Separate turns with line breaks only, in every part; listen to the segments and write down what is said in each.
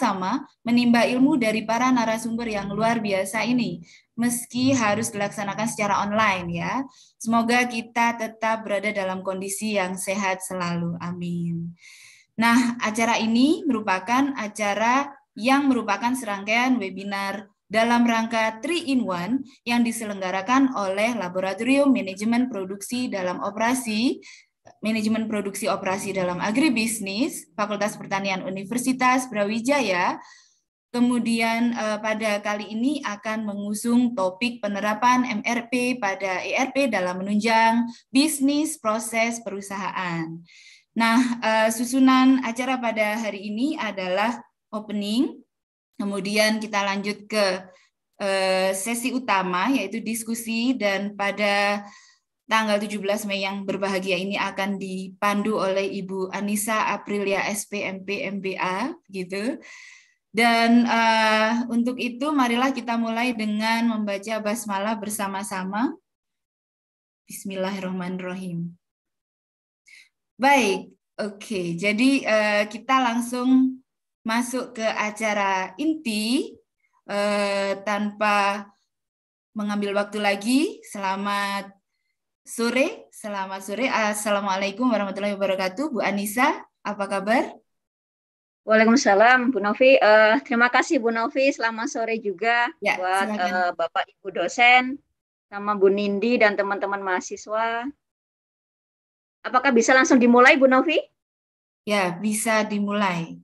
sama menimba ilmu dari para narasumber yang luar biasa ini, meski harus dilaksanakan secara online ya. Semoga kita tetap berada dalam kondisi yang sehat selalu. Amin. Nah, acara ini merupakan acara yang merupakan serangkaian webinar dalam rangka 3-in-1 yang diselenggarakan oleh Laboratorium Manajemen Produksi dalam Operasi Manajemen Produksi Operasi dalam Agribisnis, Fakultas Pertanian Universitas Brawijaya. Kemudian eh, pada kali ini akan mengusung topik penerapan MRP pada ERP dalam menunjang bisnis proses perusahaan. Nah, eh, susunan acara pada hari ini adalah opening, kemudian kita lanjut ke eh, sesi utama yaitu diskusi dan pada tanggal 17 Mei yang berbahagia ini akan dipandu oleh Ibu Anissa Aprilia SPMP MBA gitu. Dan uh, untuk itu marilah kita mulai dengan membaca basmalah bersama-sama. Bismillahirrahmanirrahim. Baik, oke. Okay. Jadi uh, kita langsung masuk ke acara inti uh, tanpa mengambil waktu lagi. Selamat sore. Selamat sore. Assalamualaikum warahmatullahi wabarakatuh. Bu Anissa, apa kabar?
Waalaikumsalam, Bu Novi. Uh, terima kasih Bu Novi. Selamat sore juga ya, buat uh, Bapak Ibu dosen, sama Bu Nindi dan teman-teman mahasiswa. Apakah bisa langsung dimulai, Bu Novi? Ya, bisa dimulai.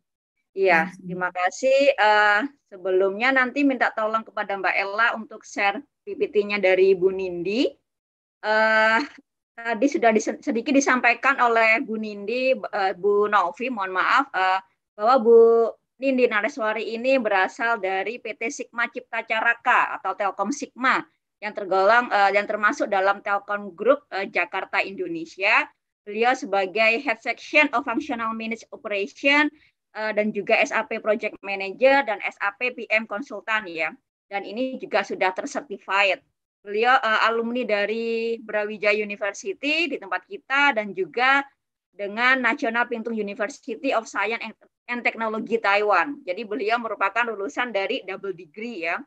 Iya, terima kasih. Uh, sebelumnya nanti minta tolong kepada Mbak Ella untuk share PPT-nya dari Bu Nindi uh, tadi sudah dis- sedikit disampaikan oleh Bu Nindi, uh, Bu Novi, mohon maaf, uh, bahwa Bu Nindi Nareswari ini berasal dari PT Sigma Cipta Caraka atau Telkom Sigma yang tergolong uh, yang termasuk dalam Telkom Group uh, Jakarta Indonesia. Beliau sebagai Head Section of Functional Manage Operation uh, dan juga SAP Project Manager dan SAP PM Konsultan ya. Dan ini juga sudah tersertified Beliau uh, alumni dari Brawijaya University di tempat kita dan juga dengan National Pingtung University of Science and Technology Taiwan. Jadi beliau merupakan lulusan dari double degree ya.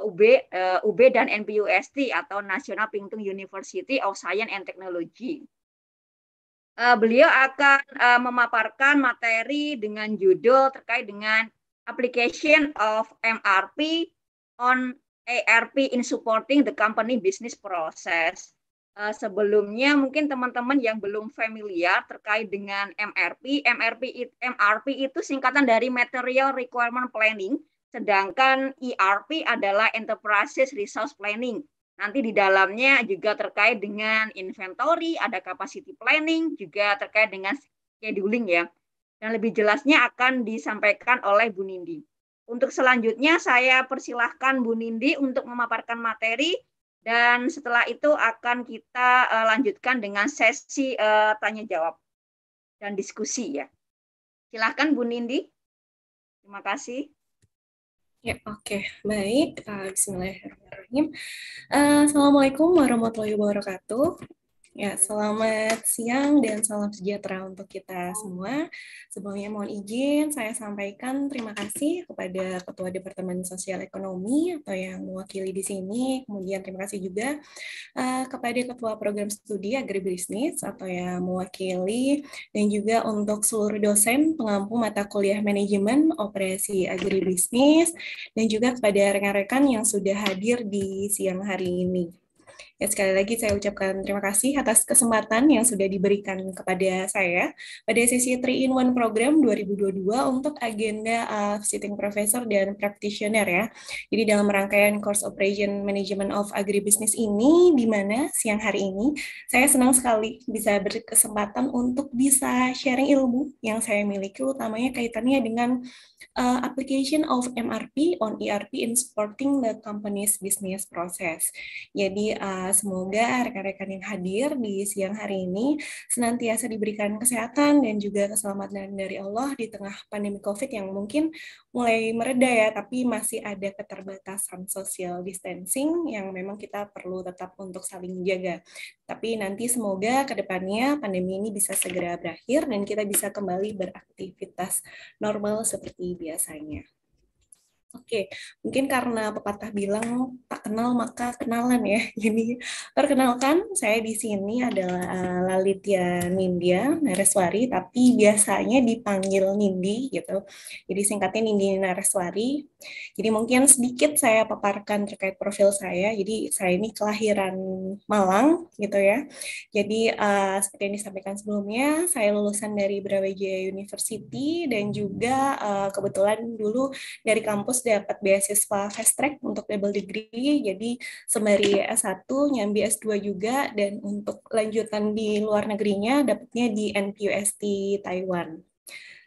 UB, uh, eh, UB dan NPUST atau National Pingtung University of Science and Technology. Uh, beliau akan uh, memaparkan materi dengan judul terkait dengan application of MRP on ERP in supporting the company business process. Uh, sebelumnya mungkin teman-teman yang belum familiar terkait dengan MRP, MRP MRP itu singkatan dari Material Requirement Planning, sedangkan ERP adalah Enterprise Resource Planning. Nanti di dalamnya juga terkait dengan inventory, ada capacity planning, juga terkait dengan scheduling ya. Dan lebih jelasnya akan disampaikan oleh Bu Nindi. Untuk selanjutnya saya persilahkan Bu Nindi untuk memaparkan materi dan setelah itu akan kita uh, lanjutkan dengan sesi uh, eh, tanya jawab dan diskusi ya. Silahkan Bu Nindi. Terima kasih. Ya, oke. Okay. Baik. Uh, Bismillahirrahmanirrahim.
Uh, Assalamualaikum warahmatullahi wabarakatuh. Ya, selamat siang dan salam sejahtera untuk kita semua. Sebelumnya mohon izin saya sampaikan terima kasih kepada Ketua Departemen Sosial Ekonomi atau yang mewakili di sini. Kemudian terima kasih juga uh, kepada Ketua Program Studi Agribisnis atau yang mewakili dan juga untuk seluruh dosen pengampu mata kuliah Manajemen Operasi Agribisnis dan juga kepada rekan-rekan yang sudah hadir di siang hari ini. Ya, sekali lagi saya ucapkan terima kasih atas kesempatan yang sudah diberikan kepada saya pada sesi 3 in 1 program 2022 untuk agenda uh, visiting professor dan practitioner ya. Jadi dalam rangkaian course operation management of agribusiness ini di mana siang hari ini saya senang sekali bisa berkesempatan untuk bisa sharing ilmu yang saya miliki utamanya kaitannya dengan uh, application of MRP on ERP in supporting the company's business process. Jadi uh, semoga rekan-rekan yang hadir di siang hari ini senantiasa diberikan kesehatan dan juga keselamatan dari Allah di tengah pandemi COVID yang mungkin mulai mereda ya, tapi masih ada keterbatasan social distancing yang memang kita perlu tetap untuk saling jaga. Tapi nanti semoga ke depannya pandemi ini bisa segera berakhir dan kita bisa kembali beraktivitas normal seperti biasanya. Oke, mungkin karena pepatah bilang tak kenal maka kenalan ya. Jadi perkenalkan saya di sini adalah eh, Lalitia Nindya Nareswari, tapi biasanya dipanggil Nindi gitu. Jadi singkatnya Nindi Nareswari. Jadi mungkin sedikit saya paparkan terkait profil saya. Jadi saya ini kelahiran Malang gitu ya. Jadi uh, seperti yang disampaikan sebelumnya, saya lulusan dari Brawijaya University dan juga uh, kebetulan dulu dari kampus dapat beasiswa fast track untuk double degree jadi sembari S1 nyambi S2 juga dan untuk lanjutan di luar negerinya dapatnya di NPUST Taiwan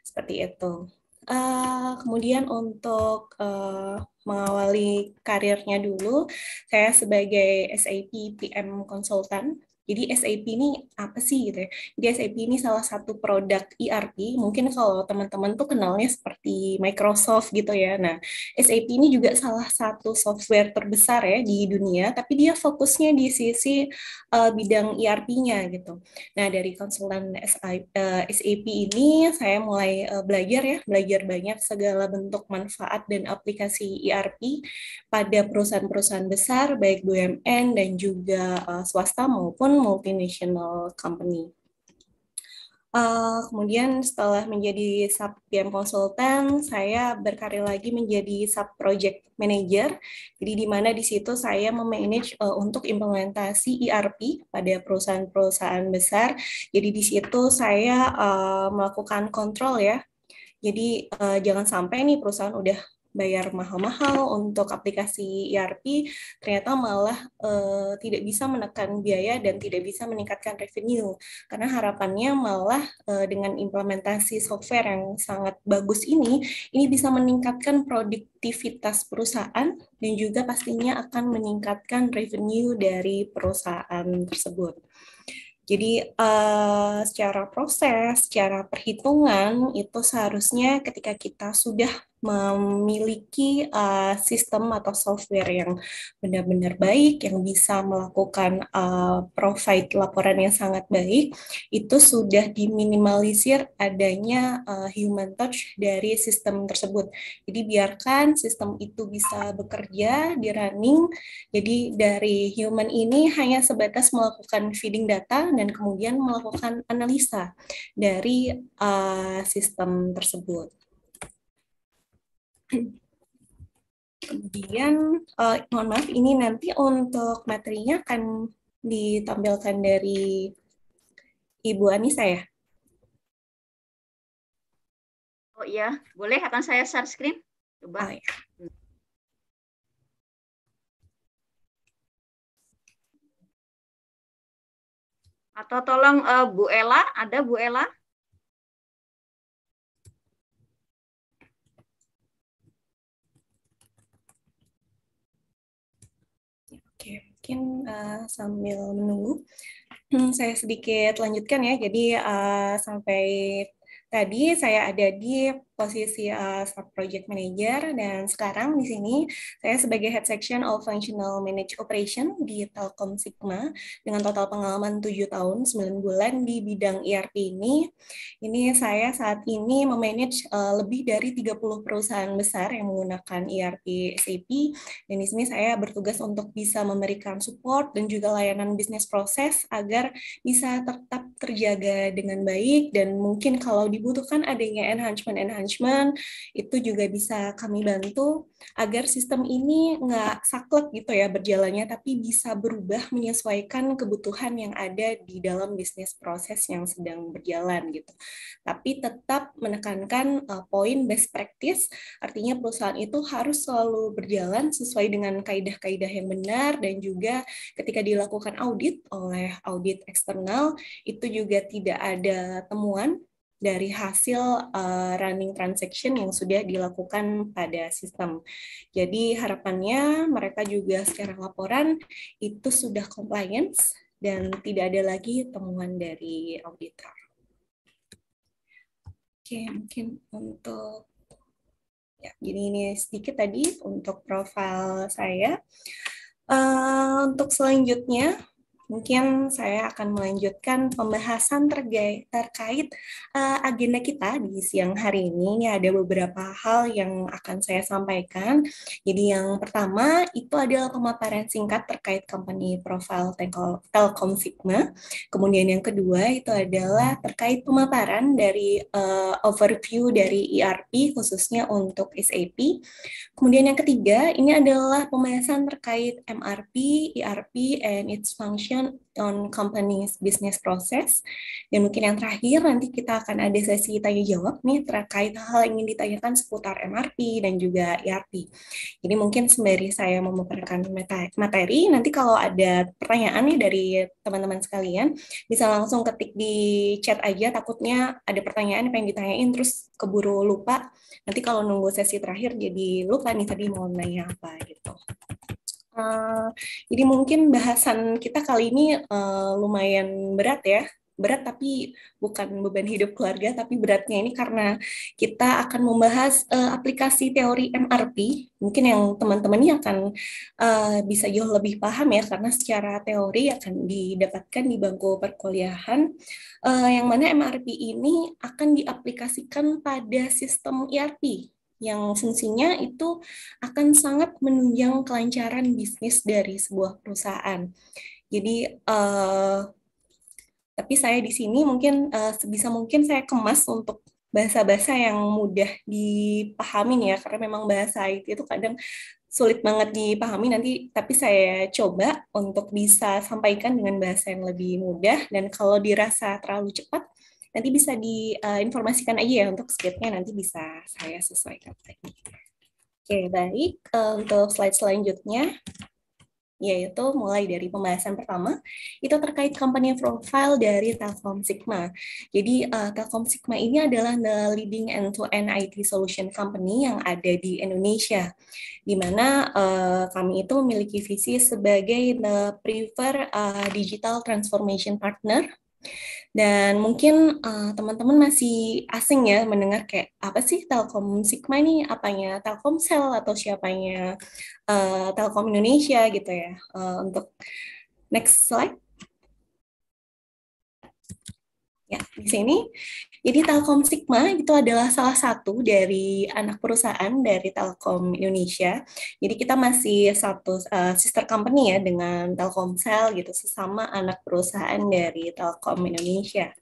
seperti itu uh, kemudian untuk uh, mengawali karirnya dulu saya sebagai SAP PM konsultan jadi SAP ini apa sih gitu ya? Jadi SAP ini salah satu produk ERP. Mungkin kalau teman-teman tuh kenalnya seperti Microsoft gitu ya. Nah, SAP ini juga salah satu software terbesar ya di dunia, tapi dia fokusnya di sisi uh, bidang ERP-nya gitu. Nah, dari konsultan SAP eh, ini saya mulai uh, belajar ya, belajar banyak segala bentuk manfaat dan aplikasi ERP pada perusahaan-perusahaan besar baik BUMN dan juga uh, swasta maupun seorang multinational company. Uh, kemudian setelah menjadi sub PM konsultan, saya berkarir lagi menjadi sub project manager. Jadi di mana di situ saya memanage uh, untuk implementasi ERP pada perusahaan-perusahaan besar. Jadi di situ saya uh, melakukan kontrol ya. Jadi uh, jangan sampai nih perusahaan udah bayar mahal-mahal untuk aplikasi ERP, ternyata malah eh, tidak bisa menekan biaya dan tidak bisa meningkatkan revenue. Karena harapannya malah eh, dengan implementasi software yang sangat bagus ini, ini bisa meningkatkan produktivitas perusahaan dan juga pastinya akan meningkatkan revenue dari perusahaan tersebut. Jadi uh, secara proses, secara perhitungan itu seharusnya ketika kita sudah memiliki uh, sistem atau software yang benar-benar baik, yang bisa melakukan uh, provide laporan yang sangat baik, itu sudah diminimalisir adanya uh, human touch dari sistem tersebut. Jadi biarkan sistem itu bisa bekerja, di running. Jadi dari human ini hanya sebatas melakukan feeding data dan kemudian melakukan analisa dari uh, sistem tersebut. Kemudian, uh, mohon maaf, ini nanti untuk materinya akan ditampilkan dari Ibu Anissa ya?
Oh iya, boleh akan saya share screen? Coba. Oh, iya.
Atau tolong uh, Bu Ella, ada Bu
Ella?
mungkin uh, sambil menunggu hmm, saya sedikit lanjutkan ya. Jadi uh, sampai tadi saya ada di posisi uh, sub project manager dan sekarang di sini saya sebagai head section of functional manage operation di Telkom Sigma dengan total pengalaman 7 tahun 9 bulan di bidang ERP ini. Ini saya saat ini memanage uh, lebih dari 30 perusahaan besar yang menggunakan ERP SAP dan di sini saya bertugas untuk bisa memberikan support dan juga layanan bisnis proses agar bisa tetap terjaga dengan baik dan mungkin kalau dibutuhkan adanya enhancement enhancement management itu juga bisa kami bantu agar sistem ini nggak saklek gitu ya berjalannya tapi bisa berubah menyesuaikan kebutuhan yang ada di dalam bisnis proses yang sedang berjalan gitu. Tapi tetap menekankan uh, poin best practice artinya perusahaan itu harus selalu berjalan sesuai dengan kaedah-kaedah yang benar dan juga ketika dilakukan audit oleh audit eksternal itu juga tidak ada temuan dari hasil uh, running transaction yang sudah dilakukan pada sistem. Jadi harapannya mereka juga secara laporan itu sudah compliance dan tidak ada lagi temuan dari auditor. Oke, mungkin untuk ya, jadi ini sedikit tadi untuk profil saya. Uh, untuk selanjutnya, mungkin saya akan melanjutkan pembahasan terkait eh, agenda kita di siang hari ini. Ini ada beberapa hal yang akan saya sampaikan. Jadi yang pertama itu adalah pemaparan singkat terkait company profile Telkom, Telkom Sigma. Kemudian yang kedua itu adalah terkait pemaparan dari uh, overview dari ERP khususnya untuk SAP. Kemudian yang ketiga ini adalah pembahasan terkait MRP, ERP, and its function on company's business process. Dan mungkin yang terakhir nanti kita akan ada sesi tanya jawab nih terkait hal yang ingin ditanyakan seputar MRP dan juga ERP. Jadi mungkin sembari saya memaparkan materi, nanti kalau ada pertanyaan nih dari teman-teman sekalian, bisa langsung ketik di chat aja, takutnya ada pertanyaan yang pengen ditanyain terus keburu lupa. Nanti kalau nunggu sesi terakhir jadi lupa nih tadi mau nanya apa gitu. Eh, jadi mungkin bahasan kita kali ini uh, lumayan berat ya, berat tapi bukan beban hidup keluarga, tapi beratnya ini karena kita akan membahas uh, aplikasi teori MRP. Mungkin yang teman-teman ini akan uh, bisa jauh lebih paham ya, karena secara teori akan didapatkan di bangku perkuliahan, uh, yang mana MRP ini akan diaplikasikan pada sistem ERP yang fungsinya itu akan sangat menunjang kelancaran bisnis dari sebuah perusahaan. Jadi uh, tapi saya di sini mungkin uh, sebisa mungkin saya kemas untuk bahasa-bahasa yang mudah dipahami ya karena memang bahasa IT itu kadang sulit banget dipahami nanti tapi saya coba untuk bisa sampaikan dengan bahasa yang lebih mudah dan kalau dirasa terlalu cepat nanti bisa diinformasikan eh, uh, aja ya untuk scriptnya nanti bisa saya sesuaikan lagi. Oke, baik. Eh, untuk slide selanjutnya, yaitu mulai dari pembahasan pertama itu terkait company profile dari Telkom Sigma. Jadi uh, Telkom Sigma ini adalah the leading end-to-end -end IT solution company yang ada di Indonesia, di mana uh, kami itu memiliki visi sebagai the preferred uh, digital transformation partner dan mungkin eh, teman-teman uh, masih asing ya mendengar kayak apa sih Telkom Sigma ini apanya Telkomsel atau siapanya uh, Telkom Indonesia gitu ya. Uh, untuk next slide. Ya, di sini. Jadi Telkom Sigma itu adalah salah satu dari anak perusahaan dari Telkom Indonesia. Jadi kita masih satu uh, sister company ya dengan Telkomsel gitu, sesama anak perusahaan dari Telkom Indonesia.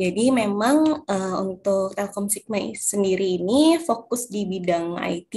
Jadi memang uh, untuk Telkom Sigma sendiri ini fokus di bidang IT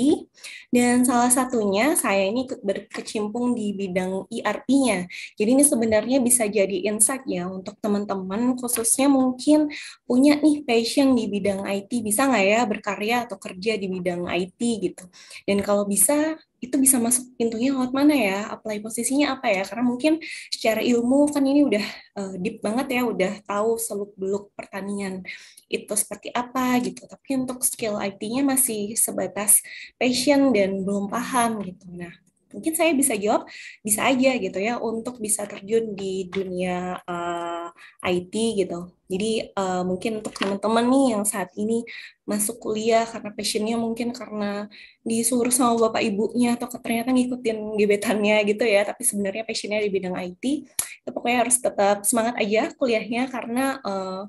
dan salah satunya saya ini berkecimpung di bidang ERP-nya. Jadi ini sebenarnya bisa jadi insight ya untuk teman-teman khususnya mungkin punya nih passion di bidang IT bisa nggak ya berkarya atau kerja di bidang IT gitu. Dan kalau bisa itu bisa masuk pintunya lewat mana ya, apply posisinya apa ya, karena mungkin secara ilmu kan ini udah uh, deep banget ya, udah tahu seluk-beluk pertanian itu seperti apa gitu, tapi untuk skill IT-nya masih sebatas passion dan belum paham gitu. Nah, mungkin saya bisa jawab bisa aja gitu ya untuk bisa terjun di dunia uh, eh, IT gitu. Jadi uh, mungkin untuk teman-teman nih yang saat ini masuk kuliah karena passionnya mungkin karena disuruh sama bapak ibunya atau ternyata ngikutin gebetannya gitu ya, tapi sebenarnya passionnya di bidang IT, itu ya pokoknya harus tetap semangat aja kuliahnya karena uh,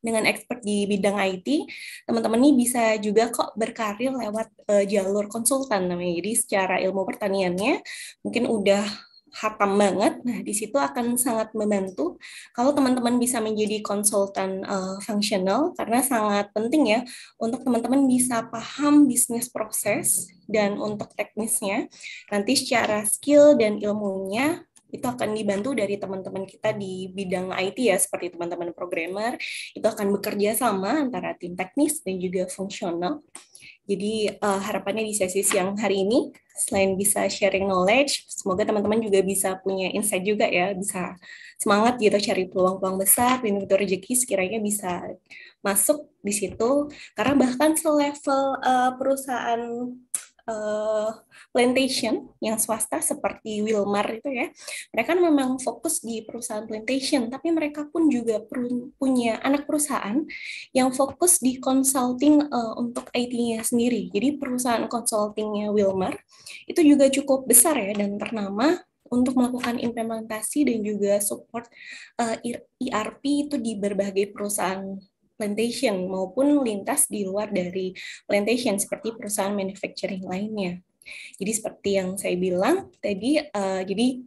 dengan expert di bidang IT, teman-teman ini bisa juga kok berkarir lewat uh, jalur konsultan namanya. Jadi secara ilmu pertaniannya mungkin udah hatam banget. Nah, di situ akan sangat membantu kalau teman-teman bisa menjadi konsultan uh, eh, functional karena sangat penting ya untuk teman-teman bisa paham bisnis proses dan untuk teknisnya. Nanti secara skill dan ilmunya itu akan dibantu dari teman-teman kita di bidang IT ya seperti teman-teman programmer itu akan bekerja sama antara tim teknis dan juga fungsional. Jadi uh, harapannya di sesi siang hari ini selain bisa sharing knowledge, semoga teman-teman juga bisa punya insight juga ya, bisa semangat gitu cari peluang-peluang besar, dan itu rezeki sekiranya bisa masuk di situ. Karena bahkan selevel uh, perusahaan uh, plantation yang swasta seperti Wilmar itu ya, mereka memang fokus di perusahaan plantation, tapi mereka pun juga punya anak perusahaan yang fokus di consulting uh, untuk IT-nya sendiri. Jadi perusahaan consultingnya Wilmar itu juga cukup besar ya dan ternama untuk melakukan implementasi dan juga support uh, eh, ERP itu di berbagai perusahaan plantation maupun lintas di luar dari plantation seperti perusahaan manufacturing lainnya. Jadi seperti yang saya bilang tadi, uh, jadi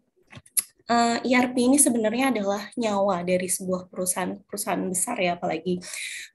uh, eh, ERP ini sebenarnya adalah nyawa dari sebuah perusahaan perusahaan besar ya apalagi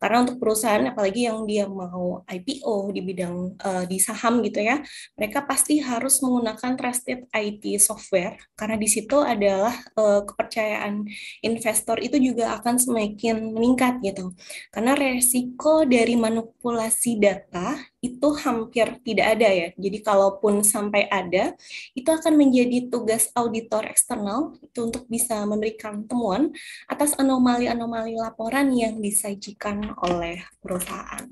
karena untuk perusahaan apalagi yang dia mau IPO di bidang uh, di saham gitu ya mereka pasti harus menggunakan trusted IT software karena di situ adalah uh, kepercayaan investor itu juga akan semakin meningkat gitu karena resiko dari manipulasi data itu hampir tidak ada ya. Jadi kalaupun sampai ada, itu akan menjadi tugas auditor eksternal itu untuk bisa memberikan temuan atas anomali-anomali laporan yang disajikan oleh perusahaan.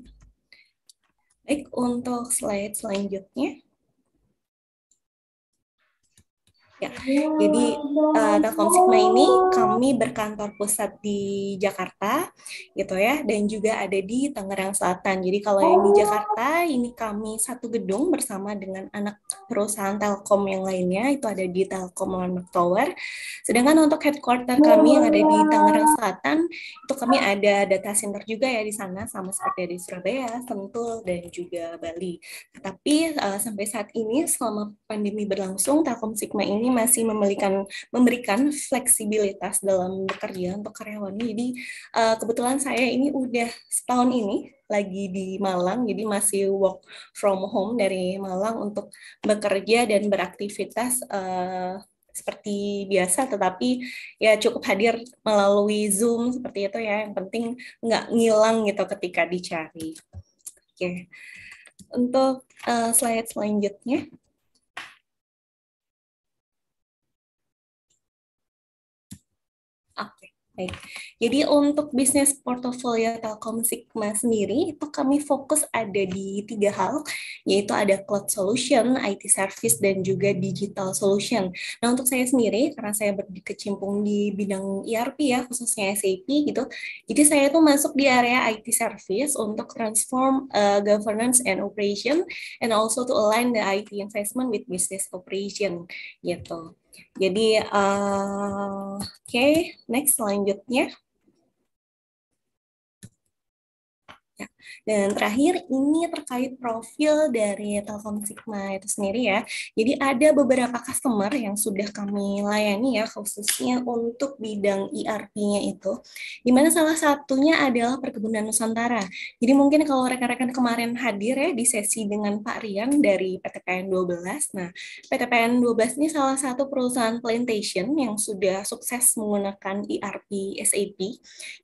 Baik, untuk slide selanjutnya. Ya. Jadi uh, eh, Telkom Sigma ini kami berkantor pusat di Jakarta gitu ya dan juga ada di Tangerang Selatan. Jadi kalau yang di Jakarta ini kami satu gedung bersama dengan anak perusahaan Telkom yang lainnya itu ada di Telkom Landmark Tower. Sedangkan untuk headquarter kami yang ada di Tangerang Selatan itu kami ada data center juga ya di sana sama seperti di Surabaya, Sentul dan juga Bali. Tetapi uh, sampai saat ini selama pandemi berlangsung Telkom Sigma ini ini masih memberikan memberikan fleksibilitas dalam bekerja untuk karyawan. Jadi uh, kebetulan saya ini udah setahun ini lagi di Malang, jadi masih work from home dari Malang untuk bekerja dan beraktivitas uh, seperti biasa, tetapi ya cukup hadir melalui Zoom seperti itu ya. Yang penting nggak ngilang gitu ketika dicari. Oke, okay. untuk uh,
slide selanjutnya. Baik. Jadi untuk bisnis portofolio
Telkom Sigma sendiri itu kami fokus ada di tiga hal, yaitu ada cloud solution, IT service, dan juga digital solution. Nah untuk saya sendiri, karena saya berkecimpung di bidang ERP ya, khususnya SAP gitu, jadi saya itu masuk di area IT service untuk transform uh, governance and operation, and also to align the IT investment with business operation gitu. Jadi, uh, oke, okay, next selanjutnya. Dan terakhir ini terkait profil dari Telkom Sigma itu sendiri ya. Jadi ada beberapa customer yang sudah kami layani ya khususnya untuk bidang ERP-nya itu. Di mana salah satunya adalah Perkebunan Nusantara. Jadi mungkin kalau rekan-rekan kemarin hadir ya di sesi dengan Pak Rian dari PTPN 12. Nah, PTPN 12 ini salah satu perusahaan plantation yang sudah sukses menggunakan ERP SAP.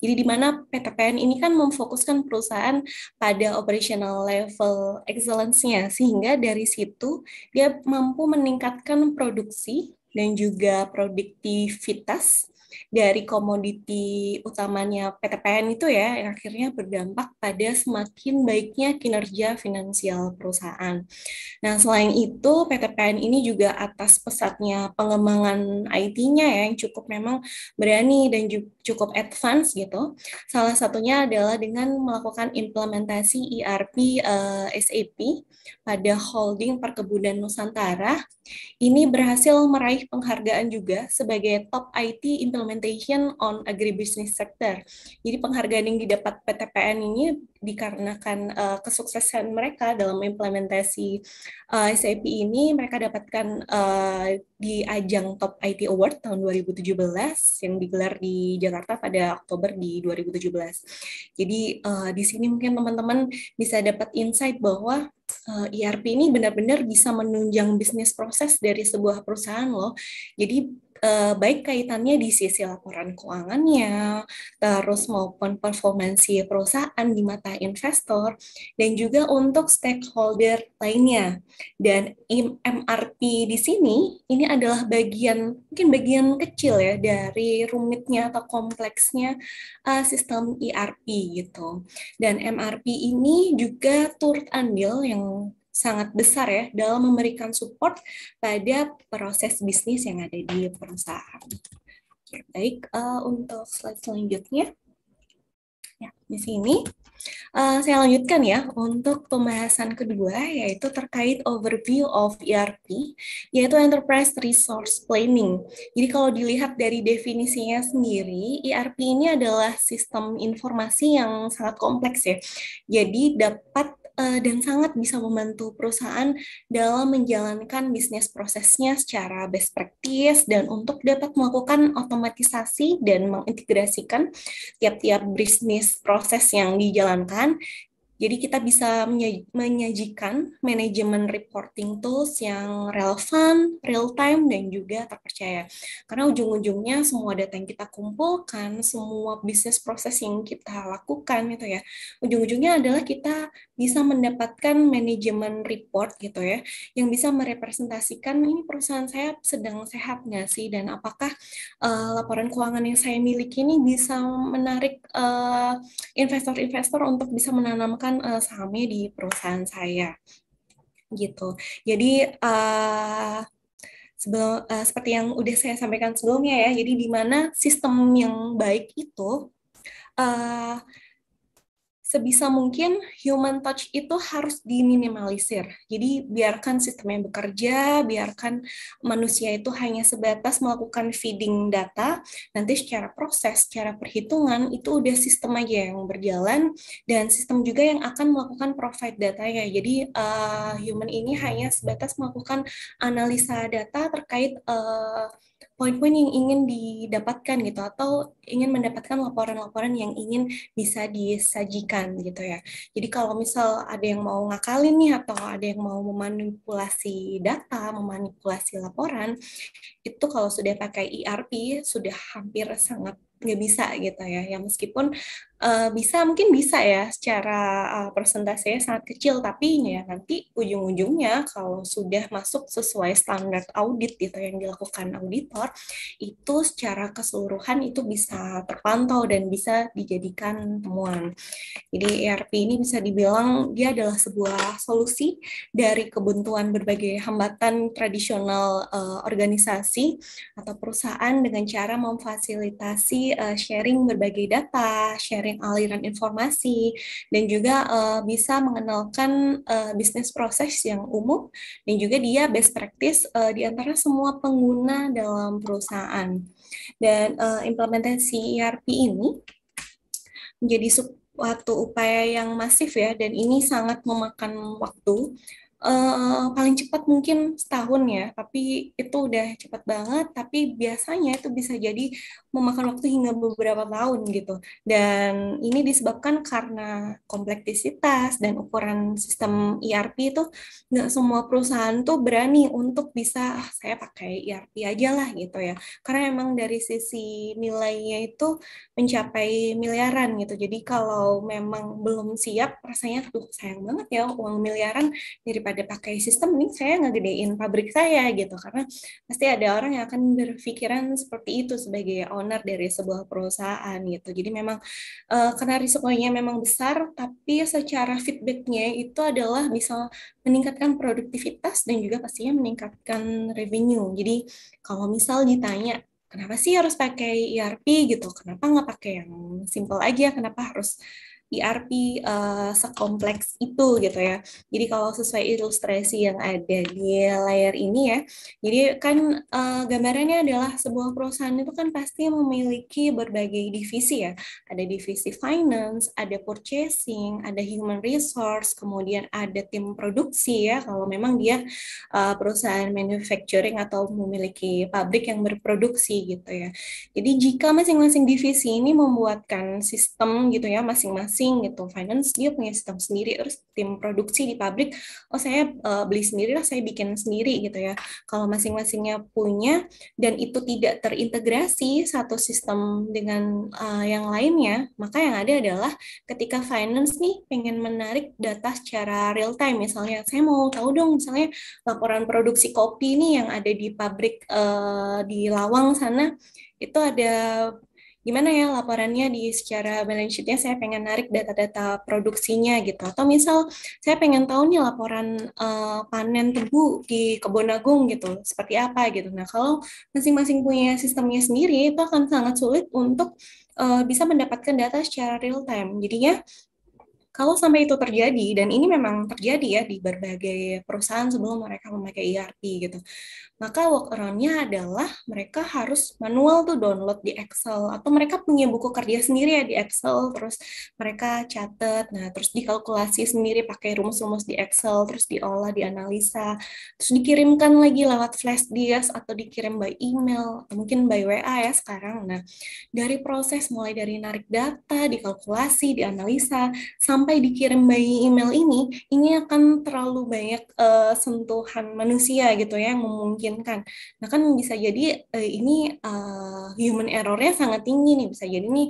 Jadi di mana PTPN ini kan memfokuskan perusahaan pada operational level excellence-nya sehingga dari situ dia mampu meningkatkan produksi dan juga produktivitas dari komoditi utamanya PTPN itu ya yang akhirnya berdampak pada semakin baiknya kinerja finansial perusahaan. Nah, selain itu PTPN ini juga atas pesatnya pengembangan IT-nya ya yang cukup memang berani dan cukup advance gitu. Salah satunya adalah dengan melakukan implementasi ERP uh, eh, SAP pada holding perkebunan Nusantara ini berhasil meraih penghargaan juga sebagai Top IT Implementation on Agribusiness Sector. Jadi penghargaan yang didapat PTPN ini dikarenakan uh, kesuksesan mereka dalam implementasi uh, eh, SAP ini mereka dapatkan uh, di ajang Top IT Award tahun 2017 yang digelar di Jakarta pada Oktober di 2017. Jadi uh, di sini mungkin teman-teman bisa dapat insight bahwa uh, ERP ini benar-benar bisa menunjang bisnis proses dari sebuah perusahaan loh. Jadi eh, baik kaitannya di sisi laporan keuangannya, terus maupun performansi perusahaan di mata investor, dan juga untuk stakeholder lainnya. Dan MRP di sini, ini adalah bagian, mungkin bagian kecil ya, dari rumitnya atau kompleksnya uh, sistem ERP gitu. Dan MRP ini juga turut andil yang sangat besar ya dalam memberikan support pada proses bisnis yang ada di perusahaan. Oke, baik, uh, untuk slide selanjutnya. Ya, di sini uh, saya lanjutkan ya untuk pembahasan kedua yaitu terkait overview of ERP yaitu Enterprise Resource Planning. Jadi kalau dilihat dari definisinya sendiri, ERP ini adalah sistem informasi yang sangat kompleks ya. Jadi dapat Eh, dan sangat bisa membantu perusahaan dalam menjalankan bisnis prosesnya secara best practice dan untuk dapat melakukan otomatisasi dan mengintegrasikan tiap-tiap bisnis proses yang dijalankan jadi kita bisa menyajikan manajemen reporting tools yang relevan, real time, dan juga terpercaya. Karena ujung-ujungnya semua data yang kita kumpulkan, semua bisnis proses yang kita lakukan gitu ya, ujung-ujungnya adalah kita bisa mendapatkan manajemen report gitu ya, yang bisa merepresentasikan ini perusahaan saya sedang sehat nggak sih, dan apakah uh, laporan keuangan yang saya miliki ini bisa menarik eh, investor-investor uh, investor -investor untuk bisa menanam kan uh, sahamnya di perusahaan saya gitu. Jadi uh, eh, sebelum uh, eh, seperti yang udah saya sampaikan sebelumnya ya, jadi di mana sistem yang baik itu uh, sebisa mungkin human touch itu harus diminimalisir. Jadi biarkan sistemnya bekerja, biarkan manusia itu hanya sebatas melakukan feeding data, nanti secara proses, secara perhitungan itu udah sistem aja yang berjalan dan sistem juga yang akan melakukan provide datanya. Jadi uh, human ini hanya sebatas melakukan analisa data terkait uh, poin-poin yang ingin didapatkan gitu atau ingin mendapatkan laporan-laporan yang ingin bisa disajikan gitu ya. Jadi kalau misal ada yang mau ngakalin nih atau ada yang mau memanipulasi data, memanipulasi laporan, itu kalau sudah pakai ERP sudah hampir sangat nggak bisa gitu ya. Ya meskipun uh, bisa mungkin bisa ya secara uh, eh, persentasenya sangat kecil tapi ya nanti ujung-ujungnya kalau sudah masuk sesuai standar audit gitu yang dilakukan auditor itu secara keseluruhan itu bisa terpantau dan bisa dijadikan temuan. Jadi ERP ini bisa dibilang dia adalah sebuah solusi dari kebuntuan berbagai hambatan tradisional uh, organisasi atau perusahaan dengan cara memfasilitasi uh, sharing berbagai data, sharing aliran informasi dan juga uh, bisa mengenalkan uh, bisnis proses yang umum dan juga dia best practice uh, di antara semua pengguna dalam perusahaan. Dan uh, implementasi ERP ini menjadi suatu upaya yang masif ya dan ini sangat memakan waktu Eh, paling cepat mungkin setahun ya, tapi itu udah cepat banget, tapi biasanya itu bisa jadi memakan waktu hingga beberapa tahun gitu. Dan ini disebabkan karena kompleksitas dan ukuran sistem ERP itu nggak semua perusahaan tuh berani untuk bisa ah, saya pakai ERP aja lah gitu ya. Karena emang dari sisi nilainya itu mencapai miliaran gitu. Jadi kalau memang belum siap rasanya tuh sayang banget ya uang miliaran daripada daripada pakai sistem ini saya ngegedein pabrik saya gitu karena pasti ada orang yang akan berpikiran seperti itu sebagai owner dari sebuah perusahaan gitu jadi memang uh, karena risikonya memang besar tapi secara feedbacknya itu adalah bisa meningkatkan produktivitas dan juga pastinya meningkatkan revenue jadi kalau misal ditanya kenapa sih harus pakai ERP gitu kenapa nggak pakai yang simple aja kenapa harus ERP uh, eh, sekompleks itu gitu ya. Jadi kalau sesuai ilustrasi yang ada di layar ini ya, jadi kan uh, gambarannya adalah sebuah perusahaan itu kan pasti memiliki berbagai divisi ya. Ada divisi finance, ada purchasing, ada human resource, kemudian ada tim produksi ya. Kalau memang dia uh, perusahaan manufacturing atau memiliki pabrik yang berproduksi gitu ya. Jadi jika masing-masing divisi ini membuatkan sistem gitu ya masing-masing sourcing gitu finance dia punya sistem sendiri terus tim produksi di pabrik oh saya uh, beli sendiri lah saya bikin sendiri gitu ya kalau masing-masingnya punya dan itu tidak terintegrasi satu sistem dengan uh, yang lainnya maka yang ada adalah ketika finance nih pengen menarik data secara real time misalnya saya mau tahu dong misalnya laporan produksi kopi nih yang ada di pabrik uh, di Lawang sana itu ada gimana ya laporannya di secara balance sheet-nya saya pengen narik data-data produksinya gitu atau misal saya pengen tahu nih laporan uh, panen tebu di kebun agung gitu seperti apa gitu nah kalau masing-masing punya sistemnya sendiri itu akan sangat sulit untuk uh, bisa mendapatkan data secara real time jadinya kalau sampai itu terjadi dan ini memang terjadi ya di berbagai perusahaan sebelum mereka memakai ERP gitu maka workaround-nya adalah mereka harus manual tuh download di Excel atau mereka punya buku kerja sendiri ya di Excel terus mereka catat, nah terus dikalkulasi sendiri pakai rumus-rumus di Excel terus diolah, dianalisa, terus dikirimkan lagi lewat flash disk atau dikirim by email atau mungkin by WA ya sekarang. Nah dari proses mulai dari narik data, dikalkulasi, dianalisa sampai dikirim by email ini, ini akan terlalu banyak uh, sentuhan manusia gitu ya yang memungkinkan kan, Nah kan bisa jadi uh, ini uh, human errornya sangat tinggi nih, bisa jadi nih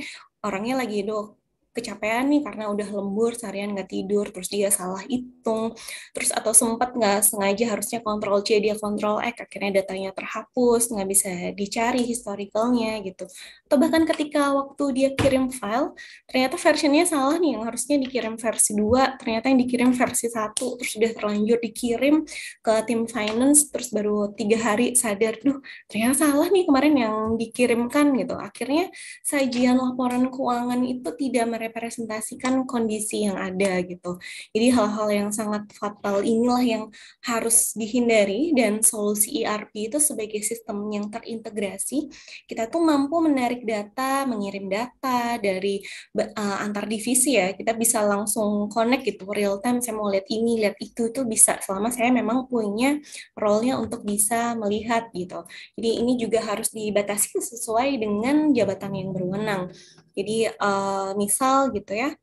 orangnya lagi do kecapean nih karena udah lembur seharian nggak tidur terus dia salah hitung terus atau sempat nggak sengaja harusnya kontrol C dia kontrol X akhirnya datanya terhapus nggak bisa dicari historicalnya gitu atau bahkan ketika waktu dia kirim file ternyata versionnya salah nih yang harusnya dikirim versi 2 ternyata yang dikirim versi satu, terus udah terlanjur dikirim ke tim finance terus baru tiga hari sadar duh ternyata salah nih kemarin yang dikirimkan gitu akhirnya sajian laporan keuangan itu tidak merepresentasikan kondisi yang ada gitu. Jadi hal-hal yang sangat fatal inilah yang harus dihindari dan solusi ERP itu sebagai sistem yang terintegrasi, kita tuh mampu menarik data, mengirim data dari uh, antar divisi ya. Kita bisa langsung connect gitu real time saya mau lihat ini, lihat itu tuh bisa selama saya memang punya role-nya untuk bisa melihat gitu. Jadi ini juga harus dibatasi sesuai dengan jabatan yang berwenang. Jadi uh, misal gitu ya,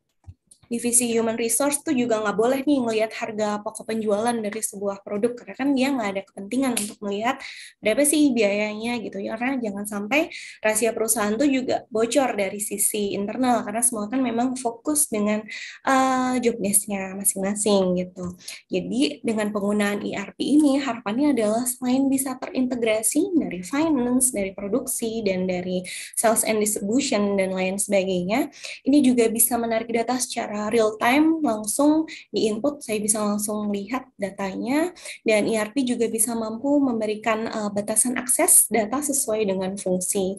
divisi human resource tuh juga nggak boleh nih ngelihat harga pokok penjualan dari sebuah produk karena kan dia nggak ada kepentingan untuk melihat berapa sih biayanya gitu ya karena jangan sampai rahasia perusahaan tuh juga bocor dari sisi internal karena semua kan memang fokus dengan uh, job desknya masing-masing gitu. Jadi dengan penggunaan ERP ini harapannya adalah selain bisa terintegrasi dari finance, dari produksi dan dari sales and distribution dan lain sebagainya, ini juga bisa menarik data secara secara real time langsung di input saya bisa langsung lihat datanya dan ERP juga bisa mampu memberikan uh, batasan akses data sesuai dengan fungsi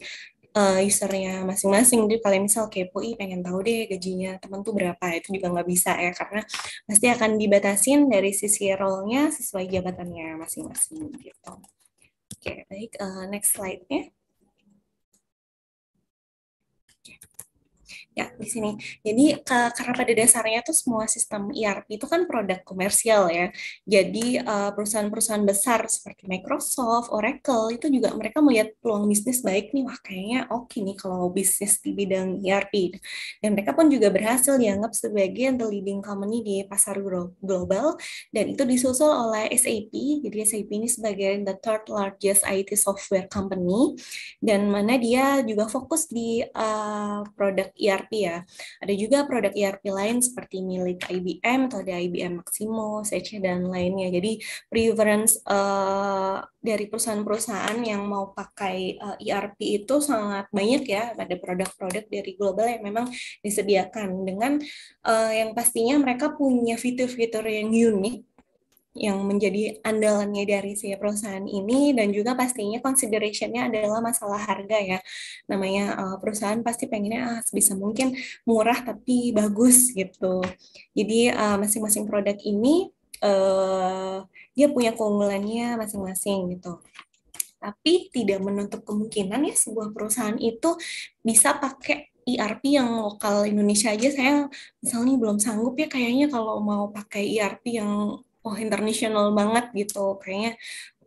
uh, usernya masing-masing. Jadi kalau misal kepo, i pengen tahu deh gajinya teman tuh berapa, itu juga nggak bisa ya karena pasti akan dibatasin dari sisi role-nya sesuai jabatannya masing-masing gitu. Oke, okay, baik uh, next slide-nya. Ya, di sini. Jadi ke, karena pada dasarnya tuh semua sistem ERP itu kan produk komersial ya. Jadi eh, perusahaan-perusahaan besar seperti Microsoft, Oracle itu juga mereka melihat peluang bisnis baik nih, wah kayaknya oke okay nih kalau bisnis di bidang ERP. Dan mereka pun juga berhasil dianggap sebagai the leading company di pasar global dan itu disusul oleh SAP. Jadi SAP ini sebagai the third largest IT software company dan mana dia juga fokus di uh, produk ERP ERP ya. Ada juga produk ERP lain seperti milik IBM atau ada IBM Maximo, SC dan lainnya. Jadi preference uh, dari perusahaan-perusahaan yang mau pakai uh, eh, ERP itu sangat banyak ya. Ada produk-produk dari global yang memang disediakan dengan uh, yang pastinya mereka punya fitur-fitur yang unik yang menjadi andalannya dari si perusahaan ini dan juga pastinya considerationnya adalah masalah harga ya namanya uh, perusahaan pasti pengennya ah, bisa mungkin murah tapi bagus gitu jadi uh, masing-masing produk ini uh, dia punya keunggulannya masing-masing gitu tapi tidak menutup kemungkinan ya sebuah perusahaan itu bisa pakai ERP yang lokal Indonesia aja saya misalnya belum sanggup ya kayaknya kalau mau pakai ERP yang oh internasional banget gitu kayaknya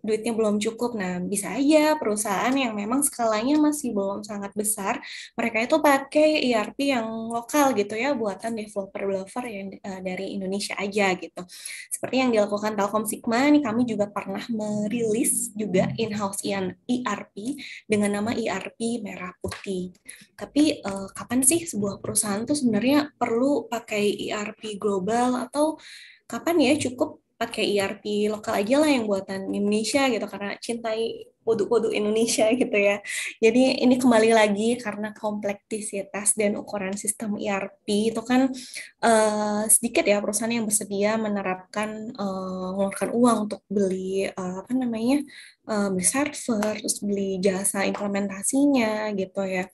duitnya belum cukup. Nah, bisa aja perusahaan yang memang skalanya masih belum sangat besar, mereka itu pakai ERP yang lokal gitu ya, buatan developer-developer yang uh, dari Indonesia aja gitu. Seperti yang dilakukan Telkom Sigma, ini kami juga pernah merilis juga in-house ERP dengan nama ERP Merah Putih. Tapi uh, kapan sih sebuah perusahaan tuh sebenarnya perlu pakai ERP global atau kapan ya cukup pakai ERP lokal aja lah yang buatan Indonesia gitu karena cintai produk-produk Indonesia gitu ya. Jadi ini kembali lagi karena kompleksitas dan ukuran sistem ERP itu kan uh, sedikit ya perusahaan yang bersedia menerapkan uh, mengeluarkan uang untuk beli uh, apa namanya uh, beli server, terus beli jasa implementasinya gitu ya.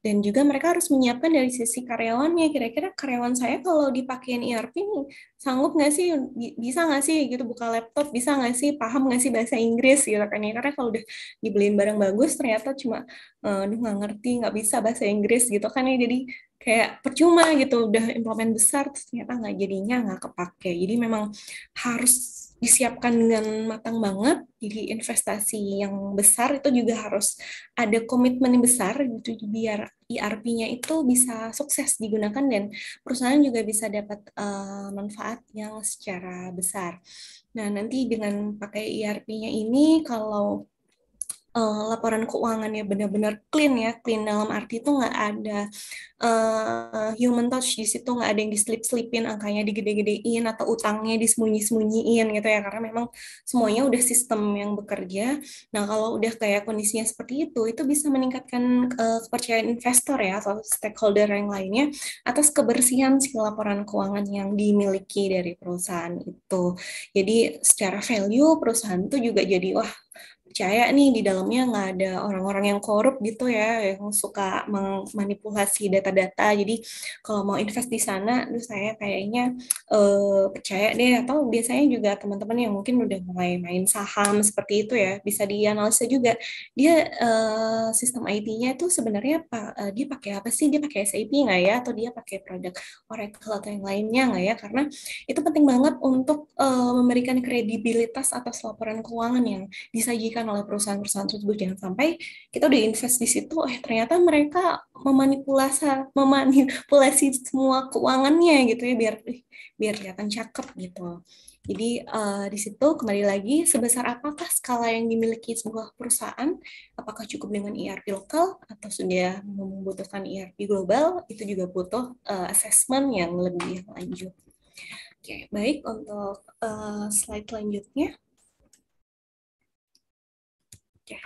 Dan juga mereka harus menyiapkan dari sisi karyawannya. Kira-kira karyawan saya kalau dipakein ERP ini sanggup nggak sih, bisa nggak sih gitu buka laptop, bisa nggak sih, paham nggak sih bahasa Inggris gitu kan ya. Karena kalau udah dibeliin barang bagus ternyata cuma aduh eh, nggak ngerti nggak bisa bahasa Inggris gitu kan ya jadi kayak percuma gitu udah implement besar ternyata nggak jadinya nggak kepake jadi memang harus disiapkan dengan matang banget. Jadi investasi yang besar itu juga harus ada komitmen yang besar gitu biar ERP-nya itu bisa sukses digunakan dan perusahaan juga bisa dapat uh, eh, manfaat yang secara besar. Nah, nanti dengan pakai ERP-nya ini kalau uh, laporan keuangannya benar-benar clean ya clean dalam arti itu nggak ada uh, human touch di situ nggak ada yang diselip selipin angkanya digede-gedein atau utangnya disembunyi-sembunyiin gitu ya karena memang semuanya udah sistem yang bekerja nah kalau udah kayak kondisinya seperti itu itu bisa meningkatkan uh, kepercayaan investor ya atau stakeholder yang lainnya atas kebersihan si laporan keuangan yang dimiliki dari perusahaan itu jadi secara value perusahaan itu juga jadi wah percaya nih di dalamnya nggak ada orang-orang yang korup gitu ya yang suka memanipulasi data-data jadi kalau mau invest di sana tuh saya kayaknya uh, percaya deh atau biasanya juga teman-teman yang mungkin udah mulai main saham seperti itu ya bisa dianalisa juga dia uh, sistem IT-nya itu sebenarnya uh, dia pakai apa sih dia pakai SAP nggak ya atau dia pakai produk Oracle atau yang lainnya nggak ya karena itu penting banget untuk uh, memberikan kredibilitas atas laporan keuangan yang disajikan diberikan oleh perusahaan-perusahaan tersebut jangan sampai kita udah invest di situ eh ternyata mereka memanipulasi memanipulasi semua keuangannya gitu ya biar eh, biar kelihatan cakep gitu jadi uh, di situ kembali lagi sebesar apakah skala yang dimiliki sebuah perusahaan, apakah cukup dengan ERP lokal atau sudah membutuhkan ERP global, itu juga butuh uh, assessment yang lebih lanjut. Oke, baik untuk uh, slide selanjutnya. Yeah.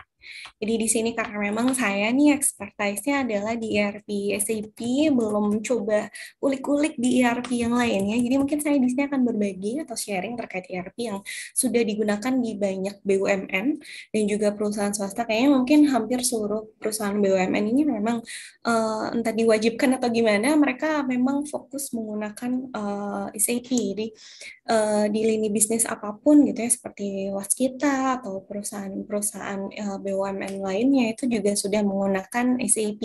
Jadi di sini karena memang saya nih expertise-nya adalah di ERP SAP, belum coba ulik-ulik di ERP yang lainnya. Jadi mungkin saya di sini akan berbagi atau sharing terkait ERP yang sudah digunakan di banyak BUMN dan juga perusahaan swasta. Kayaknya mungkin hampir seluruh perusahaan BUMN ini memang uh, entah diwajibkan atau gimana, mereka memang fokus menggunakan uh, eh, SAP. Jadi uh, di lini bisnis apapun gitu ya, seperti waskita atau perusahaan-perusahaan uh, BUMN BUMN lainnya itu juga sudah menggunakan SAP.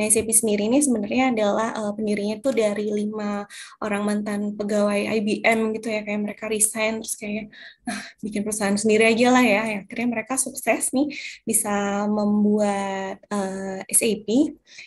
Nah, SAP sendiri ini sebenarnya adalah uh, pendirinya itu dari lima orang mantan pegawai IBM gitu ya, kayak mereka resign terus kayak ah, bikin perusahaan sendiri aja lah ya. ya akhirnya mereka sukses nih bisa membuat uh, eh, SAP.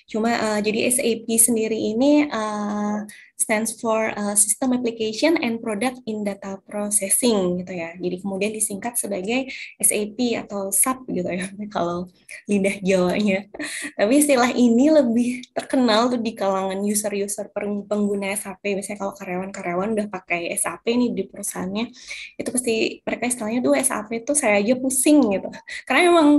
Cuma uh, jadi SAP sendiri ini uh, stands for uh, System Application and Product in Data Processing gitu ya. Jadi kemudian disingkat sebagai SAP atau SAP gitu ya kalau lidah Jawanya. Tapi istilah ini lebih terkenal tuh di kalangan user-user pengguna SAP. Misalnya kalau karyawan-karyawan udah pakai SAP nih di perusahaannya, itu pasti mereka istilahnya tuh SAP itu saya aja pusing gitu. Karena emang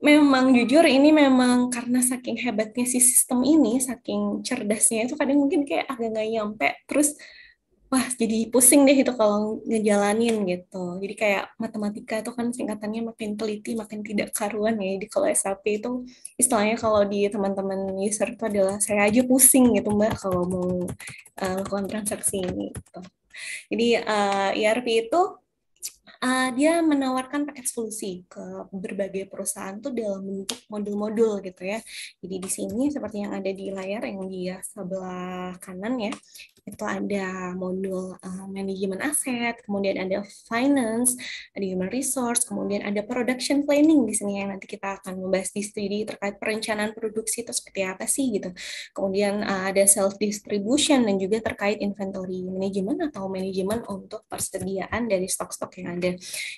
memang jujur ini memang karena saking hebatnya si sistem ini, saking cerdasnya itu kadang mungkin kayak agak nggak nyampe, terus wah jadi pusing deh itu kalau ngejalanin gitu. Jadi kayak matematika itu kan singkatannya makin teliti, makin tidak karuan ya. Jadi kalau SAP itu istilahnya kalau di teman-teman user itu adalah saya aja pusing gitu mbak kalau mau uh, transaksi ini. Gitu. Jadi uh, eh, ERP itu uh, dia menawarkan paket solusi ke berbagai perusahaan tuh dalam bentuk modul-modul gitu ya. Jadi di sini seperti yang ada di layar yang di sebelah kanan ya, itu ada modul uh, manajemen aset, kemudian ada finance, ada human resource, kemudian ada production planning di sini yang nanti kita akan membahas di studi terkait perencanaan produksi itu seperti apa sih gitu. Kemudian uh, ada self distribution dan juga terkait inventory management atau manajemen untuk persediaan dari stok-stok yang ada Ya.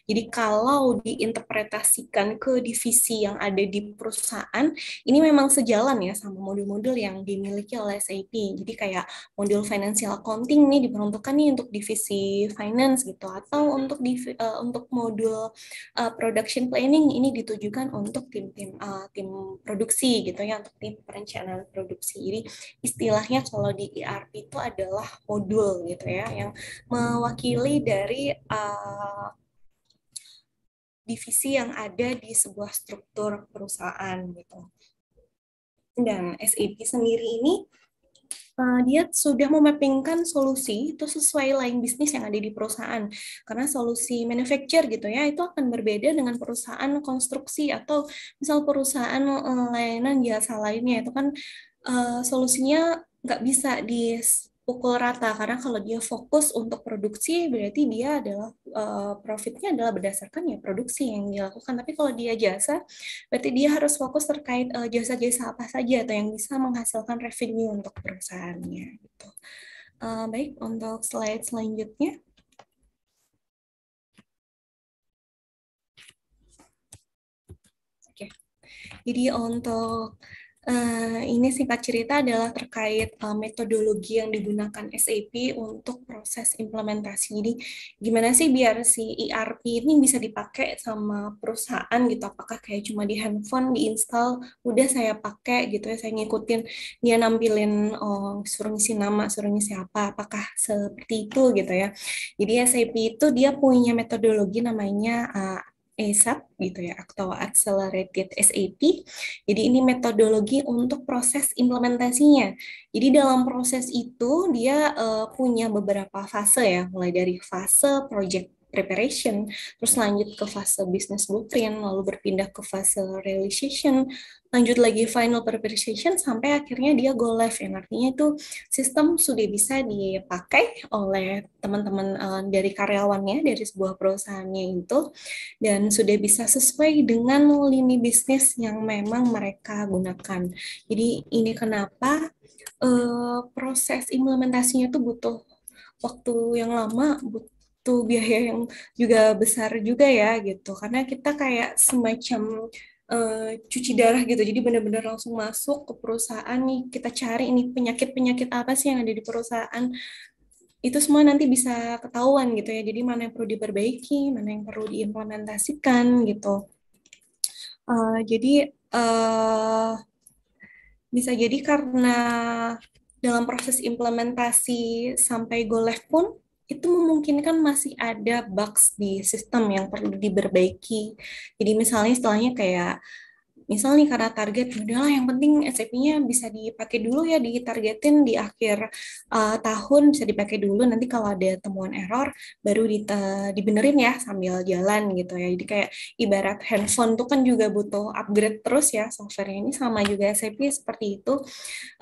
Jadi kalau diinterpretasikan ke divisi yang ada di perusahaan, ini memang sejalan ya sama modul-modul yang dimiliki oleh SAP. Jadi kayak modul financial accounting nih diperuntukkan nih untuk divisi finance gitu atau untuk divi, uh, untuk modul uh, production planning ini ditujukan untuk tim-tim uh, tim produksi gitu ya untuk tim perencanaan produksi. Jadi istilahnya kalau di ERP itu adalah modul gitu ya yang mewakili dari uh, divisi yang ada di sebuah struktur perusahaan gitu.
Dan SAP sendiri
ini uh, dia sudah memappingkan solusi itu sesuai lain bisnis yang ada di perusahaan. Karena solusi manufacture gitu ya, itu akan berbeda dengan perusahaan konstruksi atau misal perusahaan eh, layanan jasa lainnya. Itu kan uh, solusinya nggak bisa di pukul rata karena kalau dia fokus untuk produksi berarti dia adalah eh, profitnya adalah berdasarkan ya produksi yang dilakukan tapi kalau dia jasa berarti dia harus fokus terkait eh, jasa-jasa apa saja atau yang bisa menghasilkan revenue untuk perusahaannya gitu eh, baik untuk slide selanjutnya oke jadi untuk Uh, ini singkat cerita adalah terkait uh, metodologi yang digunakan SAP untuk proses implementasi. Jadi gimana sih biar si ERP ini bisa dipakai sama perusahaan gitu? Apakah kayak cuma di handphone diinstal, udah saya pakai gitu ya? Saya ngikutin dia nampilin oh, suruh ngisi nama, suruh ngisi apa? Apakah seperti itu gitu ya? Jadi SAP itu dia punya metodologi namanya uh, ASAP gitu ya atau Accelerated SAP. Jadi ini metodologi untuk proses implementasinya. Jadi dalam proses itu dia uh, punya beberapa fase ya, mulai dari fase project preparation, terus lanjut ke fase business blueprint, lalu berpindah ke fase realization, lanjut lagi final preparation sampai akhirnya dia go live yang artinya itu sistem sudah bisa dipakai oleh teman-teman eh, dari karyawannya dari sebuah perusahaannya itu dan sudah bisa sesuai dengan lini bisnis yang memang mereka gunakan. Jadi ini kenapa uh, proses implementasinya itu butuh waktu yang lama, butuh butuh biaya yang juga besar juga ya gitu karena kita kayak semacam uh, cuci darah gitu jadi benar-benar langsung masuk ke perusahaan nih kita cari ini penyakit penyakit apa sih yang ada di perusahaan itu semua nanti bisa ketahuan gitu ya jadi mana yang perlu diperbaiki mana yang perlu diimplementasikan gitu uh, jadi uh, bisa jadi karena dalam proses implementasi sampai go live pun itu memungkinkan masih ada bugs di sistem yang perlu diperbaiki. Jadi misalnya istilahnya kayak misal nih karena target udahlah yang penting SAP-nya bisa dipakai dulu ya ditargetin di akhir uh, tahun bisa dipakai dulu nanti kalau ada temuan error baru di, eh, dibenerin ya sambil jalan gitu ya jadi kayak ibarat handphone tuh kan juga butuh upgrade terus ya software ini sama juga SAP seperti itu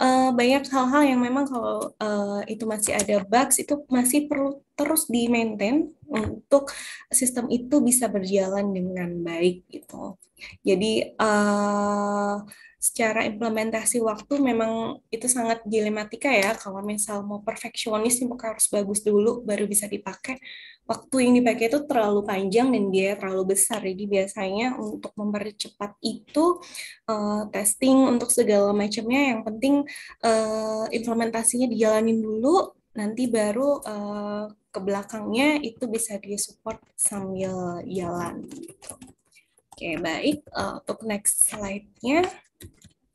uh, banyak hal-hal yang memang kalau uh, itu masih ada bugs itu masih perlu terus di maintain untuk sistem itu bisa berjalan dengan baik gitu. Jadi uh, secara implementasi waktu memang itu sangat dilematika ya kalau misal mau perfeksionis maka harus bagus dulu baru bisa dipakai. Waktu yang dipakai itu terlalu panjang dan dia terlalu besar. Jadi biasanya untuk mempercepat itu uh, testing untuk segala macamnya yang penting uh, implementasinya dijalanin dulu nanti baru uh, ke belakangnya itu bisa support sambil jalan. Gitu. Oke, baik. Uh, untuk next slide-nya.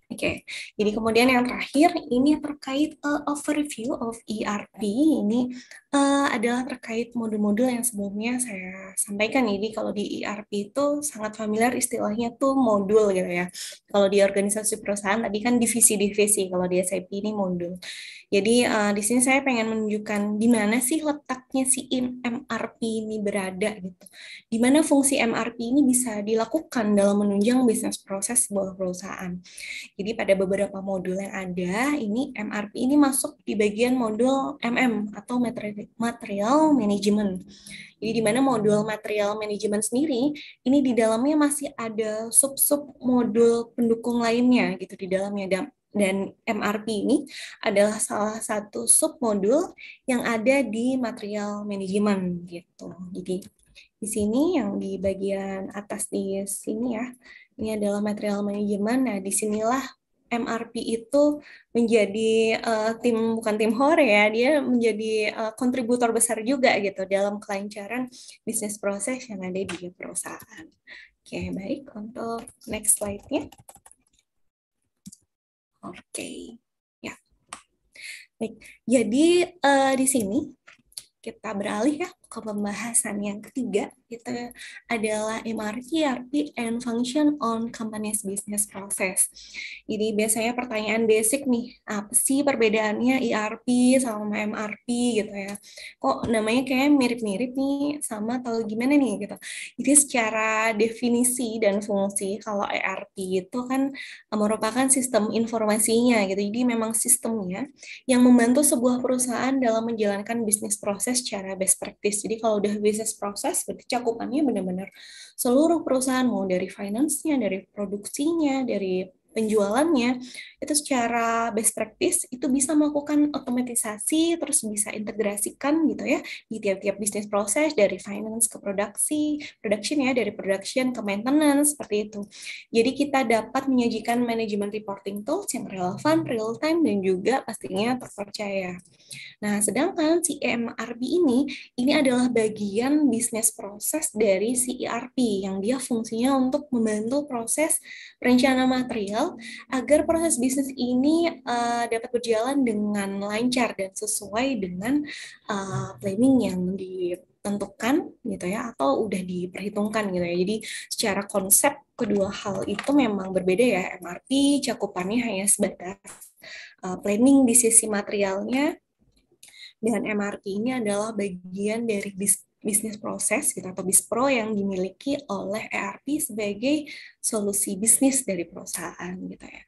Oke, okay. jadi kemudian yang terakhir ini terkait uh, overview of ERP. Ini uh, adalah terkait modul-modul yang sebelumnya saya sampaikan. Jadi kalau di ERP itu sangat familiar istilahnya tuh modul gitu ya. Kalau di organisasi perusahaan tadi kan divisi-divisi, kalau di SAP ini modul. Jadi uh, di sini saya pengen menunjukkan di mana sih letaknya si MRP ini berada gitu. Di mana fungsi MRP ini bisa dilakukan dalam menunjang bisnis proses sebuah perusahaan. Jadi pada beberapa modul yang ada, ini MRP ini masuk di bagian modul MM atau material management. Jadi di mana modul material management sendiri ini di dalamnya masih ada sub-sub modul pendukung lainnya gitu di dalamnya dan MRP ini adalah salah satu submodul yang ada di material manajemen gitu. Jadi di sini yang di bagian atas di sini ya, ini adalah material manajemen. Nah, disinilah MRP itu menjadi uh, tim bukan tim hore ya dia menjadi uh, kontributor besar juga gitu dalam kelancaran bisnis proses yang ada di perusahaan. Oke baik untuk next slide-nya. Oke, ya. Baik, jadi uh, di sini kita beralih ya ke pembahasan yang ketiga kita adalah MRP, RP, and function on company's business process. Jadi biasanya pertanyaan basic nih, apa sih perbedaannya ERP sama MRP gitu ya? Kok namanya kayak mirip-mirip nih sama atau gimana nih gitu. Jadi secara definisi dan fungsi kalau ERP itu kan eh, merupakan sistem informasinya gitu. Jadi memang sistemnya yang membantu sebuah perusahaan dalam menjalankan bisnis proses secara best practice. Jadi kalau udah bisnis proses berarti cakupannya benar-benar seluruh perusahaan, mau dari finance-nya, dari produksinya, dari penjualannya itu secara best practice itu bisa melakukan otomatisasi terus bisa integrasikan gitu ya di tiap-tiap bisnis proses dari finance ke produksi production ya dari production ke maintenance seperti itu jadi kita dapat menyajikan manajemen reporting tools yang relevan real time dan juga pastinya terpercaya nah sedangkan si ini ini adalah bagian bisnis proses dari CERP yang dia fungsinya untuk membantu proses perencanaan material awal agar proses bisnis ini uh, dapat berjalan dengan lancar dan sesuai dengan uh, planning yang ditentukan gitu ya atau udah diperhitungkan gitu ya. Jadi secara konsep kedua hal itu memang berbeda ya. MRP cakupannya hanya sebatas uh, planning di sisi materialnya dan MRP ini adalah bagian dari bisnis bisnis proses gitu atau bispro yang dimiliki oleh ERP sebagai solusi bisnis dari perusahaan gitu ya.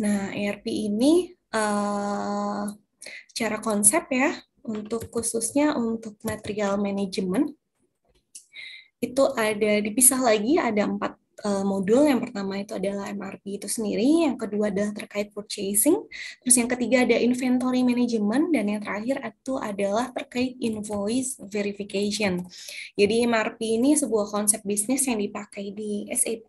Nah, ERP ini uh, cara konsep ya untuk khususnya untuk material management itu ada dipisah lagi ada empat uh, modul. Yang pertama itu adalah MRP itu sendiri, yang kedua adalah terkait purchasing, terus yang ketiga ada inventory management, dan yang terakhir itu adalah terkait invoice verification. Jadi MRP ini sebuah konsep bisnis yang dipakai di SAP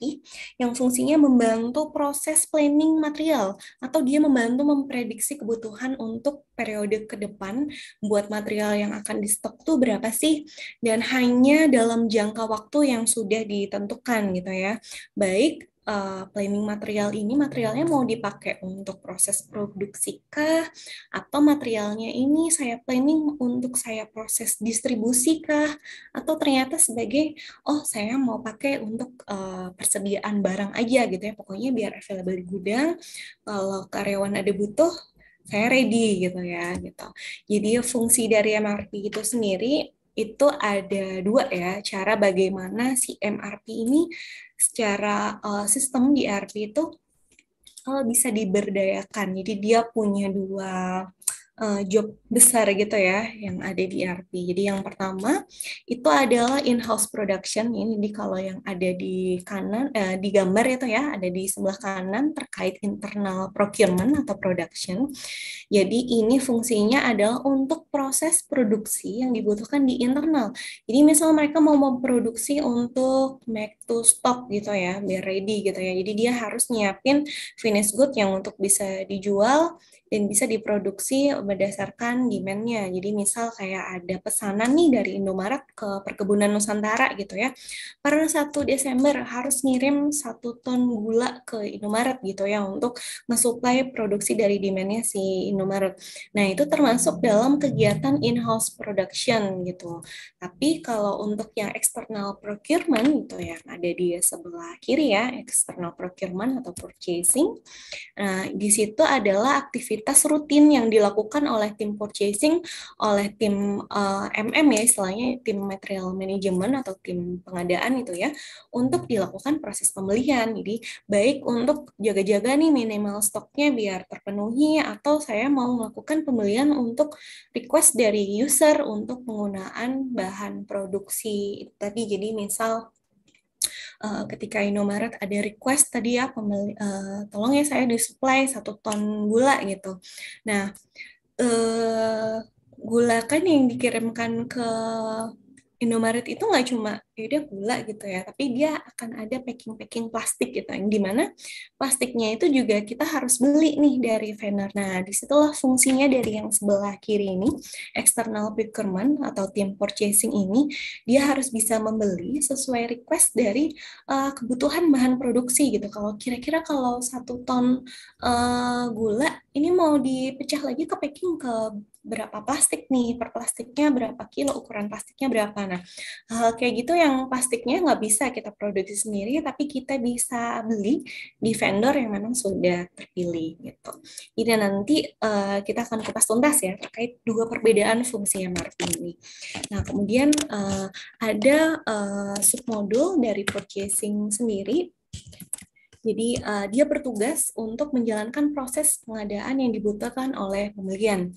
yang fungsinya membantu proses planning material atau dia membantu memprediksi kebutuhan untuk periode ke depan buat material yang akan di stok tuh berapa sih dan hanya dalam jangka waktu yang sudah ditentukan gitu ya baik uh, planning material ini materialnya mau dipakai untuk proses produksi kah atau materialnya ini saya planning untuk saya proses distribusi kah atau ternyata sebagai oh saya mau pakai untuk uh, persediaan barang aja gitu ya pokoknya biar available di gudang kalau karyawan ada butuh saya ready gitu ya gitu jadi fungsi dari MRP itu sendiri itu ada dua ya cara bagaimana si MRP ini secara uh, sistem di ERP itu uh, bisa diberdayakan. Jadi dia punya dua uh, job besar gitu ya yang ada di ERP. Jadi yang pertama itu adalah in-house production ini Jadi kalau yang ada di kanan uh, di gambar itu ya ada di sebelah kanan terkait internal procurement atau production. Jadi ini fungsinya adalah untuk proses produksi yang dibutuhkan di internal. Jadi misal mereka mau memproduksi untuk make to stock gitu ya, biar ready gitu ya. Jadi dia harus nyiapin finished good yang untuk bisa dijual dan bisa diproduksi berdasarkan demand-nya. Jadi misal kayak ada pesanan nih dari Indomaret ke Perkebunan Nusantara gitu ya. Per 1 Desember harus ngirim satu ton gula ke Indomaret gitu ya untuk mensuplai produksi dari demand-nya si Indomaret. Nah, itu termasuk dalam kegiatan in-house production gitu. Tapi kalau untuk yang external procurement gitu ya, ada di sebelah kiri ya, external procurement atau purchasing. Nah, di situ adalah aktivitas rutin yang dilakukan dilakukan oleh tim purchasing, oleh tim uh, MM ya istilahnya tim material management atau tim pengadaan itu ya untuk dilakukan proses pembelian. Jadi baik untuk jaga-jaga nih minimal stoknya biar terpenuhi atau saya mau melakukan pembelian untuk request dari user untuk penggunaan bahan produksi itu tadi. Jadi misal uh, ketika Indomaret ada request tadi ya pembeli, uh, tolong ya saya disuplai satu ton gula gitu. Nah, uh, gula kan yang dikirimkan ke Indomaret itu nggak cuma ya udah gula gitu ya tapi dia akan ada packing packing plastik gitu yang dimana plastiknya itu juga kita harus beli nih dari vendor nah disitulah fungsinya dari yang sebelah kiri ini external procurement atau tim purchasing ini dia harus bisa membeli sesuai request dari uh, kebutuhan bahan produksi gitu kalau kira-kira kalau satu ton uh, gula ini mau dipecah lagi ke packing ke berapa plastik nih per plastiknya berapa kilo ukuran plastiknya berapa nah hal kayak gitu yang plastiknya nggak bisa kita produksi sendiri, tapi kita bisa beli di vendor yang memang sudah terpilih gitu. Ini nanti uh, kita akan kupas tuntas ya terkait dua perbedaan fungsi MRP ini. Nah kemudian uh, ada uh, submodul dari purchasing sendiri jadi uh, dia bertugas untuk menjalankan proses pengadaan yang dibutuhkan oleh pembelian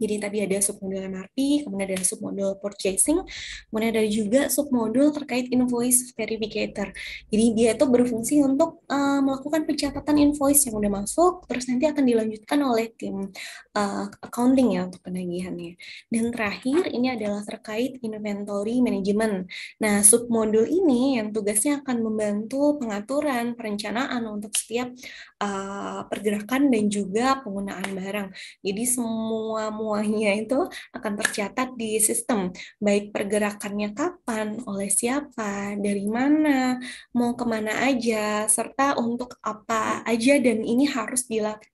jadi tadi ada submodul MRP, kemudian ada submodul purchasing, kemudian ada juga submodul terkait invoice verificator. Jadi dia itu berfungsi untuk uh, melakukan pencatatan invoice yang udah masuk, terus nanti akan dilanjutkan oleh tim uh, accounting ya untuk penagihannya. Dan terakhir ini adalah terkait inventory management. Nah, submodul ini yang tugasnya akan membantu pengaturan perencanaan untuk setiap uh, pergerakan dan juga penggunaan barang. Jadi semua semuanya itu akan tercatat di sistem, baik pergerakannya kapan, oleh siapa, dari mana, mau kemana aja, serta untuk apa aja dan ini harus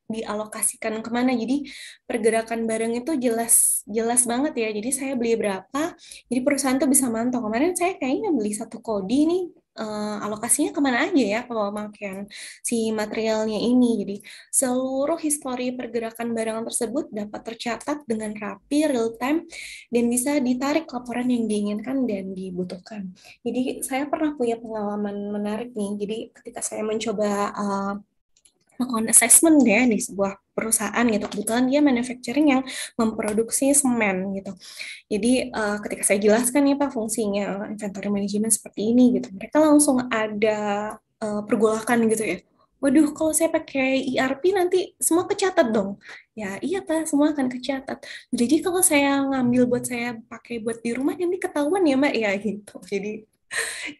dialokasikan kemana. Jadi pergerakan barang itu jelas jelas banget ya. Jadi saya beli berapa, jadi perusahaan tuh bisa mantau. Kemarin saya kayaknya beli satu kodi nih uh, alokasinya kemana aja ya kalau pemakaian si materialnya ini. Jadi seluruh histori pergerakan barang tersebut dapat tercatat dengan rapi, real time, dan bisa ditarik laporan yang diinginkan dan dibutuhkan. Jadi saya pernah punya pengalaman menarik nih. Jadi ketika saya mencoba uh, melakukan assessment deh ya, di sebuah perusahaan gitu kebetulan dia manufacturing yang memproduksi semen gitu jadi uh, ketika saya jelaskan nih pak fungsinya inventory management seperti ini gitu mereka langsung ada uh, pergolakan gitu ya waduh kalau saya pakai ERP nanti semua kecatat dong ya iya pak semua akan kecatat jadi kalau saya ngambil buat saya pakai buat di rumah nanti ketahuan ya mbak ya gitu jadi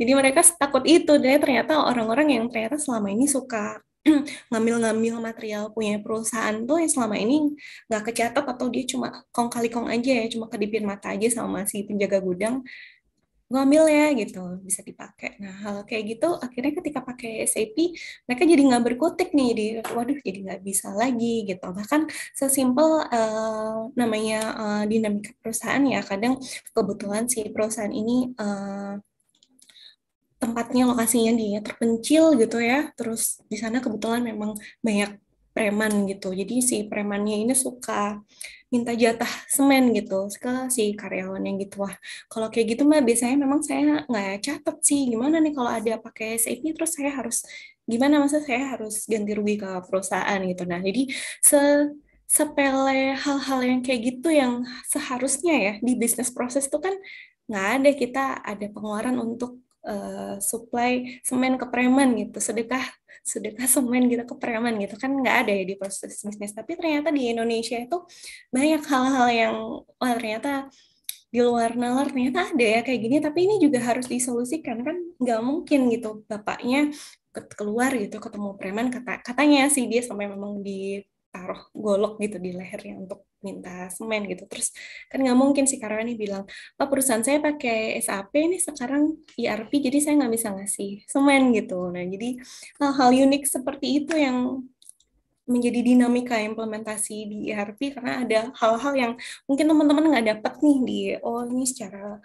jadi mereka takut itu deh ternyata orang-orang yang ternyata selama ini suka ngambil-ngambil material punya perusahaan tuh yang selama ini nggak kecatat atau dia cuma kong kali kong aja ya cuma kedipin mata aja sama si penjaga gudang ngambil ya gitu bisa dipakai nah hal kayak gitu akhirnya ketika pakai SAP mereka jadi nggak berkutik nih di waduh jadi nggak bisa lagi gitu bahkan sesimpel uh, namanya uh, dinamika perusahaan ya kadang kebetulan si perusahaan ini uh, tempatnya lokasinya di terpencil gitu ya terus di sana kebetulan memang banyak preman gitu jadi si premannya ini suka minta jatah semen gitu ke si karyawan yang gitu wah kalau kayak gitu mah biasanya memang saya nggak catat sih gimana nih kalau ada pakai safety terus saya harus gimana masa saya harus ganti rugi ke perusahaan gitu nah jadi se sepele hal-hal yang kayak gitu yang seharusnya ya di bisnis proses itu kan nggak ada kita ada pengeluaran untuk uh, supply semen ke preman gitu sedekah sedekah semen gitu ke preman gitu kan nggak ada ya di proses bisnis tapi ternyata di Indonesia itu banyak hal-hal yang wah ternyata di luar nalar ternyata ada ya kayak gini tapi ini juga harus disolusikan kan nggak mungkin gitu bapaknya keluar gitu ketemu preman kata katanya sih dia sampai memang ditaruh golok gitu di lehernya untuk minta semen gitu terus kan nggak mungkin si karyawan ini bilang pak oh, perusahaan saya pakai SAP ini sekarang ERP jadi saya nggak bisa ngasih semen gitu nah jadi hal-hal unik seperti itu yang menjadi dinamika implementasi di ERP karena ada hal-hal yang mungkin teman-teman nggak dapat nih di oh ini secara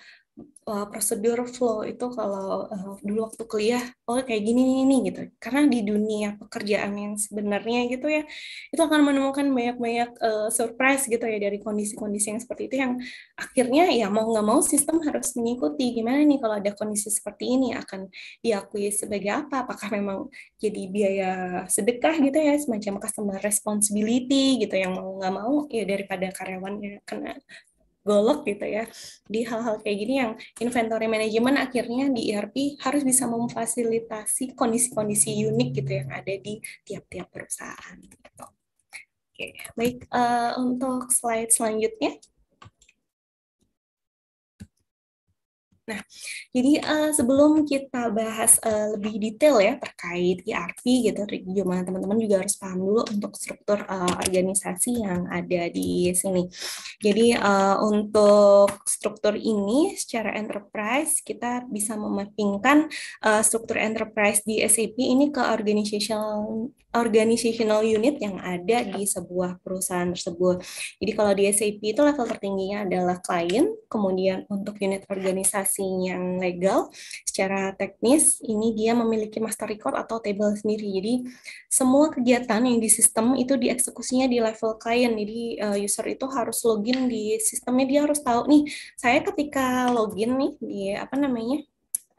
uh, prosedur flow itu kalau uh, dulu waktu kuliah oh kayak gini nih gitu karena di dunia pekerjaan yang sebenarnya gitu ya itu akan menemukan banyak-banyak uh, surprise gitu ya dari kondisi-kondisi yang seperti itu yang akhirnya ya mau nggak mau sistem harus mengikuti gimana nih kalau ada kondisi seperti ini akan diakui sebagai apa apakah memang jadi biaya sedekah gitu ya semacam customer responsibility gitu yang mau nggak mau ya daripada karyawannya kena golok gitu ya di hal-hal kayak gini yang inventory management akhirnya di ERP harus bisa memfasilitasi kondisi-kondisi unik gitu yang ada di tiap-tiap perusahaan. Gitu. Oke, baik uh, untuk slide selanjutnya. Nah, jadi uh, sebelum kita bahas uh, lebih detail ya terkait ERP gitu, gimana teman-teman juga harus paham dulu untuk struktur uh, organisasi yang ada di sini. Jadi uh, untuk struktur ini secara enterprise kita bisa memappingkan uh, struktur enterprise di SAP ini ke organizational organizational unit yang ada iya. di sebuah perusahaan tersebut. Jadi kalau di SAP itu level tertingginya adalah klien, kemudian untuk unit organisasi yang legal secara teknis ini dia memiliki master record atau table sendiri. Jadi semua kegiatan yang di sistem itu dieksekusinya di level klien. Jadi eh, user itu harus login di sistemnya dia harus tahu nih saya ketika login nih di apa namanya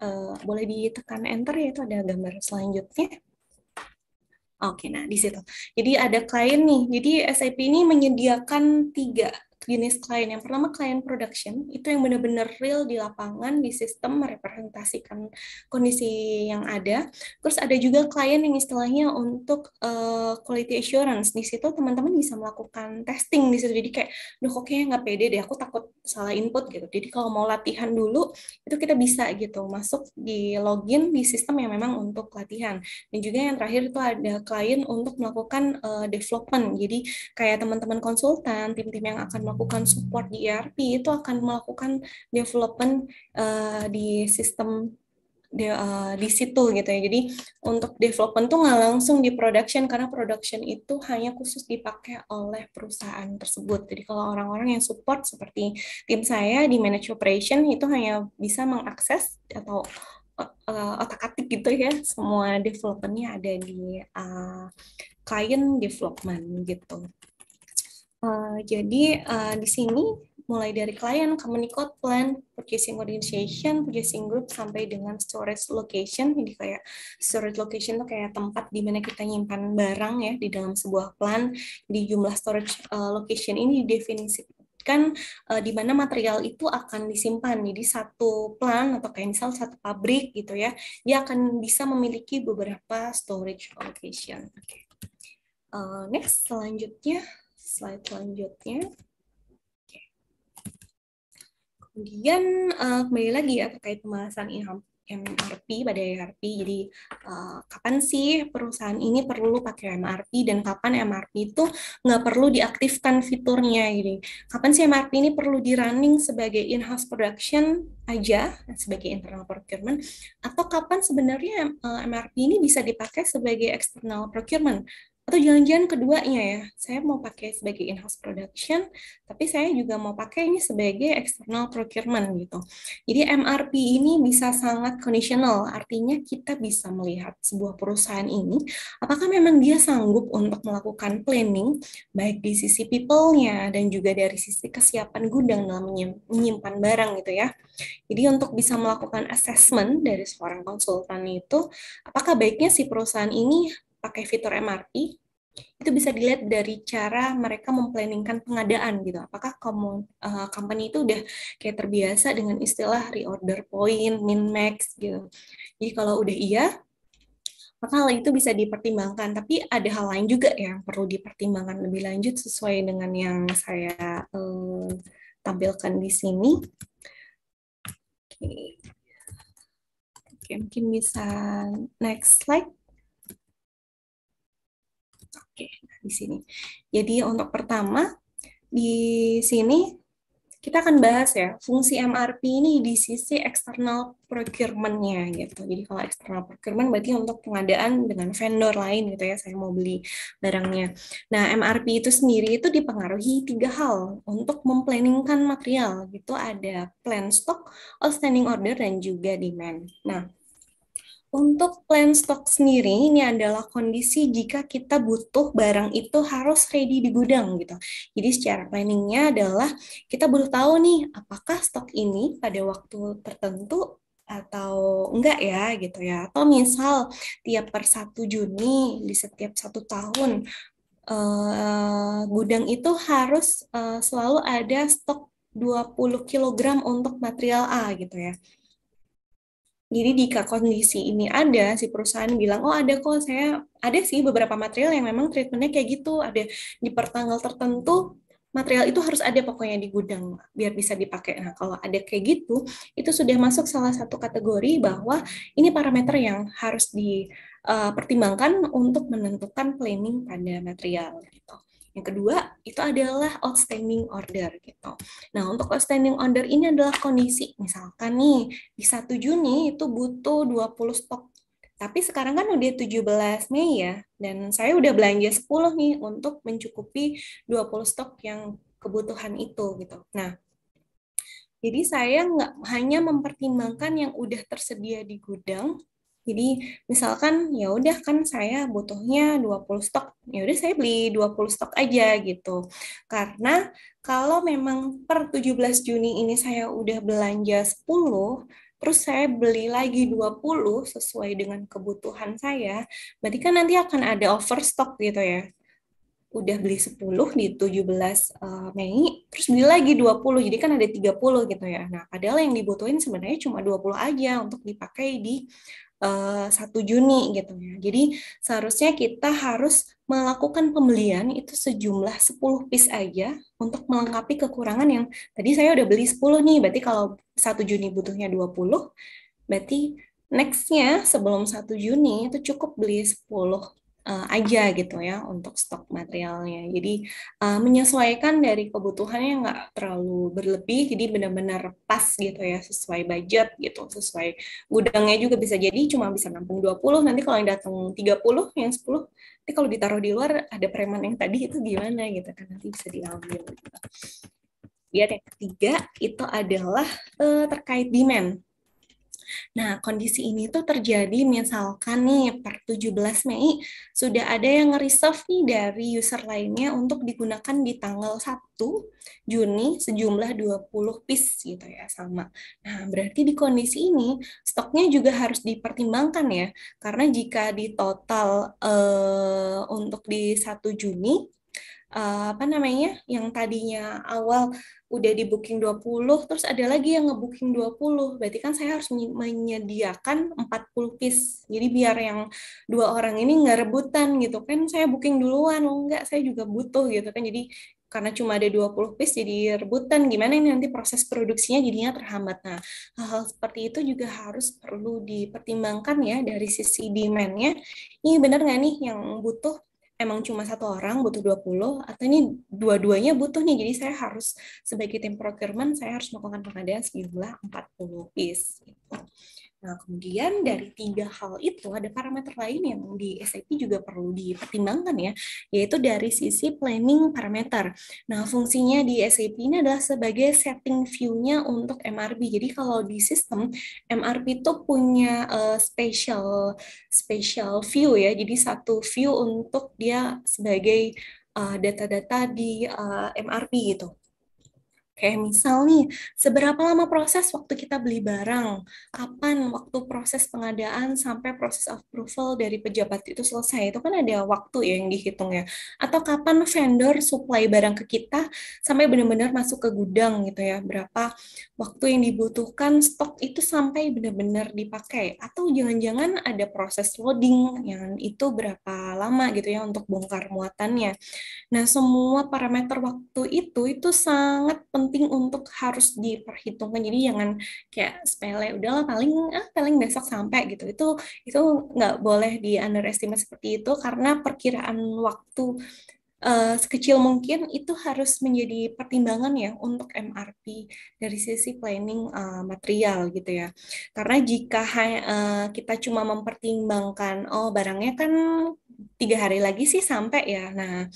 uh, boleh ditekan enter ya itu ada gambar selanjutnya Oke, nah di situ. Jadi ada klien nih. Jadi SAP ini menyediakan tiga jenis klien. Yang pertama klien production, itu yang benar-benar real di lapangan, di sistem merepresentasikan kondisi yang ada. Terus ada juga klien yang istilahnya untuk uh, quality assurance. Di situ teman-teman bisa melakukan testing di situ. Jadi kayak, duh kok kayaknya nggak pede deh, aku takut salah input gitu. Jadi kalau mau latihan dulu, itu kita bisa gitu, masuk di login di sistem yang memang untuk latihan. Dan juga yang terakhir itu ada klien untuk melakukan uh, development. Jadi kayak teman-teman konsultan, tim-tim yang akan melakukan support di ERP itu akan melakukan development uh, di sistem di, uh, eh, di situ gitu ya. Jadi untuk development tuh nggak langsung di production karena production itu hanya khusus dipakai oleh perusahaan tersebut. Jadi kalau orang-orang yang support seperti tim saya di manage operation itu hanya bisa mengakses atau uh, eh, otak-atik gitu ya semua developmentnya ada di uh, client development gitu. Eh, jadi uh, di sini mulai dari klien, company code plan, purchasing organization, purchasing group, sampai dengan storage location. Jadi kayak storage location itu kayak tempat di mana kita nyimpan barang ya di dalam sebuah plan. Di jumlah storage uh, location ini didefinisikan uh, di mana material itu akan disimpan. Jadi satu plan atau kayak misal satu pabrik gitu ya, dia akan bisa memiliki beberapa storage location. Okay. Uh, next selanjutnya slide selanjutnya. Kemudian uh, kembali lagi ya terkait pembahasan MRP pada ERP. Jadi uh, kapan sih perusahaan ini perlu pakai MRP dan kapan MRP itu nggak perlu diaktifkan fiturnya Jadi gitu. Kapan sih MRP ini perlu di running sebagai in-house production aja sebagai internal procurement atau kapan sebenarnya uh, eh, MRP ini bisa dipakai sebagai external procurement atau jangan-jangan keduanya ya saya mau pakai sebagai in-house production tapi saya juga mau pakai ini sebagai external procurement gitu jadi MRP ini bisa sangat conditional artinya kita bisa melihat sebuah perusahaan ini apakah memang dia sanggup untuk melakukan planning baik di sisi people-nya dan juga dari sisi kesiapan gudang dalam menyimpan barang gitu ya jadi untuk bisa melakukan assessment dari seorang konsultan itu apakah baiknya si perusahaan ini pakai fitur MRI itu bisa dilihat dari cara mereka memplanningkan pengadaan gitu. Apakah kamu uh, company itu udah kayak terbiasa dengan istilah reorder point, min max gitu. Jadi kalau udah iya, maka hal itu bisa dipertimbangkan. Tapi ada hal lain juga yang perlu dipertimbangkan lebih lanjut sesuai dengan yang saya uh, tampilkan di sini. Oke, okay. mungkin bisa next slide. di sini. Jadi untuk pertama di sini kita akan bahas ya fungsi MRP ini di sisi eksternal procurementnya gitu. Jadi kalau eksternal procurement berarti untuk pengadaan dengan vendor lain gitu ya saya mau beli barangnya. Nah, MRP itu sendiri itu dipengaruhi tiga hal untuk memplanningkan material gitu ada plan stock, outstanding order dan juga demand. Nah, untuk plan stok sendiri ini adalah kondisi jika kita butuh barang itu harus ready di gudang gitu. Jadi secara planningnya adalah kita butuh tahu nih apakah stok ini pada waktu tertentu atau enggak ya gitu ya. Atau misal tiap per 1 Juni di setiap satu tahun eh, gudang itu harus eh, selalu ada stok 20 kg untuk material A gitu ya. Jadi jika kondisi ini ada, si perusahaan bilang, oh ada kok, saya ada sih beberapa material yang memang treatmentnya kayak gitu, ada di pertanggal tertentu material itu harus ada pokoknya di gudang biar bisa dipakai. Nah, kalau ada kayak gitu, itu sudah masuk salah satu kategori bahwa ini parameter yang harus dipertimbangkan eh, untuk menentukan planning pada material gitu. Yang kedua itu adalah outstanding order gitu. Nah untuk outstanding order ini adalah kondisi misalkan nih di 1 Juni itu butuh 20 stok tapi sekarang kan udah 17 Mei ya, dan saya udah belanja 10 nih untuk mencukupi 20 stok yang kebutuhan itu gitu. Nah, jadi saya nggak hanya mempertimbangkan yang udah tersedia di gudang, jadi misalkan ya udah kan saya butuhnya 20 stok, ya udah saya beli 20 stok aja gitu. Karena kalau memang per 17 Juni ini saya udah belanja 10, terus saya beli lagi 20 sesuai dengan kebutuhan saya, berarti kan nanti akan ada overstock gitu ya. Udah beli 10 di 17 eh, Mei, terus beli lagi 20, jadi kan ada 30 gitu ya. Nah, padahal yang dibutuhin sebenarnya cuma 20 aja untuk dipakai di 1 eh, Juni gitu ya. Jadi seharusnya kita harus melakukan pembelian itu sejumlah 10 piece aja untuk melengkapi kekurangan yang tadi saya udah beli 10 nih, berarti kalau 1 Juni butuhnya 20, berarti nextnya sebelum 1 Juni itu cukup beli 10 uh, aja gitu ya untuk stok materialnya. Jadi uh, menyesuaikan dari kebutuhannya nggak terlalu berlebih, jadi benar-benar pas gitu ya, sesuai budget gitu, sesuai gudangnya juga bisa jadi cuma bisa nampung 20, nanti kalau yang datang 30, yang 10, nanti kalau ditaruh di luar ada preman yang tadi itu gimana gitu kan, nanti bisa diambil gitu. Lihat yang ketiga itu adalah uh, terkait demand Nah, kondisi ini tuh terjadi misalkan nih per 17 Mei sudah ada yang nge-reserve nih dari user lainnya untuk digunakan di tanggal 1 Juni sejumlah 20 piece gitu ya sama. Nah, berarti di kondisi ini stoknya juga harus dipertimbangkan ya. Karena jika di total eh, untuk di 1 Juni uh, apa namanya yang tadinya awal udah di booking 20 terus ada lagi yang ngebooking 20 berarti kan saya harus menyediakan 40 piece jadi biar yang dua orang ini nggak rebutan gitu kan saya booking duluan loh nggak saya juga butuh gitu kan jadi karena cuma ada 20 piece jadi rebutan gimana ini nanti proses produksinya jadinya terhambat nah hal-hal seperti itu juga harus perlu dipertimbangkan ya dari sisi demandnya ini benar nggak nih yang butuh emang cuma satu orang butuh 20 atau ini dua-duanya butuh nih jadi saya harus sebagai tim procurement saya harus melakukan pengadaan sejumlah 40 piece gitu. Nah, kemudian dari tiga hal itu ada parameter lain yang di SAP juga perlu dipertimbangkan ya, yaitu dari sisi planning parameter. Nah, fungsinya di SAP ini adalah sebagai setting view-nya untuk MRP. Jadi kalau di sistem MRP itu punya uh, special special view ya. Jadi satu view untuk dia sebagai eh, data-data uh, di uh, eh, MRP gitu. Kayak misal nih, seberapa lama proses waktu kita beli barang? Kapan waktu proses pengadaan sampai proses approval dari pejabat itu selesai? Itu kan ada waktu ya yang dihitung ya. Atau kapan vendor supply barang ke kita sampai benar-benar masuk ke gudang gitu ya. Berapa waktu yang dibutuhkan stok itu sampai benar-benar dipakai? Atau jangan-jangan ada proses loading yang itu berapa lama gitu ya untuk bongkar muatannya. Nah, semua parameter waktu itu itu sangat penting penting untuk harus diperhitungkan jadi jangan kayak sepele udahlah paling ah paling besok sampai gitu itu itu nggak boleh di underestimate seperti itu karena perkiraan waktu uh, sekecil mungkin itu harus menjadi pertimbangan ya untuk MRP dari sisi planning uh, material gitu ya. Karena jika uh, kita cuma mempertimbangkan oh barangnya kan tiga hari lagi sih sampai ya. Nah,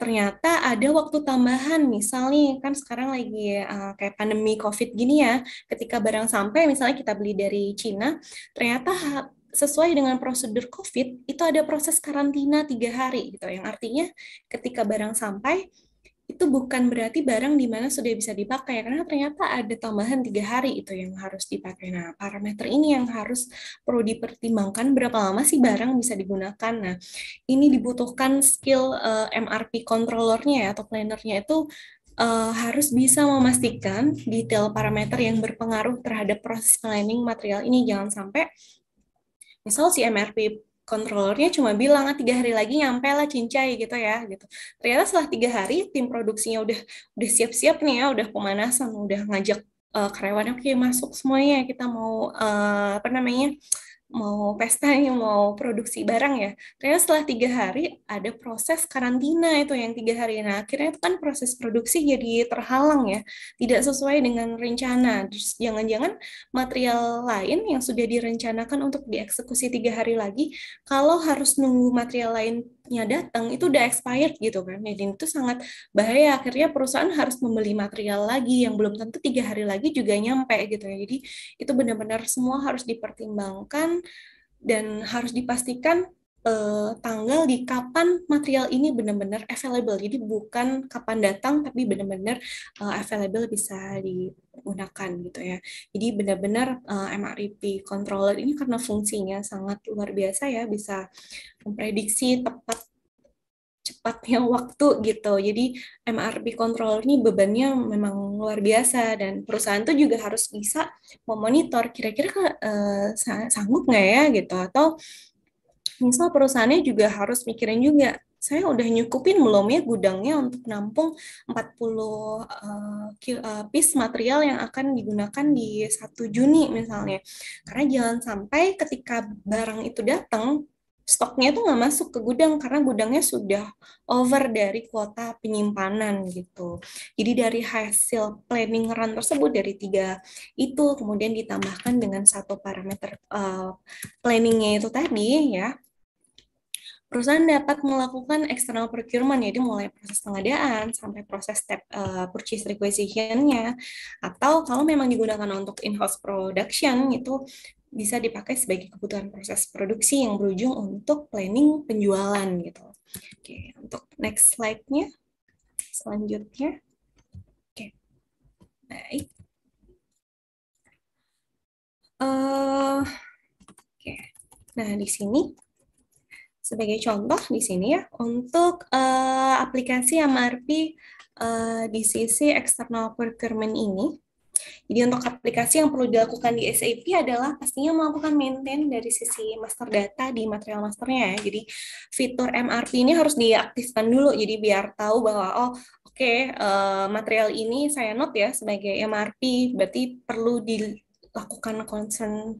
ternyata ada waktu tambahan, Misalnya kan sekarang lagi uh, kayak pandemi COVID gini ya, ketika barang sampai misalnya kita beli dari Cina, ternyata sesuai dengan prosedur COVID itu ada proses karantina tiga hari gitu, yang artinya ketika barang sampai itu bukan berarti barang di mana sudah bisa dipakai karena ternyata ada tambahan tiga hari itu yang harus dipakai. Nah, parameter ini yang harus perlu dipertimbangkan berapa lama sih barang bisa digunakan. Nah, ini dibutuhkan skill uh, eh, MRP controllernya ya, atau planernya itu uh, harus bisa memastikan detail parameter yang berpengaruh terhadap proses planning material ini jangan sampai misal si MRP kontrolernya cuma bilang ah, tiga hari lagi nyampe lah cincai gitu ya gitu ternyata setelah tiga hari tim produksinya udah udah siap-siap nih ya udah pemanasan udah ngajak uh, karyawannya oke okay, masuk semuanya kita mau uh, apa namanya mau pesta nih, mau produksi barang ya. Ternyata setelah tiga hari ada proses karantina itu yang tiga hari. Nah akhirnya itu kan proses produksi jadi terhalang ya, tidak sesuai dengan rencana. Terus jangan-jangan material lain yang sudah direncanakan untuk dieksekusi tiga hari lagi, kalau harus nunggu material lain produknya datang itu udah expired gitu kan jadi itu sangat bahaya akhirnya perusahaan harus membeli material lagi yang belum tentu tiga hari lagi juga nyampe gitu ya jadi itu benar-benar semua harus dipertimbangkan dan harus dipastikan uh, tanggal di kapan material ini benar-benar available. Jadi bukan kapan datang, tapi benar-benar uh, available bisa digunakan gitu ya. Jadi benar-benar uh, eh, MRP controller ini karena fungsinya sangat luar biasa ya, bisa memprediksi tepat cepatnya waktu gitu. Jadi MRP controller ini bebannya memang luar biasa dan perusahaan itu juga harus bisa memonitor kira-kira uh, sanggup nggak ya gitu atau misal perusahaannya juga harus mikirin juga saya udah nyukupin belum ya gudangnya untuk nampung 40 uh, eh, eh, piece material yang akan digunakan di 1 Juni misalnya. Karena jangan sampai ketika barang itu datang, stoknya itu nggak masuk ke gudang karena gudangnya sudah over dari kuota penyimpanan gitu. Jadi dari hasil planning run tersebut dari tiga itu kemudian ditambahkan dengan satu parameter uh, planningnya itu tadi ya perusahaan dapat melakukan external procurement, jadi mulai proses pengadaan sampai proses step uh, purchase requisition-nya, atau kalau memang digunakan untuk in-house production, itu bisa dipakai sebagai kebutuhan proses produksi yang berujung untuk planning penjualan gitu. Oke, untuk next slide-nya. Selanjutnya. Oke. Baik. Uh, oke. Nah, di sini sebagai contoh di sini ya untuk uh, aplikasi MRP uh, eh, di sisi external procurement ini. Jadi untuk aplikasi yang perlu dilakukan di SAP adalah pastinya melakukan maintain dari sisi master data di material masternya ya. Jadi fitur MRP ini harus diaktifkan dulu jadi biar tahu bahwa oh oke okay, uh, eh, material ini saya note ya sebagai MRP berarti perlu dilakukan concern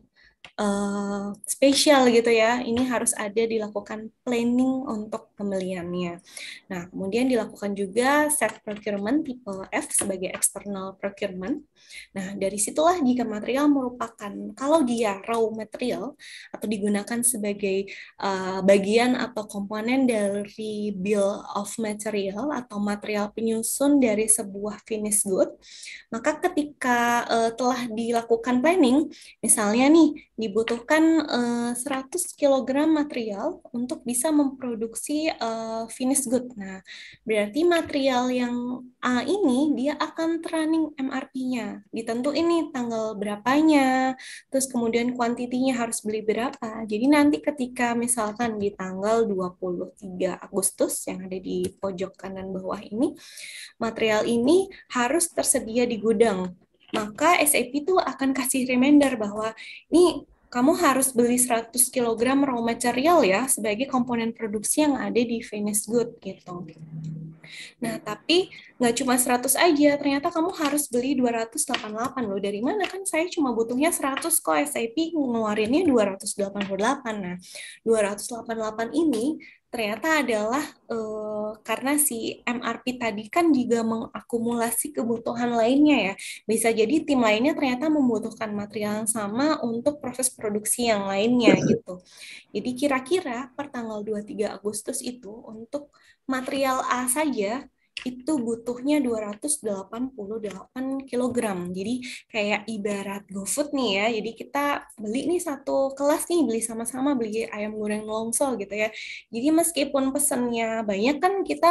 Eh, spesial gitu ya. Ini harus ada dilakukan planning untuk pembeliannya. Nah, kemudian dilakukan juga set procurement tipe F sebagai external procurement. Nah, dari situlah jika material merupakan kalau dia raw material atau digunakan sebagai uh, bagian atau komponen dari bill of material atau material penyusun dari sebuah finished good, maka ketika uh, telah dilakukan planning, misalnya nih dibutuhkan uh, 100 kg material untuk bisa memproduksi uh, eh, finish good. Nah, berarti material yang A ini dia akan running MRP-nya. Ditentu ini tanggal berapanya, terus kemudian kuantitinya harus beli berapa. Jadi nanti ketika misalkan di tanggal 23 Agustus yang ada di pojok kanan bawah ini, material ini harus tersedia di gudang maka SAP itu akan kasih reminder bahwa ini kamu harus beli 100 kg raw material ya sebagai komponen produksi yang ada di finished good gitu. Nah, tapi nggak cuma 100 aja, ternyata kamu harus beli 288 loh. Dari mana kan saya cuma butuhnya 100 kok SAP ngeluarinnya 288. Nah, 288 ini ternyata adalah uh, karena si MRP tadi kan juga mengakumulasi kebutuhan lainnya ya. Bisa jadi tim lainnya ternyata membutuhkan material yang sama untuk proses produksi yang lainnya gitu. Jadi kira-kira per tanggal 23 Agustus itu untuk material A saja itu butuhnya 288 kg. Jadi kayak ibarat GoFood nih ya. Jadi kita beli nih satu kelas nih, beli sama-sama beli ayam goreng longso gitu ya. Jadi meskipun pesennya banyak kan kita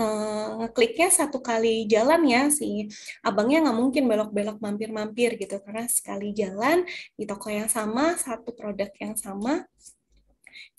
eh, ngekliknya satu kali jalan ya si abangnya nggak mungkin belok-belok mampir-mampir gitu karena sekali jalan di toko yang sama satu produk yang sama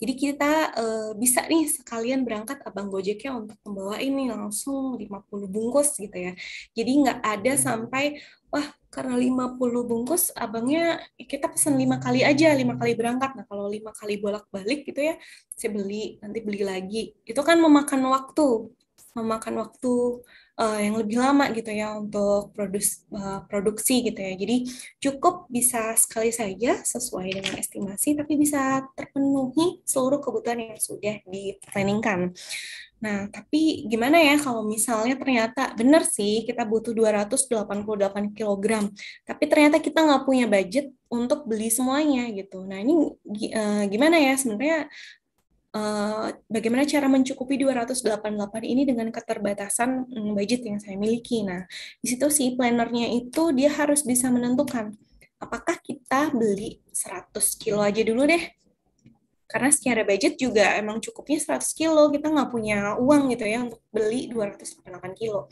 jadi kita uh, bisa nih sekalian berangkat abang gojeknya untuk membawa ini langsung 50 bungkus gitu ya. Jadi nggak ada sampai wah karena 50 bungkus abangnya kita pesan lima kali aja lima kali berangkat nah kalau lima kali bolak balik gitu ya saya beli nanti beli lagi itu kan memakan waktu memakan waktu uh, yang lebih lama gitu ya untuk produs, uh, produksi gitu ya. Jadi cukup bisa sekali saja sesuai dengan estimasi tapi bisa terpenuhi seluruh kebutuhan yang sudah diplaningkan. Nah, tapi gimana ya kalau misalnya ternyata benar sih kita butuh 288 kg, tapi ternyata kita nggak punya budget untuk beli semuanya gitu. Nah, ini eh, gimana ya sebenarnya Eh, bagaimana cara mencukupi 288 ini dengan keterbatasan mm, budget yang saya miliki. Nah, di situ si plannernya itu dia harus bisa menentukan apakah kita beli 100 kilo aja dulu deh. Karena secara budget juga emang cukupnya 100 kilo, kita nggak punya uang gitu ya untuk beli 288 kilo.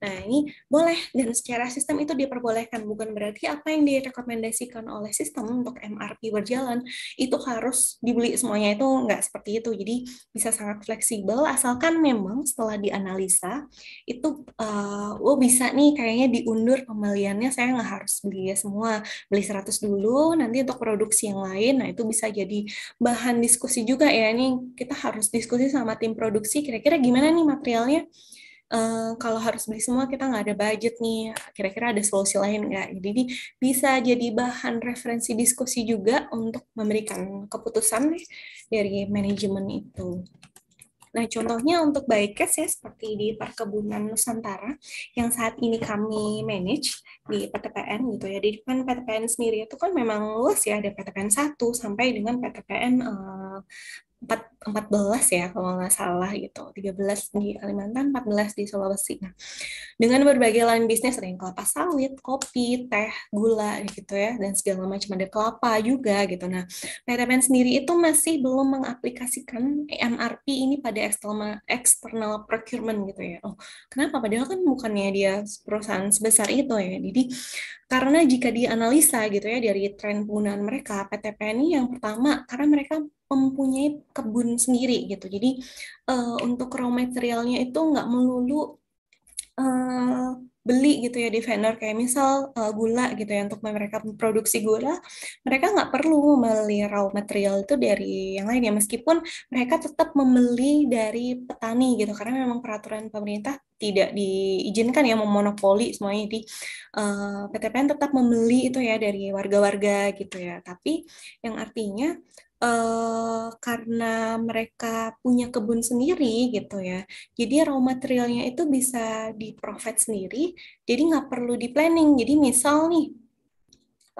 Nah, ini boleh dan secara sistem itu diperbolehkan. Bukan berarti apa yang direkomendasikan oleh sistem untuk MRP berjalan itu harus dibeli semuanya itu nggak seperti itu. Jadi bisa sangat fleksibel asalkan memang setelah dianalisa itu uh, oh bisa nih kayaknya diundur pembeliannya saya nggak harus beli ya semua. Beli 100 dulu, nanti untuk produksi yang lain. Nah, itu bisa jadi bahan diskusi juga ya. Ini kita harus diskusi sama tim produksi kira-kira gimana nih materialnya Eh, kalau harus beli semua kita nggak ada budget nih, kira-kira ada solusi lain nggak? Jadi bisa jadi bahan referensi diskusi juga untuk memberikan keputusan nih dari manajemen itu. Nah, contohnya untuk Baikes ya, seperti di Perkebunan Nusantara yang saat ini kami manage di PTPN gitu ya. Di depan PTPN sendiri itu kan memang luas ya, ada PTPN 1 sampai dengan PTPN uh, eh, empat belas ya kalau nggak salah gitu tiga belas di Kalimantan empat belas di Sulawesi nah dengan berbagai lain bisnis ada yang kelapa sawit kopi teh gula gitu ya dan segala macam ada kelapa juga gitu nah PTPN sendiri itu masih belum mengaplikasikan MRP ini pada external external procurement gitu ya oh kenapa padahal kan bukannya dia perusahaan sebesar itu ya jadi karena jika dianalisa gitu ya dari tren penggunaan mereka PTPN ini yang pertama karena mereka mempunyai kebun sendiri gitu. Jadi uh, untuk raw materialnya itu nggak melulu uh, beli gitu ya di vendor kayak misal uh, gula gitu ya untuk mereka produksi gula mereka nggak perlu membeli raw material itu dari yang lain ya meskipun mereka tetap membeli dari petani gitu karena memang peraturan pemerintah tidak diizinkan ya memonopoli semuanya di uh, PTPN tetap membeli itu ya dari warga-warga gitu ya tapi yang artinya uh, karena mereka punya kebun sendiri gitu ya. Jadi raw materialnya itu bisa di profit sendiri, jadi nggak perlu di planning. Jadi misal nih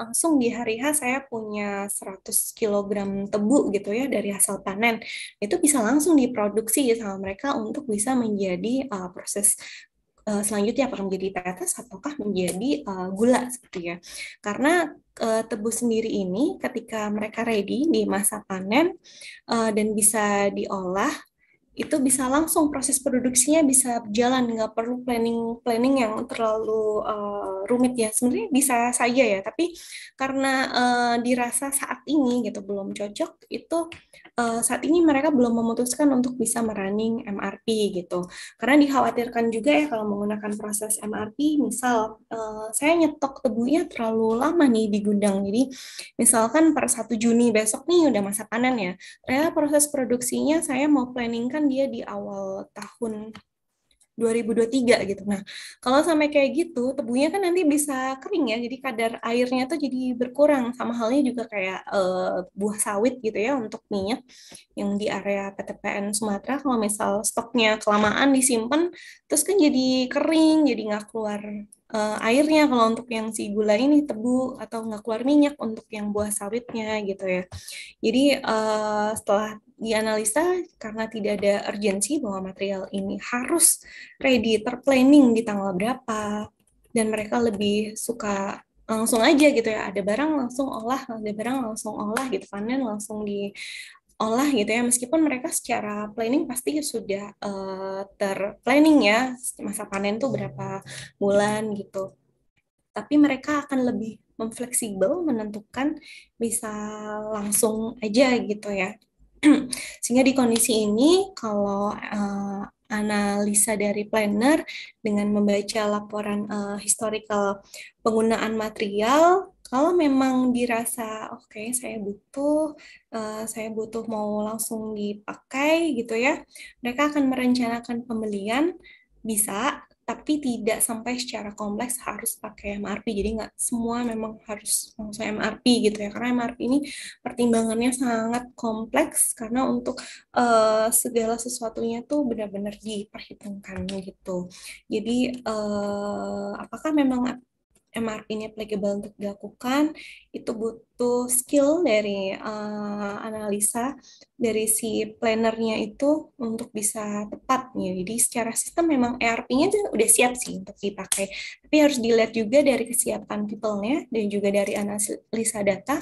langsung di hari H saya punya 100 kg tebu gitu ya dari hasil panen. Itu bisa langsung diproduksi sama mereka untuk bisa menjadi uh, proses Eh, selanjutnya apakah menjadi tetes ataukah menjadi uh, gula seperti ya. Karena uh, tebu sendiri ini ketika mereka ready di masa panen uh, dan bisa diolah itu bisa langsung proses produksinya bisa jalan nggak perlu planning planning yang terlalu uh, rumit ya sebenarnya bisa saja ya tapi karena uh, dirasa saat ini gitu belum cocok itu uh, saat ini mereka belum memutuskan untuk bisa merunning MRP gitu karena dikhawatirkan juga ya kalau menggunakan proses MRP misal uh, saya nyetok tebunya terlalu lama nih di gudang jadi misalkan per 1 Juni besok nih udah masa panen ya ternyata proses produksinya saya mau planningkan kan dia di awal tahun 2023 gitu. Nah, kalau sampai kayak gitu, tebunya kan nanti bisa kering ya, jadi kadar airnya tuh jadi berkurang. Sama halnya juga kayak uh, buah sawit gitu ya untuk minyak yang di area PTPN Sumatera, kalau misal stoknya kelamaan disimpan, terus kan jadi kering, jadi nggak keluar uh, airnya kalau untuk yang si gula ini tebu atau nggak keluar minyak untuk yang buah sawitnya gitu ya. Jadi uh, setelah dianalisa karena tidak ada urgensi bahwa material ini harus ready terplanning di tanggal berapa dan mereka lebih suka langsung aja gitu ya ada barang langsung olah ada barang langsung olah gitu panen langsung di olah gitu ya meskipun mereka secara planning pasti sudah uh, terplanning ya masa panen tuh berapa bulan gitu tapi mereka akan lebih memfleksibel menentukan bisa langsung aja gitu ya Sehingga di kondisi ini kalau uh, analisa dari planner dengan membaca laporan uh, historical penggunaan material kalau memang dirasa oke okay, saya butuh uh, saya butuh mau langsung dipakai gitu ya mereka akan merencanakan pembelian bisa tapi tidak sampai secara kompleks harus pakai MRP. Jadi nggak semua memang harus langsung MRP gitu ya, karena MRP ini pertimbangannya sangat kompleks karena untuk uh, segala sesuatunya tuh benar-benar diperhitungkan gitu. Jadi uh, apakah memang MRP ini applicable untuk dilakukan? Itu but satu skill dari uh, analisa dari si plannernya itu untuk bisa tepat ya. Jadi secara sistem memang ERP-nya udah siap sih untuk dipakai, tapi harus dilihat juga dari kesiapan people-nya dan juga dari analisa data,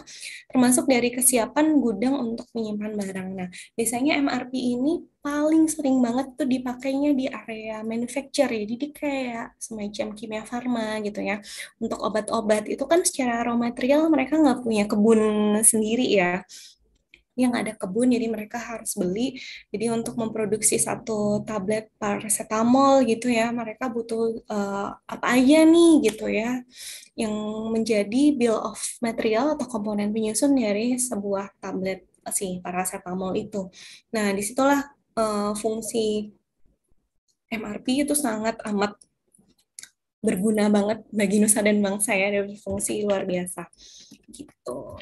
termasuk dari kesiapan gudang untuk menyimpan barang. Nah, biasanya MRP ini paling sering banget tuh dipakainya di area manufacture ya, jadi kayak semacam kimia farma gitu ya, untuk obat-obat itu kan secara raw material mereka nggak punya kebun sendiri ya yang ada kebun jadi mereka harus beli jadi untuk memproduksi satu tablet paracetamol gitu ya mereka butuh uh, apa aja nih gitu ya yang menjadi bill of material atau komponen penyusun dari sebuah tablet eh, si paracetamol itu nah disitulah uh, fungsi MRP itu sangat amat berguna banget bagi nusa dan bangsa ya dan fungsi luar biasa gitu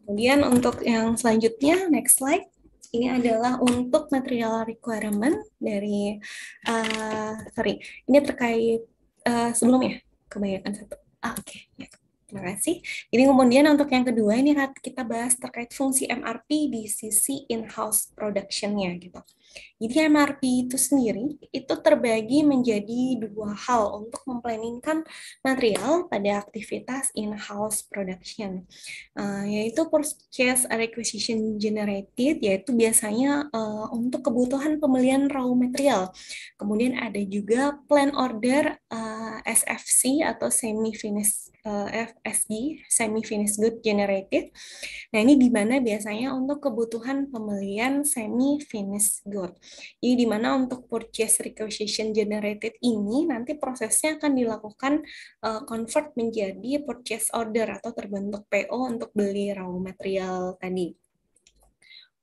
kemudian untuk yang selanjutnya next slide ini adalah untuk material requirement dari uh, sorry ini terkait uh, eh, sebelumnya kebanyakan satu ah, oke okay, ya. Terima kasih. Ini kemudian untuk yang kedua ini kita bahas terkait fungsi MRP di sisi in-house production-nya gitu. Jadi MRP itu sendiri itu terbagi menjadi dua hal untuk memplanningkan material pada aktivitas in-house production, uh, yaitu purchase requisition generated, yaitu biasanya uh, untuk kebutuhan pembelian raw material. Kemudian ada juga plan order uh, eh, SFC atau semi finished FSG, semi finished good generated. Nah ini di mana biasanya untuk kebutuhan pembelian semi finished good tersebut. Jadi di mana untuk purchase requisition generated ini nanti prosesnya akan dilakukan uh, convert menjadi purchase order atau terbentuk PO untuk beli raw material tadi.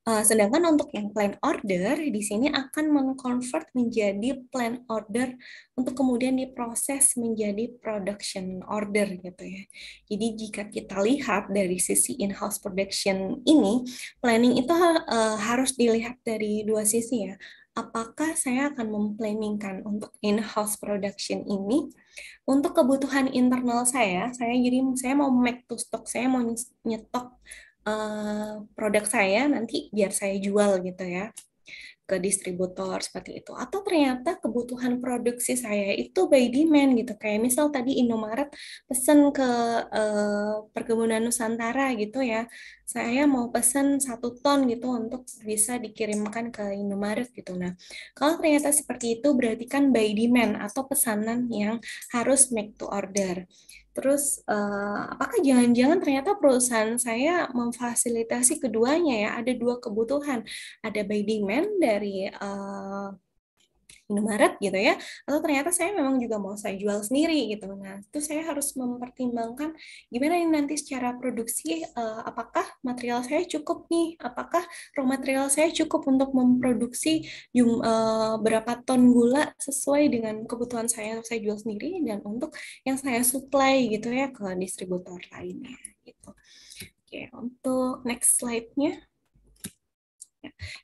Eh, sedangkan untuk yang plan order di sini akan mengkonvert menjadi plan order untuk kemudian diproses menjadi production order gitu ya. Jadi jika kita lihat dari sisi in-house production ini, planning itu uh, harus dilihat dari dua sisi ya. Apakah saya akan memplanningkan untuk in-house production ini untuk kebutuhan internal saya, saya jadi saya mau make to stock, saya mau nyetok Eh, produk saya nanti biar saya jual gitu ya ke distributor seperti itu atau ternyata kebutuhan produksi saya itu by demand gitu kayak misal tadi Indomaret pesen ke uh, perkebunan Nusantara gitu ya saya mau pesen satu ton gitu untuk bisa dikirimkan ke Indomaret gitu nah kalau ternyata seperti itu berarti kan by demand atau pesanan yang harus make to order Terus, uh, apakah jangan-jangan ternyata perusahaan saya memfasilitasi keduanya ya? Ada dua kebutuhan, ada by demand dari uh, Indomaret gitu ya atau ternyata saya memang juga mau saya jual sendiri gitu nah itu saya harus mempertimbangkan gimana ini nanti secara produksi uh, apakah material saya cukup nih apakah raw material saya cukup untuk memproduksi jum, uh, berapa ton gula sesuai dengan kebutuhan saya untuk saya jual sendiri dan untuk yang saya supply gitu ya ke distributor lainnya gitu oke untuk next slide-nya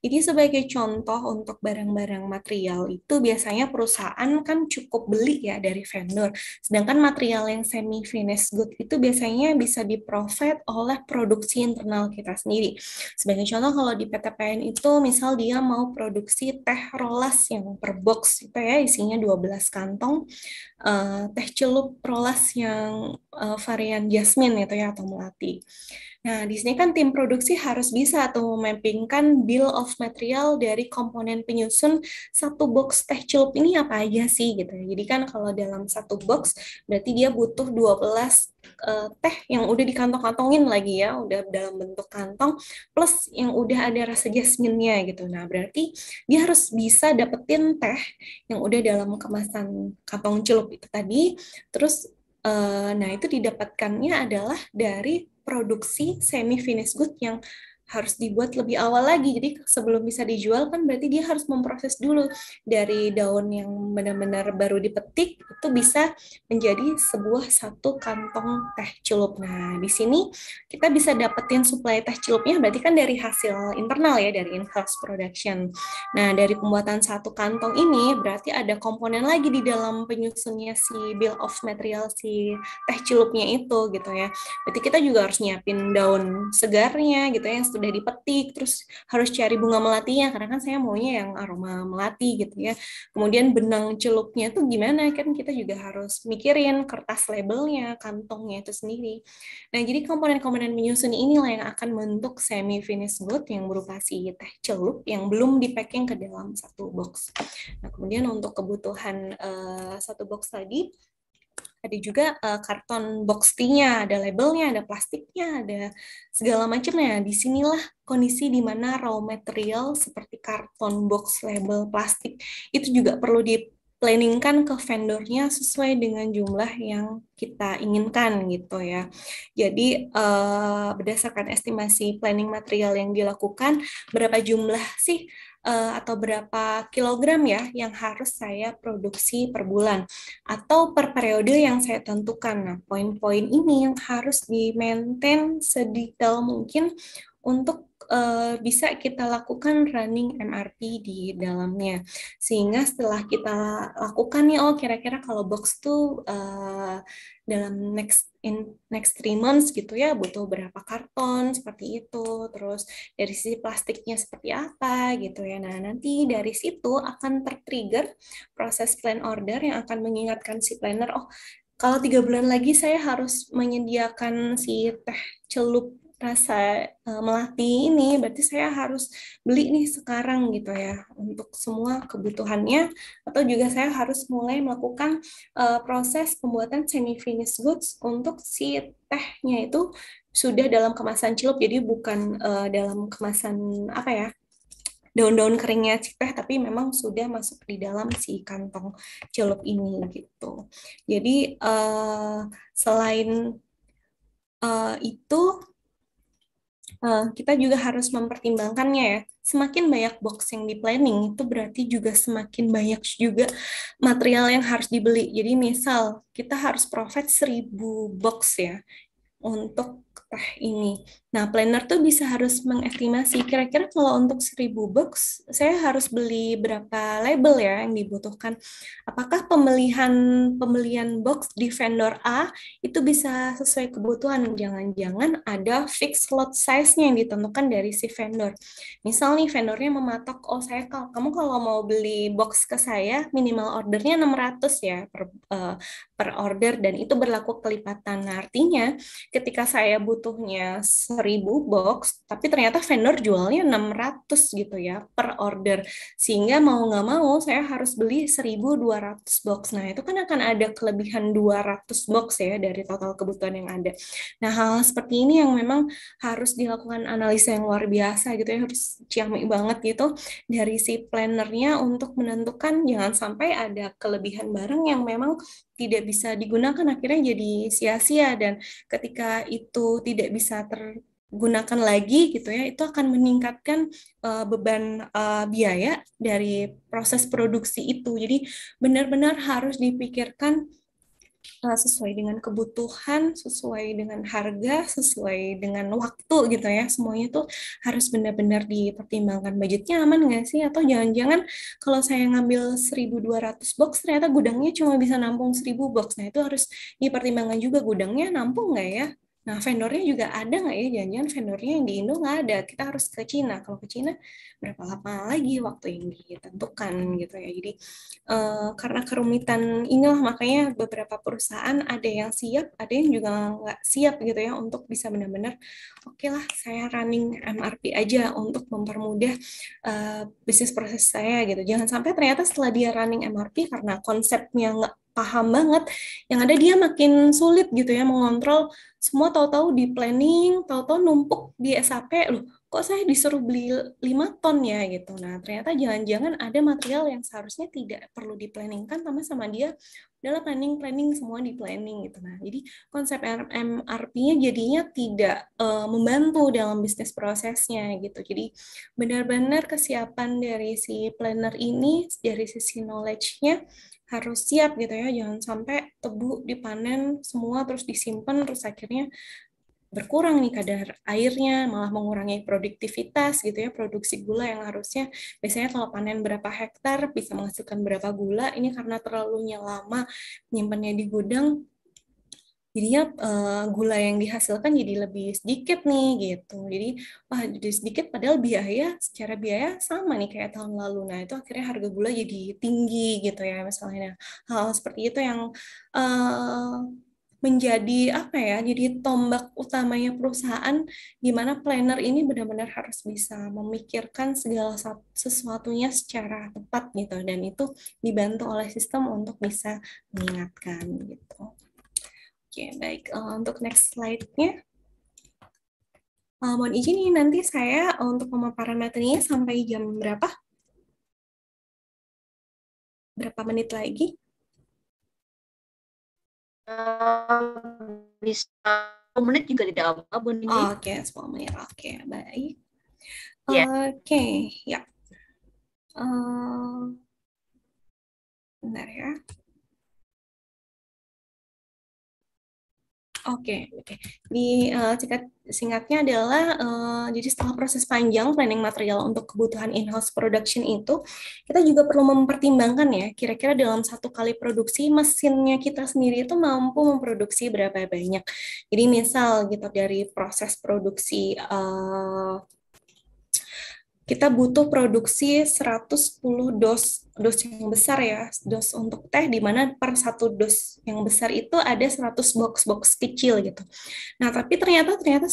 ini sebagai contoh untuk barang-barang material itu biasanya perusahaan kan cukup beli ya dari vendor. Sedangkan material yang semi finished good itu biasanya bisa profit oleh produksi internal kita sendiri. Sebagai contoh kalau di PTPN itu misal dia mau produksi teh rolas yang per box itu ya isinya 12 kantong, eh, teh celup rolas yang eh, varian jasmine itu ya atau melati. Nah, di sini kan tim produksi harus bisa tuh memappingkan bill of material dari komponen penyusun satu box teh celup ini apa aja sih gitu. Ya. Jadi kan kalau dalam satu box berarti dia butuh 12 uh, eh, teh yang udah dikantong-kantongin lagi ya, udah dalam bentuk kantong plus yang udah ada rasa jasminnya gitu. Nah, berarti dia harus bisa dapetin teh yang udah dalam kemasan kantong celup itu tadi. Terus eh, nah itu didapatkannya adalah dari produksi semi finished good yang harus dibuat lebih awal lagi. Jadi sebelum bisa dijual kan berarti dia harus memproses dulu dari daun yang benar-benar baru dipetik itu bisa menjadi sebuah satu kantong teh celup. Nah, di sini kita bisa dapetin suplai teh celupnya berarti kan dari hasil internal ya dari in-house production. Nah, dari pembuatan satu kantong ini berarti ada komponen lagi di dalam penyusunnya si bill of material si teh celupnya itu gitu ya. Berarti kita juga harus nyiapin daun segarnya gitu ya yang sudah dipetik terus harus cari bunga melatinya karena kan saya maunya yang aroma melati gitu ya kemudian benang celupnya tuh gimana kan kita juga harus mikirin kertas labelnya kantongnya itu sendiri nah jadi komponen-komponen menyusun inilah yang akan membentuk semi finish good yang berupa si teh celup yang belum di packing ke dalam satu box nah kemudian untuk kebutuhan uh, satu box tadi ada juga uh, karton box tea-nya, ada labelnya, ada plastiknya, ada segala macamnya. Disinilah kondisi di mana raw material seperti karton box, label, plastik itu juga perlu di planningkan ke vendornya sesuai dengan jumlah yang kita inginkan gitu ya. Jadi uh, berdasarkan estimasi planning material yang dilakukan, berapa jumlah sih uh, atau berapa kilogram ya yang harus saya produksi per bulan atau per periode yang saya tentukan. Nah, poin-poin ini yang harus di maintain sedetail mungkin untuk uh, bisa kita lakukan running MRP di dalamnya. Sehingga setelah kita lakukan nih, oh kira-kira kalau box tuh uh, dalam next in next three months gitu ya butuh berapa karton seperti itu terus dari sisi plastiknya seperti apa gitu ya nah nanti dari situ akan tertrigger proses plan order yang akan mengingatkan si planner oh kalau tiga bulan lagi saya harus menyediakan si teh celup rasa uh, eh, melati ini berarti saya harus beli nih sekarang gitu ya untuk semua kebutuhannya atau juga saya harus mulai melakukan uh, proses pembuatan semi finished goods untuk si tehnya itu sudah dalam kemasan celup jadi bukan uh, dalam kemasan apa ya daun-daun keringnya si teh tapi memang sudah masuk di dalam si kantong celup ini gitu. Jadi uh, selain uh, itu Eh, kita juga harus mempertimbangkannya ya. Semakin banyak box yang di planning itu berarti juga semakin banyak juga material yang harus dibeli. Jadi misal kita harus profit seribu box ya untuk teh ah, ini. Nah, planner tuh bisa harus mengestimasi kira-kira kalau untuk 1000 box saya harus beli berapa label ya yang dibutuhkan. Apakah pembelian pembelian box di vendor A itu bisa sesuai kebutuhan? Jangan-jangan ada fixed lot size-nya yang ditentukan dari si vendor. Misal nih vendornya mematok oh saya kalau kamu kalau mau beli box ke saya minimal ordernya 600 ya per uh, per order dan itu berlaku kelipatan. Nah, artinya ketika saya butuhnya 1000 box, tapi ternyata vendor jualnya 600 gitu ya per order. Sehingga mau nggak mau saya harus beli 1200 box. Nah, itu kan akan ada kelebihan 200 box ya dari total kebutuhan yang ada. Nah, hal, -hal seperti ini yang memang harus dilakukan analisa yang luar biasa gitu ya, harus ciamik banget gitu dari si plannernya untuk menentukan jangan sampai ada kelebihan barang yang memang tidak bisa digunakan akhirnya jadi sia-sia dan ketika itu tidak bisa tergunakan lagi gitu ya itu akan meningkatkan uh, beban uh, biaya dari proses produksi itu jadi benar-benar harus dipikirkan Eh, sesuai dengan kebutuhan, sesuai dengan harga, sesuai dengan waktu gitu ya. Semuanya tuh harus benar-benar dipertimbangkan budgetnya aman nggak sih? Atau jangan-jangan kalau saya ngambil 1.200 box ternyata gudangnya cuma bisa nampung 1.000 box. Nah itu harus dipertimbangkan juga gudangnya nampung nggak ya? Nah, vendornya juga ada nggak ya? Jangan-jangan vendornya yang di Indo nggak ada. Kita harus ke Cina. Kalau ke Cina, berapa lama lagi waktu yang ditentukan gitu ya. Jadi, uh, karena kerumitan inilah makanya beberapa perusahaan ada yang siap, ada yang juga nggak siap gitu ya untuk bisa benar-benar, oke okay lah saya running MRP aja untuk mempermudah uh, bisnis proses saya gitu. Jangan sampai ternyata setelah dia running MRP karena konsepnya nggak paham banget yang ada dia makin sulit gitu ya mengontrol semua tahu-tahu di planning tahu-tahu numpuk di SAP loh kok saya disuruh beli 5 ton ya gitu nah ternyata jangan-jangan ada material yang seharusnya tidak perlu di planning kan sama sama dia adalah planning planning semua di planning gitu nah jadi konsep MRP-nya jadinya tidak uh, membantu dalam bisnis prosesnya gitu jadi benar-benar kesiapan dari si planner ini dari sisi knowledge-nya harus siap gitu ya jangan sampai tebu dipanen semua terus disimpan terus akhirnya berkurang nih kadar airnya malah mengurangi produktivitas gitu ya produksi gula yang harusnya biasanya kalau panen berapa hektar bisa menghasilkan berapa gula ini karena terlalu lama nyimpannya di gudang jadinya uh, gula yang dihasilkan jadi lebih sedikit nih gitu jadi wah jadi sedikit padahal biaya secara biaya sama nih kayak tahun lalu nah itu akhirnya harga gula jadi tinggi gitu ya misalnya nah, hal, -hal seperti itu yang uh, menjadi apa ya jadi tombak utamanya perusahaan di mana planner ini benar-benar harus bisa memikirkan segala sesuatunya secara tepat gitu dan itu dibantu oleh sistem untuk bisa mengingatkan gitu. Oke, baik. Uh, untuk next slide-nya. Uh, mohon izin nih, nanti saya eh, untuk pemaparan
materinya sampai jam berapa? Berapa menit lagi? Uh, bisa
10 menit juga tidak apa-apa, Bu Nini. Oh, Oke, okay, 10 menit. Oke, okay, baik. Yeah. Oke,
okay, ya. Yeah. Uh, bentar ya. Oke, okay, oke. Okay.
Di uh, singkat, singkatnya adalah uh, jadi setelah proses panjang planning material untuk kebutuhan in-house production itu, kita juga perlu mempertimbangkan ya, kira-kira dalam satu kali produksi mesinnya kita sendiri itu mampu memproduksi berapa banyak. Jadi misal gitu dari proses produksi uh, kita butuh produksi 110 dos dos yang besar ya dos untuk teh di mana per satu dos yang besar itu ada 100 box box kecil gitu nah tapi ternyata ternyata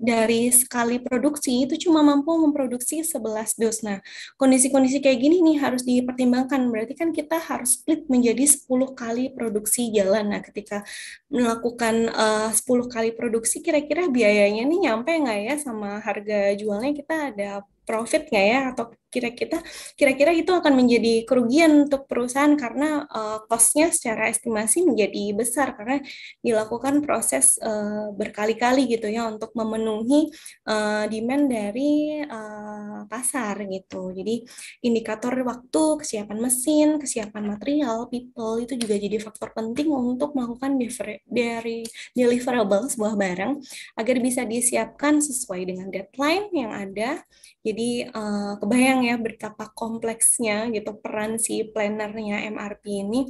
dari sekali produksi itu cuma mampu memproduksi 11 dos nah kondisi-kondisi kayak gini nih harus dipertimbangkan berarti kan kita harus split menjadi 10 kali produksi jalan nah ketika melakukan eh, uh, 10 kali produksi kira-kira biayanya nih nyampe nggak ya sama harga jualnya kita ada profit nggak ya atau kira-kira kira-kira itu akan menjadi kerugian untuk perusahaan karena uh, costnya secara estimasi menjadi besar karena dilakukan proses uh, berkali-kali gitu ya untuk memenuhi uh, demand dari uh, pasar gitu jadi indikator waktu kesiapan mesin kesiapan material people itu juga jadi faktor penting untuk melakukan dari deliverable sebuah barang agar bisa disiapkan sesuai dengan deadline yang ada jadi uh, kebayang ya betapa kompleksnya gitu peran si plannernya MRP ini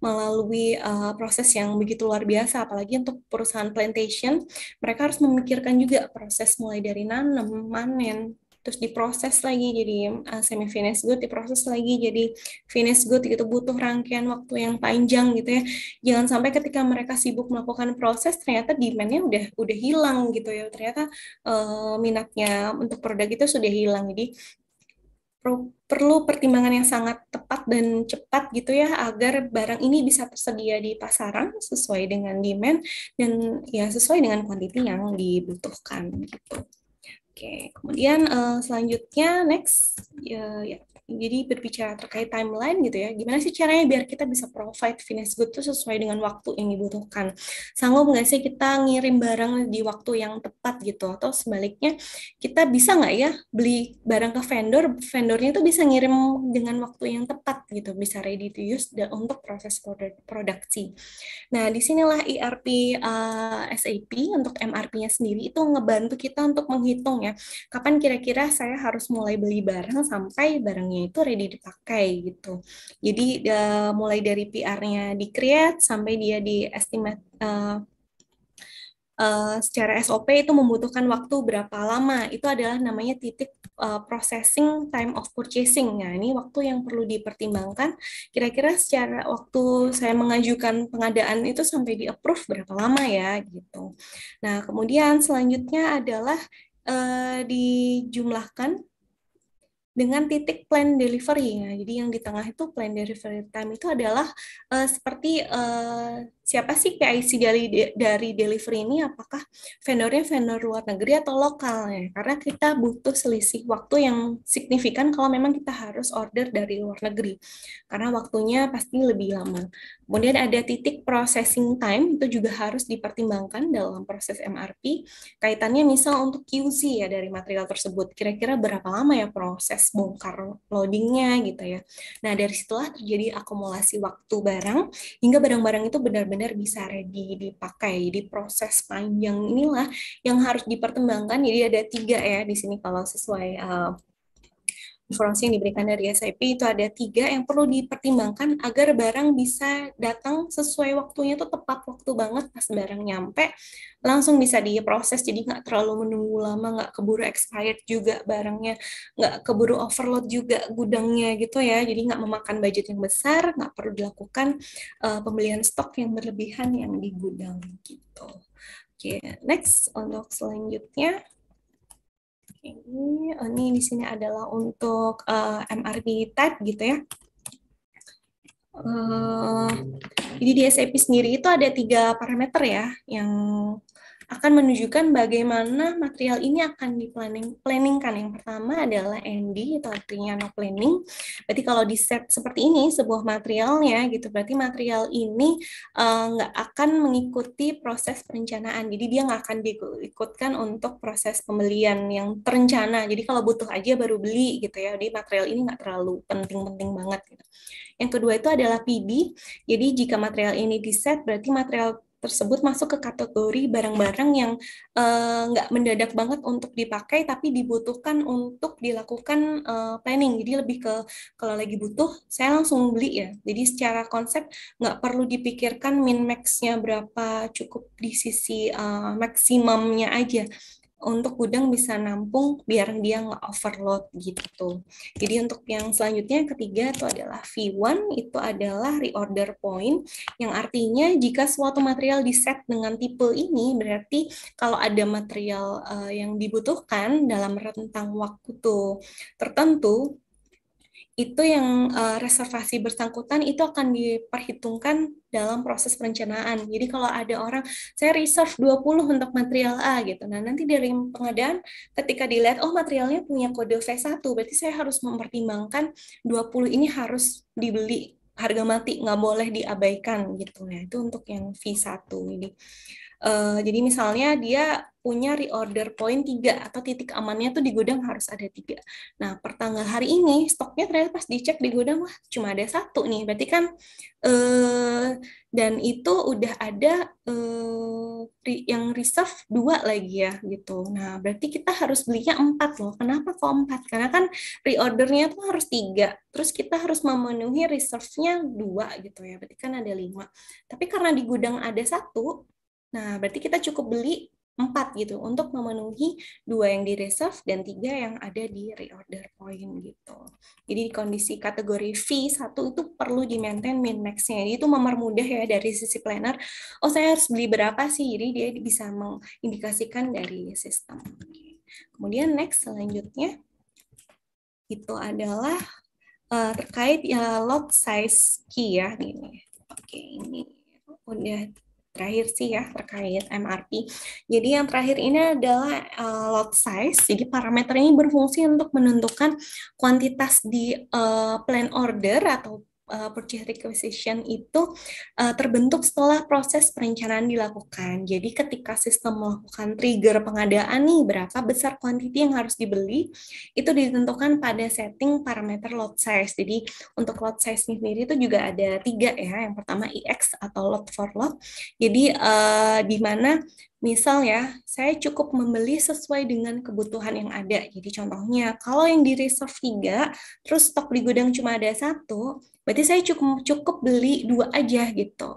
melalui uh, proses yang begitu luar biasa apalagi untuk perusahaan plantation mereka harus memikirkan juga proses mulai dari nanam, yang terus diproses lagi jadi uh, eh, semi finish good diproses lagi jadi finish good gitu butuh rangkaian waktu yang panjang gitu ya jangan sampai ketika mereka sibuk melakukan proses ternyata demandnya udah udah hilang gitu ya ternyata uh, minatnya untuk produk itu sudah hilang jadi perlu pertimbangan yang sangat tepat dan cepat gitu ya agar barang ini bisa tersedia di pasaran sesuai dengan demand dan ya sesuai dengan kuantiti yang dibutuhkan gitu. Oke, kemudian uh, selanjutnya next ya, ya jadi berbicara terkait timeline gitu ya, gimana sih caranya biar kita bisa provide finish good itu sesuai dengan waktu yang dibutuhkan? Sanggup nggak sih kita ngirim barang di waktu yang tepat gitu? Atau sebaliknya, kita bisa nggak ya beli barang ke vendor, vendornya itu bisa ngirim dengan waktu yang tepat gitu, bisa ready to use dan untuk proses produksi. Nah, disinilah ERP uh, eh, SAP untuk MRP-nya sendiri itu ngebantu kita untuk menghitung ya, kapan kira-kira saya harus mulai beli barang sampai barangnya semuanya itu ready dipakai gitu. Jadi uh, mulai dari PR-nya di create sampai dia di estimate uh, Uh, secara SOP itu membutuhkan waktu berapa lama. Itu adalah namanya titik uh, processing time of purchasing. Nah, ini waktu yang perlu dipertimbangkan. Kira-kira secara waktu saya mengajukan pengadaan itu sampai di approve berapa lama ya gitu. Nah, kemudian selanjutnya adalah uh, dijumlahkan dengan titik plan delivery. jadi yang di tengah itu plan delivery time itu adalah uh, seperti uh, siapa sih PIC dari dari delivery ini apakah vendornya vendor luar negeri atau lokal ya karena kita butuh selisih waktu yang signifikan kalau memang kita harus order dari luar negeri karena waktunya pasti lebih lama kemudian ada titik processing time itu juga harus dipertimbangkan dalam proses MRP kaitannya misal untuk QC ya dari material tersebut kira-kira berapa lama ya proses bongkar loadingnya gitu ya nah dari situlah terjadi akumulasi waktu barang hingga barang-barang itu benar-benar benar-benar bisa ready dipakai di proses panjang inilah yang harus dipertimbangkan jadi ada tiga ya di sini kalau sesuai uh, informasi yang diberikan dari SIP itu ada tiga yang perlu dipertimbangkan agar barang bisa datang sesuai waktunya tuh tepat waktu banget pas barang nyampe langsung bisa diproses jadi nggak terlalu menunggu lama nggak keburu expired juga barangnya nggak keburu overload juga gudangnya gitu ya jadi nggak memakan budget yang besar nggak perlu dilakukan uh, pembelian stok yang berlebihan yang di gudang gitu. Oke, okay, next untuk selanjutnya ini ini eh, di sini adalah untuk uh, eh, MRP type gitu ya. Uh, jadi di SAP sendiri itu ada tiga parameter ya yang akan menunjukkan bagaimana material ini akan di planning planningkan. Yang pertama adalah ND itu artinya no planning. Berarti kalau di set seperti ini sebuah materialnya gitu berarti material ini eh, nggak uh, akan mengikuti proses perencanaan. Jadi dia nggak akan diikutkan untuk proses pembelian yang terencana. Jadi kalau butuh aja baru beli gitu ya. Jadi material ini nggak terlalu penting-penting banget gitu. Yang kedua itu adalah PB. Jadi jika material ini di set berarti material tersebut masuk ke kategori barang-barang yang eh, nggak uh, mendadak banget untuk dipakai tapi dibutuhkan untuk dilakukan uh, planning jadi lebih ke kalau lagi butuh saya langsung beli ya jadi secara konsep nggak perlu dipikirkan min maxnya berapa cukup di sisi uh, maksimumnya aja untuk gudang bisa nampung biar dia nggak overload gitu. Jadi untuk yang selanjutnya yang ketiga itu adalah V1 itu adalah reorder point yang artinya jika suatu material di set dengan tipe ini berarti kalau ada material uh, yang dibutuhkan dalam rentang waktu tertentu itu yang uh, reservasi bersangkutan itu akan diperhitungkan dalam proses perencanaan. Jadi kalau ada orang, saya reserve 20 untuk material A gitu. Nah, nanti dari pengadaan ketika dilihat, oh materialnya punya kode V1, berarti saya harus mempertimbangkan 20 ini harus dibeli harga mati, nggak boleh diabaikan gitu. Nah, itu untuk yang V1. Jadi, uh, eh, jadi misalnya dia punya reorder point 3 atau titik amannya tuh di gudang harus ada tiga. Nah, pertanggal hari ini stoknya ternyata pas dicek di gudang wah cuma ada satu nih. Berarti kan eh dan itu udah ada eh yang reserve dua lagi ya gitu. Nah, berarti kita harus belinya empat loh. Kenapa kok empat? Karena kan reordernya tuh harus tiga. Terus kita harus memenuhi reserve-nya dua gitu ya. Berarti kan ada lima. Tapi karena di gudang ada satu, Nah, berarti kita cukup beli empat gitu untuk memenuhi dua yang di reserve dan tiga yang ada di reorder point gitu. Jadi di kondisi kategori v satu itu perlu di maintain min maxnya. Jadi itu mempermudah ya dari sisi planner. Oh saya harus beli berapa sih? Jadi dia bisa mengindikasikan dari sistem. Kemudian next selanjutnya itu adalah uh, terkait ya lot size key ya ini. Oke ini udah terakhir sih ya terkait MRP. Jadi yang terakhir ini adalah uh, lot size. Jadi parameter ini berfungsi untuk menentukan kuantitas di uh, plan order atau uh, purchase requisition itu uh, terbentuk setelah proses perencanaan dilakukan. Jadi ketika sistem melakukan trigger pengadaan nih berapa besar kuantiti yang harus dibeli itu ditentukan pada setting parameter lot size. Jadi untuk lot size sendiri itu juga ada tiga ya. Yang pertama EX atau lot for lot. Jadi uh, di mana Misal ya, saya cukup membeli sesuai dengan kebutuhan yang ada. Jadi contohnya, kalau yang di reserve tiga, terus stok di gudang cuma ada satu, berarti saya cukup cukup beli dua aja gitu.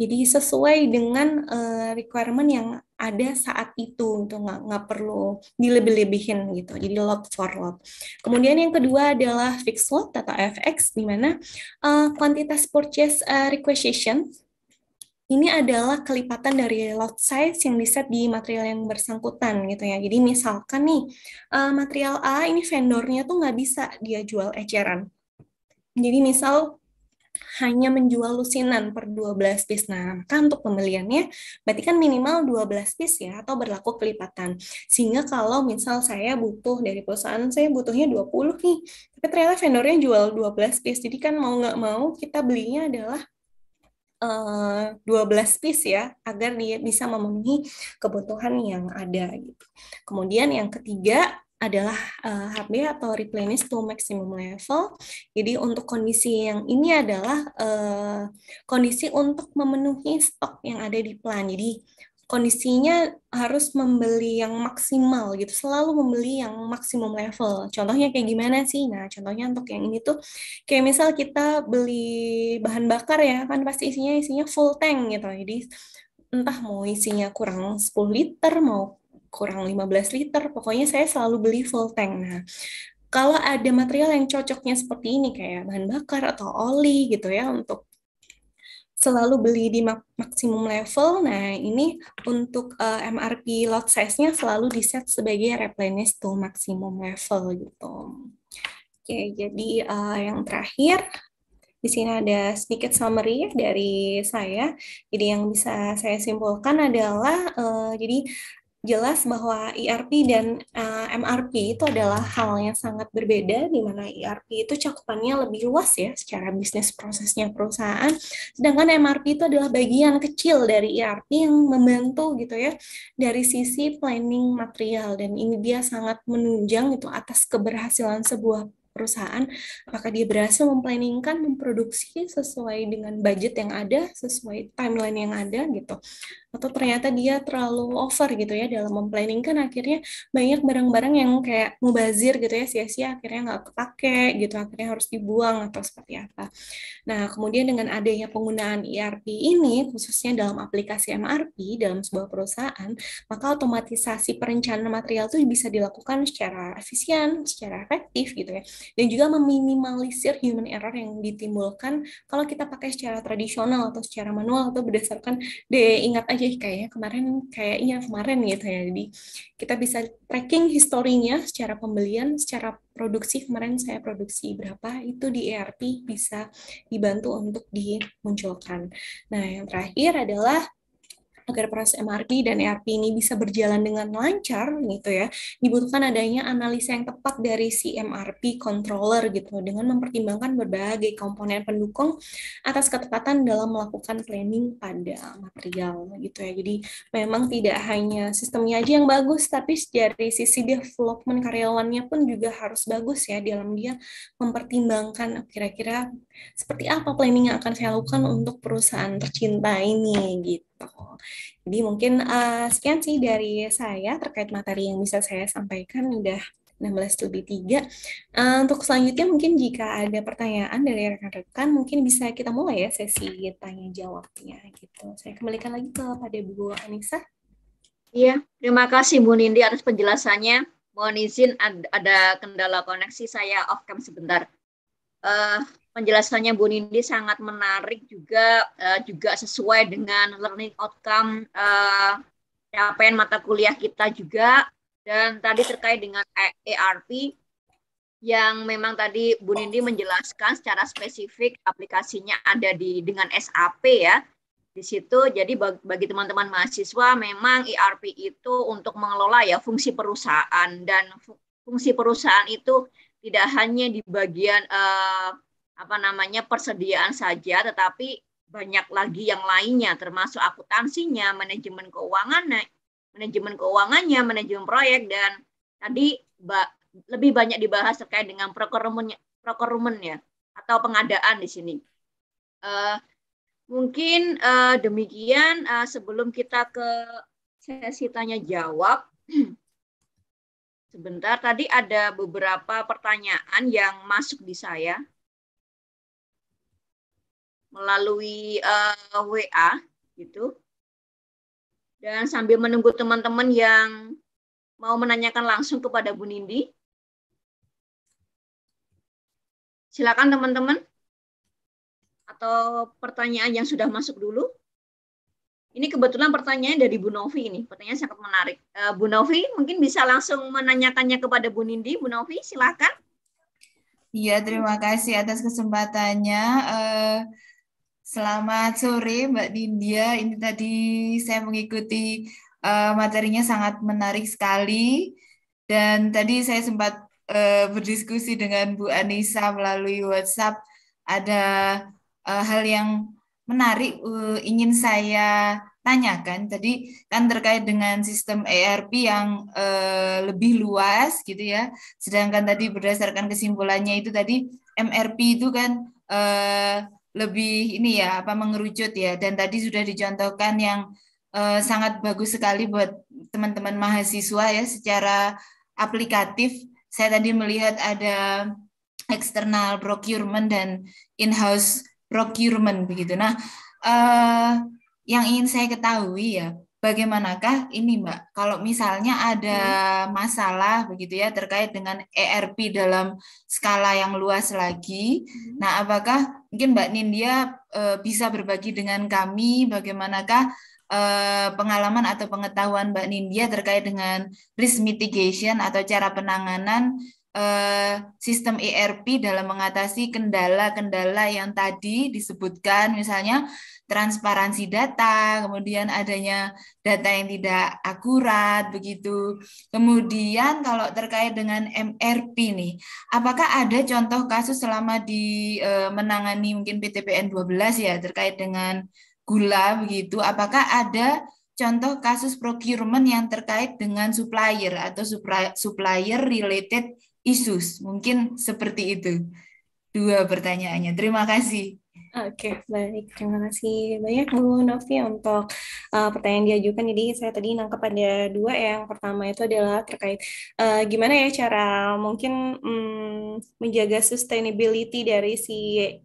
Jadi sesuai dengan uh, requirement yang ada saat itu, gitu nggak nggak perlu dilebih-lebihin gitu. Jadi lot for lot. Kemudian yang kedua adalah fixed lot atau FX, di mana uh, kuantitas purchase uh, requisition ini adalah kelipatan dari lot size yang diset di material yang bersangkutan gitu ya. Jadi misalkan nih, uh, material A ini vendornya tuh nggak bisa dia jual eceran. Jadi misal hanya menjual lusinan per 12 piece. Nah, maka untuk pembeliannya berarti kan minimal 12 piece ya atau berlaku kelipatan. Sehingga kalau misal saya butuh dari perusahaan saya butuhnya 20 nih, tapi ternyata vendornya jual 12 piece. Jadi kan mau nggak mau kita belinya adalah Eh, dua 12 piece ya agar dia bisa memenuhi kebutuhan yang ada gitu. Kemudian yang ketiga adalah uh, eh, HB atau replenish to maximum level. Jadi untuk kondisi yang ini adalah uh, kondisi untuk memenuhi stok yang ada di plan. Jadi kondisinya harus membeli yang maksimal gitu, selalu membeli yang maksimum level. Contohnya kayak gimana sih? Nah, contohnya untuk yang ini tuh kayak misal kita beli bahan bakar ya, kan pasti isinya isinya full tank gitu. Jadi entah mau isinya kurang 10 liter, mau kurang 15 liter, pokoknya saya selalu beli full tank. Nah, kalau ada material yang cocoknya seperti ini kayak bahan bakar atau oli gitu ya untuk selalu beli di maksimum level. Nah, ini untuk uh, eh, MRP lot size-nya selalu di-set sebagai replenish to maximum level gitu. Oke, jadi uh, yang terakhir di sini ada sedikit summary dari saya. Jadi yang bisa saya simpulkan adalah uh, jadi jelas bahwa ERP dan uh, eh, MRP itu adalah hal yang sangat berbeda di mana ERP itu cakupannya lebih luas ya secara bisnis prosesnya perusahaan sedangkan MRP itu adalah bagian kecil dari ERP yang membantu gitu ya dari sisi planning material dan ini dia sangat menunjang itu atas keberhasilan sebuah perusahaan apakah dia berhasil memplanningkan memproduksi sesuai dengan budget yang ada sesuai timeline yang ada gitu atau ternyata dia terlalu over gitu ya dalam memplanningkan akhirnya banyak barang-barang yang kayak mubazir gitu ya sia-sia akhirnya nggak kepake gitu akhirnya harus dibuang atau seperti apa nah kemudian dengan adanya penggunaan ERP ini khususnya dalam aplikasi MRP dalam sebuah perusahaan maka otomatisasi perencanaan material itu bisa dilakukan secara efisien secara efektif gitu ya dan juga meminimalisir human error yang ditimbulkan kalau kita pakai secara tradisional atau secara manual atau berdasarkan deh ingat aja kayaknya kemarin kayaknya kemarin gitu ya jadi kita bisa tracking historinya secara pembelian secara produksi kemarin saya produksi berapa itu di ERP bisa dibantu untuk dimunculkan. Nah, yang terakhir adalah agar proses MRT dan ERP ini bisa berjalan dengan lancar gitu ya, dibutuhkan adanya analisa yang tepat dari si MRP controller gitu dengan mempertimbangkan berbagai komponen pendukung atas ketepatan dalam melakukan planning pada material gitu ya. Jadi memang tidak hanya sistemnya aja yang bagus tapi dari sisi development karyawannya pun juga harus bagus ya dalam dia mempertimbangkan kira-kira seperti apa planning yang akan saya lakukan untuk perusahaan tercinta ini gitu. Jadi mungkin uh, sekian sih dari saya terkait materi yang bisa saya sampaikan udah 16 lebih 3. Uh, eh, untuk selanjutnya mungkin jika ada pertanyaan dari rekan-rekan mungkin bisa kita mulai ya sesi
tanya jawabnya gitu. Saya kembalikan lagi kepada Bu Anissa. Iya, terima kasih Bu Nindi atas penjelasannya. Mohon izin ada kendala koneksi saya off cam sebentar. Uh, penjelasannya Bu Nindi sangat menarik juga uh, juga sesuai dengan learning outcome uh, capaian mata kuliah kita juga dan tadi terkait dengan ERP yang memang tadi Bu Nindi menjelaskan secara spesifik aplikasinya ada di dengan SAP ya di situ jadi bagi teman-teman mahasiswa memang ERP itu untuk mengelola ya fungsi perusahaan dan fungsi perusahaan itu tidak hanya di bagian uh, apa namanya persediaan saja, tetapi banyak lagi yang lainnya, termasuk akuntansinya, manajemen keuangan eh, manajemen keuangannya, manajemen proyek dan tadi lebih banyak dibahas terkait dengan prokerumen ya atau pengadaan di sini. Uh, mungkin uh, demikian uh, sebelum kita ke sesi tanya jawab. Sebentar, tadi ada beberapa pertanyaan yang masuk di saya melalui uh, eh, WA gitu. Dan sambil menunggu teman-teman yang mau menanyakan langsung kepada Bu Nindi. Silakan teman-teman. Atau pertanyaan yang sudah masuk dulu. Ini kebetulan pertanyaan dari Bu Novi ini, pertanyaan sangat menarik. Eh, Bu Novi mungkin bisa langsung menanyakannya kepada Bu Nindi. Bu Novi, silakan.
Iya, terima kasih atas kesempatannya. Eh, Selamat sore Mbak Nindya. Ini tadi saya mengikuti uh, materinya sangat menarik sekali. Dan tadi saya sempat uh, berdiskusi dengan Bu Anissa melalui WhatsApp. Ada uh, hal yang menarik uh, ingin saya tanyakan tadi kan terkait dengan sistem ERP yang uh, lebih luas gitu ya. Sedangkan tadi berdasarkan kesimpulannya itu tadi MRP itu kan uh, lebih ini ya apa mengerucut ya dan tadi sudah dicontohkan yang uh, sangat bagus sekali buat teman-teman mahasiswa ya secara aplikatif saya tadi melihat ada external procurement dan in-house procurement begitu nah uh, yang ingin saya ketahui ya bagaimanakah ini Mbak kalau misalnya ada hmm. masalah begitu ya terkait dengan ERP dalam skala yang luas lagi hmm. nah apakah Mungkin Mbak Nindya uh, bisa berbagi dengan kami bagaimanakah uh, pengalaman atau pengetahuan Mbak Nindya terkait dengan risk mitigation atau cara penanganan uh, sistem ERP dalam mengatasi kendala-kendala yang tadi disebutkan misalnya transparansi data, kemudian adanya data yang tidak akurat begitu. Kemudian kalau terkait dengan MRP nih, apakah ada contoh kasus selama di e, menangani mungkin PTPN 12 ya terkait dengan gula begitu, apakah ada contoh kasus procurement yang terkait dengan supplier atau supplier related issues. Mungkin seperti itu. Dua pertanyaannya. Terima kasih. Oke, okay, baik.
Terima kasih banyak Bu Novi untuk uh, pertanyaan diajukan. Jadi saya tadi nangkep ada dua. Ya. Yang pertama itu adalah terkait uh, gimana ya cara mungkin um, menjaga sustainability dari si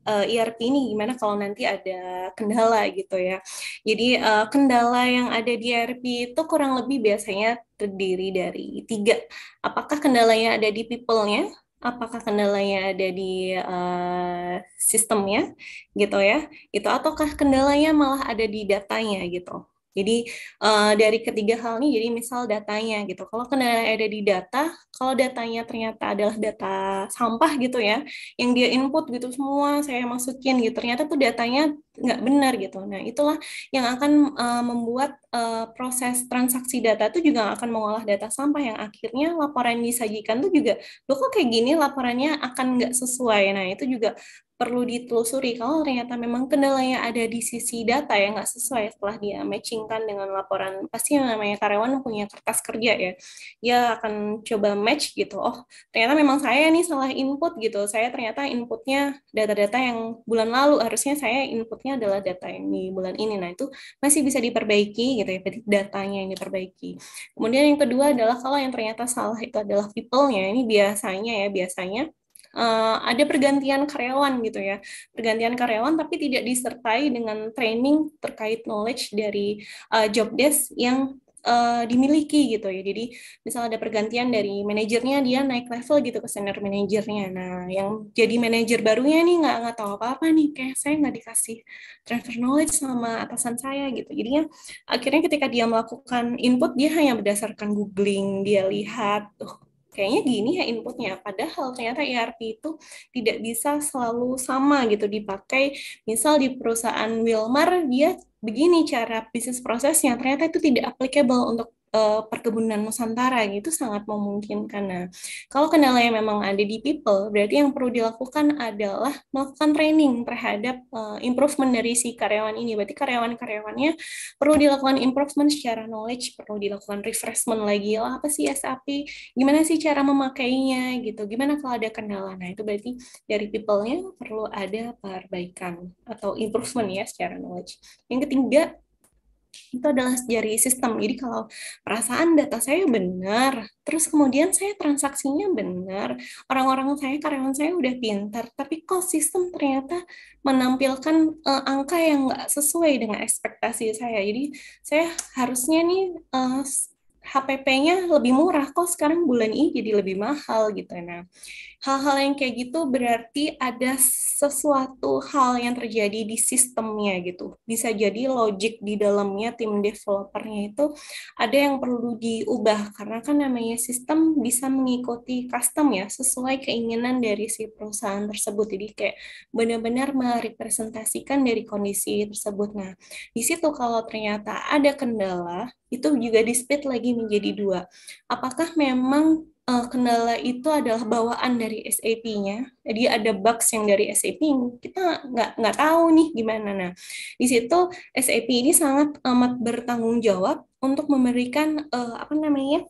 uh, eh, ERP ini. Gimana kalau nanti ada kendala gitu ya. Jadi uh, kendala yang ada di ERP itu kurang lebih biasanya terdiri dari tiga. Apakah kendalanya ada di people-nya, apakah kendalanya ada di uh, sistemnya gitu ya Itu ataukah kendalanya malah ada di datanya gitu jadi uh, dari ketiga hal ini jadi misal datanya gitu kalau kendala ada di data kalau datanya ternyata adalah data sampah gitu ya, yang dia input gitu semua saya masukin gitu, ternyata tuh datanya nggak benar gitu. Nah itulah yang akan uh, membuat uh, proses transaksi data itu juga akan mengolah data sampah yang akhirnya laporan disajikan tuh juga, lo kok kayak gini laporannya akan nggak sesuai. Nah itu juga perlu ditelusuri kalau ternyata memang kendalanya ada di sisi data yang nggak sesuai setelah dia matchingkan dengan laporan pasti yang namanya karyawan punya kertas kerja ya dia akan coba match gitu. Oh, ternyata memang saya nih salah input gitu. Saya ternyata inputnya data-data yang bulan lalu. Harusnya saya inputnya adalah data yang di bulan ini. Nah, itu masih bisa diperbaiki gitu ya, datanya yang diperbaiki. Kemudian yang kedua adalah kalau yang ternyata salah itu adalah people-nya. Ini biasanya ya, biasanya uh, ada pergantian karyawan gitu ya pergantian karyawan tapi tidak disertai dengan training terkait knowledge dari uh, job desk yang uh, dimiliki gitu ya. Jadi misalnya ada pergantian dari manajernya dia naik level gitu ke senior manajernya. Nah, yang jadi manajer barunya nih nggak nggak tahu apa-apa nih, kayak saya nggak dikasih transfer knowledge sama atasan saya gitu. Jadinya akhirnya ketika dia melakukan input dia hanya berdasarkan googling, dia lihat, tuh oh, kayaknya gini ya inputnya padahal ternyata ERP itu tidak bisa selalu sama gitu dipakai misal di perusahaan Wilmar dia begini cara bisnis prosesnya ternyata itu tidak applicable untuk uh, perkebunan Nusantara itu sangat memungkinkan. Nah, kalau kendala yang memang ada di people, berarti yang perlu dilakukan adalah melakukan training terhadap uh, improvement dari si karyawan ini. Berarti karyawan-karyawannya perlu dilakukan improvement secara knowledge, perlu dilakukan refreshment lagi lah apa sih SAP, gimana sih cara memakainya gitu, gimana kalau ada kendala. Nah, itu berarti dari people-nya perlu ada perbaikan atau improvement ya secara knowledge. Yang ketiga, itu adalah jari sistem. Jadi kalau perasaan data saya benar, terus kemudian saya transaksinya benar, orang-orang saya, karyawan saya udah pintar, tapi kok sistem ternyata menampilkan uh, angka yang nggak sesuai dengan ekspektasi saya. Jadi saya harusnya nih uh, eh, HPP-nya lebih murah kok sekarang bulan ini jadi lebih mahal gitu. Nah, hal-hal yang kayak gitu berarti ada sesuatu hal yang terjadi di sistemnya gitu. Bisa jadi logik di dalamnya tim developernya itu ada yang perlu diubah karena kan namanya sistem bisa mengikuti custom ya sesuai keinginan dari si perusahaan tersebut. Jadi kayak benar-benar merepresentasikan dari kondisi tersebut. Nah, di situ kalau ternyata ada kendala itu juga di split lagi menjadi dua. Apakah memang uh, kendala itu adalah bawaan dari SAP-nya. Jadi ada bugs yang dari SAP kita nggak nggak tahu nih gimana. Nah, di situ SAP ini sangat amat bertanggung jawab untuk memberikan uh, apa namanya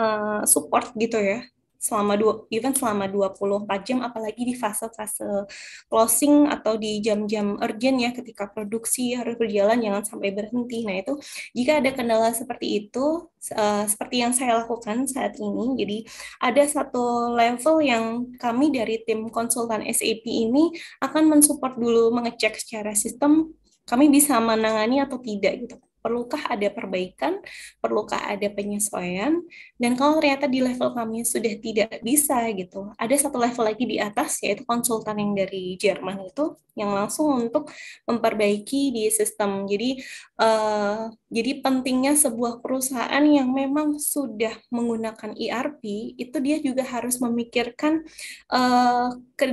uh, support gitu ya selama dua even kan selama 24 jam apalagi di fase-fase closing atau di jam-jam urgent ya ketika produksi harus berjalan jangan sampai berhenti. Nah, itu jika ada kendala seperti itu uh, seperti yang saya lakukan saat ini. Jadi ada satu level yang kami dari tim konsultan SAP ini akan mensupport dulu mengecek secara sistem kami bisa menangani atau tidak gitu perlukah ada perbaikan, perlukah ada penyesuaian, dan kalau ternyata di level kami sudah tidak bisa gitu, ada satu level lagi di atas yaitu konsultan yang dari Jerman itu yang langsung untuk memperbaiki di sistem. Jadi uh, jadi pentingnya sebuah perusahaan yang memang sudah menggunakan ERP itu dia juga harus memikirkan uh, eh, ke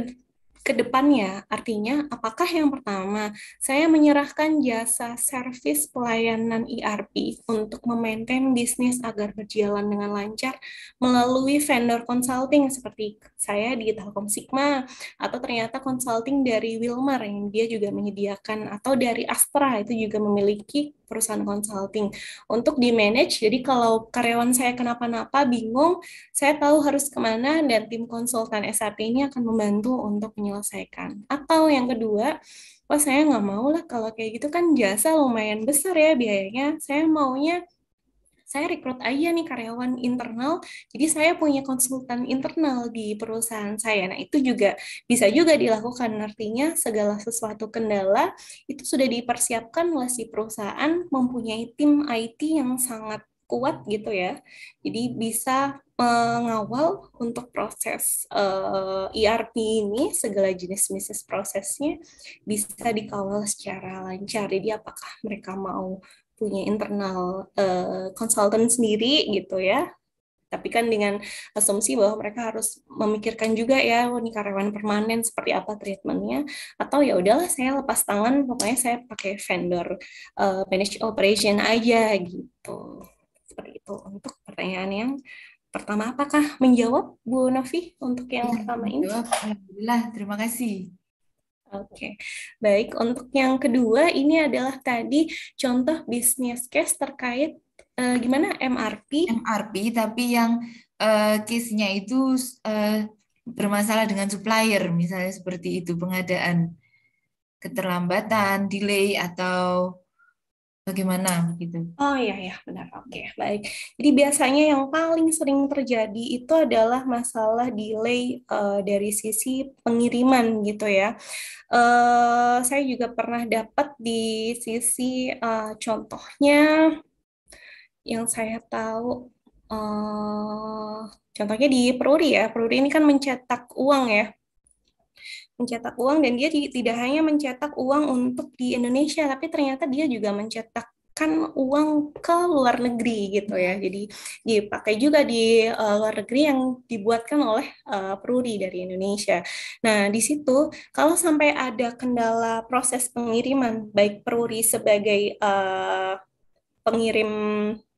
ke depannya. Artinya, apakah yang pertama, saya menyerahkan jasa servis pelayanan ERP untuk memaintain bisnis agar berjalan dengan lancar melalui vendor consulting seperti saya di Telkom Sigma, atau ternyata consulting dari Wilmar yang dia juga menyediakan, atau dari Astra itu juga memiliki perusahaan consulting untuk di manage. Jadi kalau karyawan saya kenapa-napa bingung, saya tahu harus kemana dan tim konsultan SAP ini akan membantu untuk menyelesaikan. Atau yang kedua, wah saya nggak mau lah kalau kayak gitu kan jasa lumayan besar ya biayanya. Saya maunya saya rekrut aja nih karyawan internal, jadi saya punya konsultan internal di perusahaan saya. Nah, itu juga bisa juga dilakukan. Artinya segala sesuatu kendala itu sudah dipersiapkan oleh si perusahaan mempunyai tim IT yang sangat kuat gitu ya. Jadi bisa mengawal untuk proses uh, eh, ERP ini segala jenis bisnis prosesnya bisa dikawal secara lancar. Jadi apakah mereka mau punya internal konsultan eh, uh, sendiri gitu ya tapi kan dengan asumsi bahwa mereka harus memikirkan juga ya oh, ini karyawan permanen seperti apa treatmentnya atau ya udahlah saya lepas tangan pokoknya saya pakai vendor uh, manage operation aja gitu seperti itu untuk pertanyaan yang pertama apakah menjawab Bu Novi untuk yang iya, pertama ini? Jawab.
Alhamdulillah terima kasih.
Oke, okay. baik. Untuk yang kedua, ini adalah tadi contoh bisnis case terkait uh, gimana
MRP. MRP, tapi yang uh, case-nya itu uh, bermasalah dengan supplier, misalnya seperti itu pengadaan keterlambatan, delay atau bagaimana gitu Oh iya iya benar. Oke, okay, baik. Jadi
biasanya yang paling sering terjadi itu adalah masalah delay uh, dari sisi pengiriman gitu ya. Uh, saya juga pernah dapat di sisi uh, contohnya yang saya tahu uh, contohnya di Peruri ya. Peruri ini kan mencetak uang ya mencetak uang dan dia tidak hanya mencetak uang untuk di Indonesia tapi ternyata dia juga mencetak uang ke luar negeri gitu ya. Jadi dipakai juga di uh, luar negeri yang dibuatkan oleh uh, eh, Pruri dari Indonesia. Nah, di situ kalau sampai ada kendala proses pengiriman baik Pruri sebagai uh, pengirim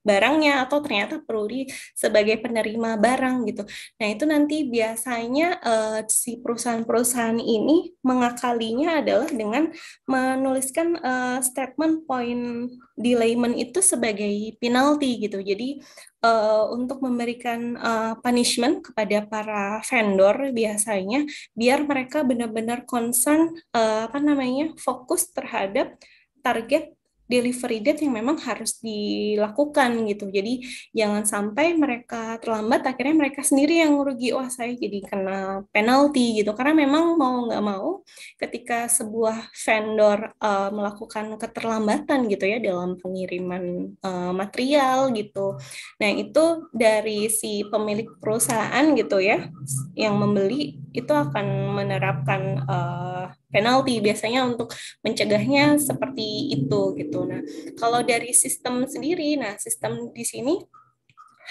barangnya atau ternyata perlu di sebagai penerima barang gitu. Nah, itu nanti biasanya uh, si perusahaan-perusahaan ini mengakalinya adalah dengan menuliskan uh, statement point delayment itu sebagai penalti gitu. Jadi uh, untuk memberikan uh, punishment kepada para vendor biasanya biar mereka benar-benar concern uh, apa namanya fokus terhadap target delivery date yang memang harus dilakukan gitu. Jadi jangan sampai mereka terlambat akhirnya mereka sendiri yang rugi wah saya jadi kena penalti gitu. Karena memang mau nggak mau ketika sebuah vendor uh, melakukan keterlambatan gitu ya dalam pengiriman uh, material gitu. Nah, itu dari si pemilik perusahaan gitu ya yang membeli itu akan menerapkan uh, penalti biasanya untuk mencegahnya seperti itu gitu. Nah, kalau dari sistem sendiri, nah sistem di sini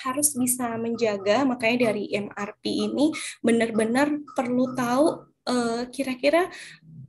harus bisa menjaga makanya dari MRP ini benar-benar perlu tahu eh, kira-kira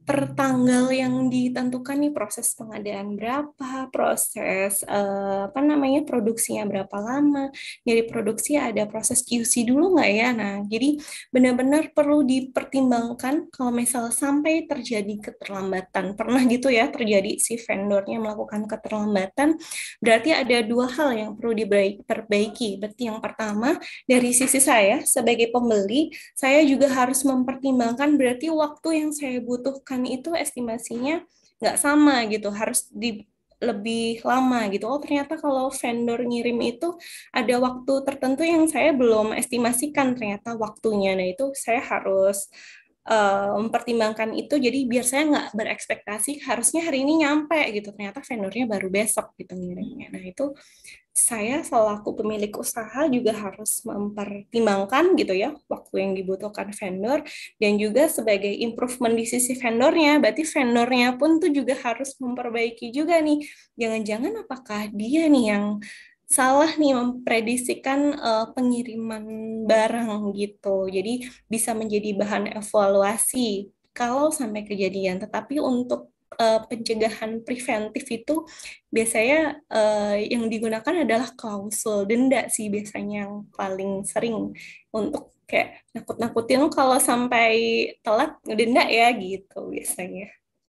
per tanggal yang ditentukan nih proses pengadaan berapa, proses uh, apa namanya produksinya berapa lama, dari produksi ada proses QC dulu nggak ya? Nah, jadi benar-benar perlu dipertimbangkan kalau misal sampai terjadi keterlambatan. Pernah gitu ya terjadi si vendornya melakukan keterlambatan, berarti ada dua hal yang perlu diperbaiki. Berarti yang pertama dari sisi saya sebagai pembeli, saya juga harus mempertimbangkan berarti waktu yang saya butuhkan kami itu estimasinya nggak sama gitu harus di lebih lama gitu. Oh ternyata kalau vendor ngirim itu ada waktu tertentu yang saya belum estimasikan ternyata waktunya. Nah itu saya harus uh, mempertimbangkan itu. Jadi biar saya nggak berekspektasi harusnya hari ini nyampe gitu. Ternyata vendornya baru besok gitu ngirimnya. Nah itu saya selaku pemilik usaha juga harus mempertimbangkan gitu ya waktu yang dibutuhkan vendor dan juga sebagai improvement di sisi vendornya berarti vendornya pun tuh juga harus memperbaiki juga nih jangan-jangan apakah dia nih yang salah nih memprediksikan uh, pengiriman barang gitu. Jadi bisa menjadi bahan evaluasi kalau sampai kejadian. Tetapi untuk uh, pencegahan preventif itu biasanya uh, yang digunakan adalah klausul denda sih biasanya yang paling sering untuk kayak nakut-nakutin kalau sampai telat denda ya gitu biasanya.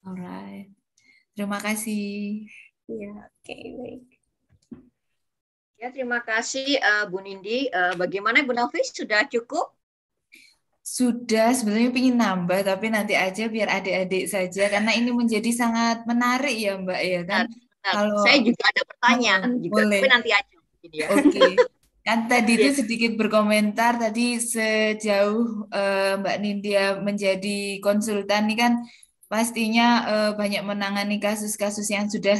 Alright.
Terima kasih. Ya, oke okay, baik. Ya, terima kasih uh, Bu Nindi. Uh, bagaimana Bu Nafis sudah cukup? sudah sebenarnya ingin nambah tapi nanti aja biar adik-adik saja karena ini menjadi sangat menarik ya Mbak ya kan. Nah, Kalau saya juga ada pertanyaan juga boleh. tapi nanti aja. Ya. Oke. Okay. Kan tadi iya. itu sedikit berkomentar tadi sejauh uh, Mbak Nindya menjadi konsultan ini kan pastinya uh, banyak menangani kasus-kasus yang sudah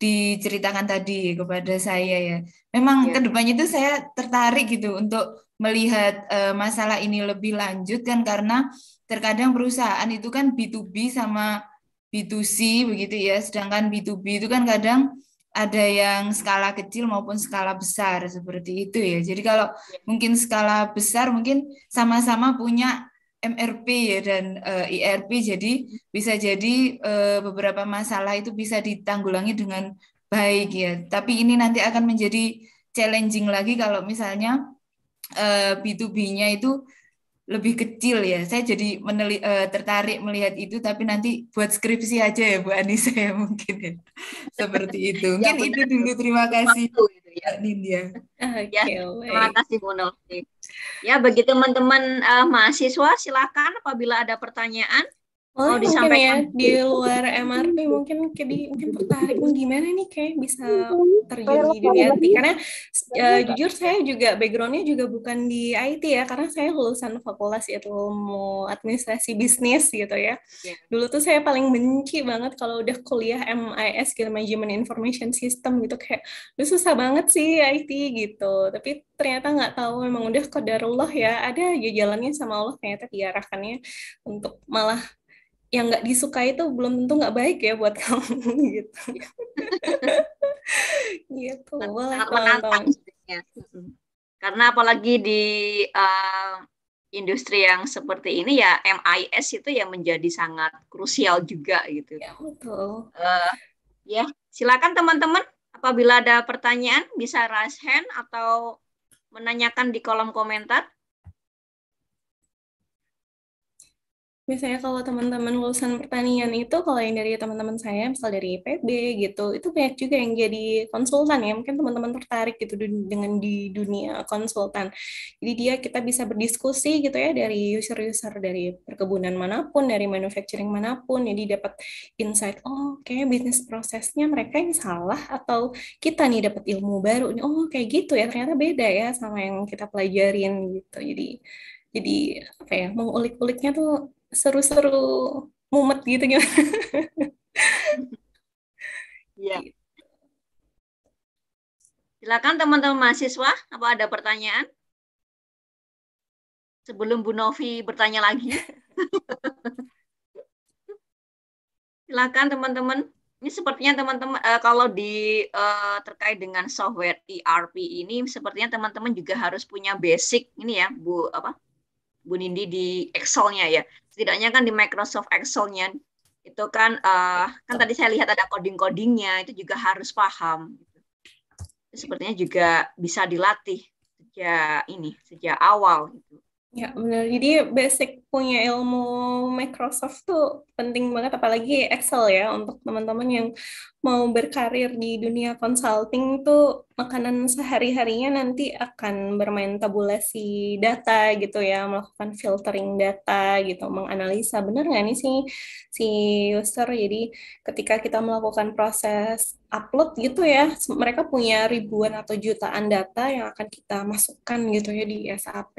diceritakan tadi kepada saya ya. Memang ya. kedepannya itu saya tertarik gitu untuk melihat uh, masalah ini lebih lanjut kan karena terkadang perusahaan itu kan B2B sama B2C begitu ya. Sedangkan B2B itu kan kadang ada yang skala kecil maupun skala besar seperti itu ya. Jadi kalau iya. mungkin skala besar mungkin sama-sama punya MRP ya dan uh, eh, IRP jadi bisa jadi uh, beberapa masalah itu bisa ditanggulangi dengan baik ya. Tapi ini nanti akan menjadi challenging lagi kalau misalnya uh, eh, B2B-nya itu lebih kecil ya. Saya jadi meneli, uh, tertarik melihat itu, tapi nanti buat skripsi aja ya Bu Anissa ya mungkin ya. Seperti itu. Ya, mungkin ya, itu dulu. Terima kasih Bu ya, Nindya.
Eh, ya, terima kasih
Bu Novi.
Ya, bagi teman-teman uh, mahasiswa silakan apabila ada pertanyaan Oh, kalau disampaikan ya, di luar MRT
hmm. mungkin jadi mungkin tertarik gimana nih kayak bisa hmm. terjadi di dunia IT karena uh, jujur saya juga backgroundnya juga bukan di IT ya karena saya lulusan fakultas itu mau administrasi bisnis gitu ya. ya dulu tuh saya paling benci banget kalau udah kuliah MIS gitu Management Information System gitu kayak lu susah banget sih IT gitu tapi ternyata nggak tahu memang udah kodarullah ya ada aja jalannya sama Allah ternyata diarahkannya untuk malah yang nggak disukai itu belum tentu nggak baik ya buat kamu gitu
gitu boleh menantang karena apalagi di uh, industri yang seperti ini ya MIS itu yang menjadi sangat krusial juga gitu ya betul uh, ya silakan teman-teman apabila ada pertanyaan bisa raise hand atau menanyakan di kolom komentar
misalnya kalau teman-teman lulusan pertanian itu kalau yang dari teman-teman saya misal dari IPB gitu itu banyak juga yang jadi konsultan ya mungkin teman-teman tertarik gitu dengan di dunia konsultan jadi dia kita bisa berdiskusi gitu ya dari user-user dari perkebunan manapun dari manufacturing manapun jadi dapat insight oh kayak bisnis prosesnya mereka yang salah atau kita nih dapat ilmu baru nih oh kayak gitu ya ternyata beda ya sama yang kita pelajarin gitu jadi jadi apa ya
mengulik-uliknya tuh seru-seru mumet gitu gimana? Iya. Gitu. Silakan teman-teman mahasiswa, apa ada pertanyaan? Sebelum Bu Novi bertanya lagi. Silakan teman-teman. Ini sepertinya teman-teman uh, kalau di uh, terkait dengan software ERP ini sepertinya teman-teman juga harus punya basic ini ya, Bu apa? Bu Nindi di Excel-nya ya setidaknya kan di Microsoft Excel-nya itu kan uh, kan tadi saya lihat ada coding-codingnya itu juga harus paham. sepertinya juga bisa dilatih sejak ini sejak awal. Gitu. Ya benar. Jadi basic
punya ilmu Microsoft tuh penting banget apalagi Excel ya untuk teman-teman yang mau berkarir di dunia consulting tuh makanan sehari-harinya nanti akan bermain tabulasi data gitu ya melakukan filtering data gitu menganalisa bener nggak nih si si user jadi ketika kita melakukan proses upload gitu ya mereka punya ribuan atau jutaan data yang akan kita masukkan gitu ya di SAP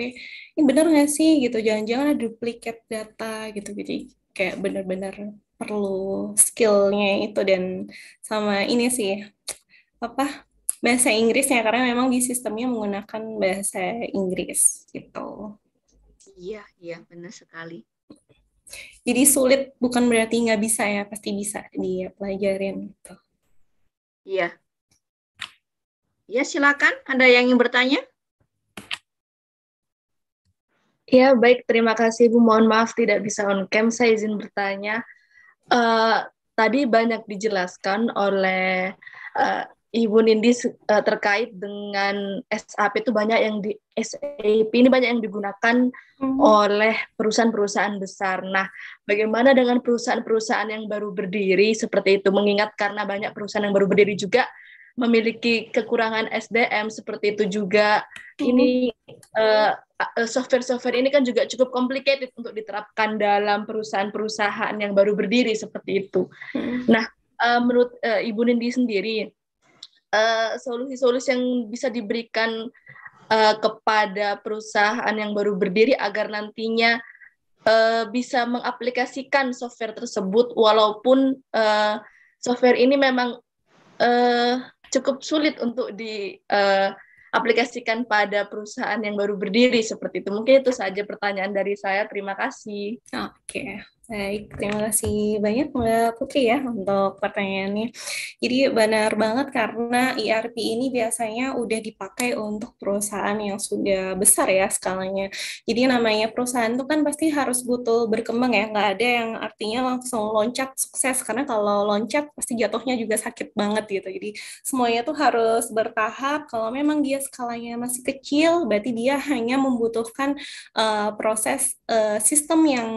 ini bener nggak sih gitu jangan-jangan ada duplikat data gitu jadi kayak bener-bener perlu skillnya itu dan sama ini sih apa bahasa Inggrisnya karena memang di sistemnya menggunakan bahasa Inggris gitu.
Iya, iya benar sekali.
Jadi sulit bukan berarti nggak bisa ya, pasti bisa dia pelajarin
gitu.
Iya. Ya silakan, ada yang
ingin bertanya? Ya, baik. Terima kasih, Bu. Mohon maaf tidak bisa on cam. Saya izin bertanya. Uh, tadi banyak dijelaskan oleh uh, Ibu Nindi uh, terkait dengan SAP itu banyak yang di SAP ini banyak yang digunakan hmm. oleh perusahaan-perusahaan besar. Nah, bagaimana dengan perusahaan-perusahaan yang baru berdiri seperti itu? Mengingat karena banyak perusahaan yang baru berdiri juga memiliki kekurangan SDM seperti itu juga. Hmm. Ini software eh, eh, software-software ini kan juga cukup complicated untuk diterapkan dalam perusahaan-perusahaan yang baru berdiri seperti itu. Hmm. Nah, uh, menurut uh, Ibu Nindi sendiri, solusi solusi-solusi yang bisa diberikan uh, kepada perusahaan yang baru berdiri agar nantinya uh, bisa mengaplikasikan software tersebut, walaupun uh, software ini memang uh, cukup sulit untuk diaplikasikan eh, uh, pada perusahaan yang baru berdiri seperti itu. Mungkin itu saja pertanyaan dari saya. Terima kasih. Oke. Okay.
Baik, terima kasih banyak Mbak Putri ya untuk pertanyaannya. Jadi benar banget karena ERP ini biasanya udah dipakai untuk perusahaan yang sudah besar ya skalanya. Jadi namanya perusahaan itu kan pasti harus butuh berkembang ya, nggak ada yang artinya langsung loncat sukses karena kalau loncat pasti jatuhnya juga sakit banget gitu. Jadi semuanya tuh harus bertahap. Kalau memang dia skalanya masih kecil, berarti dia hanya membutuhkan uh, proses uh, sistem yang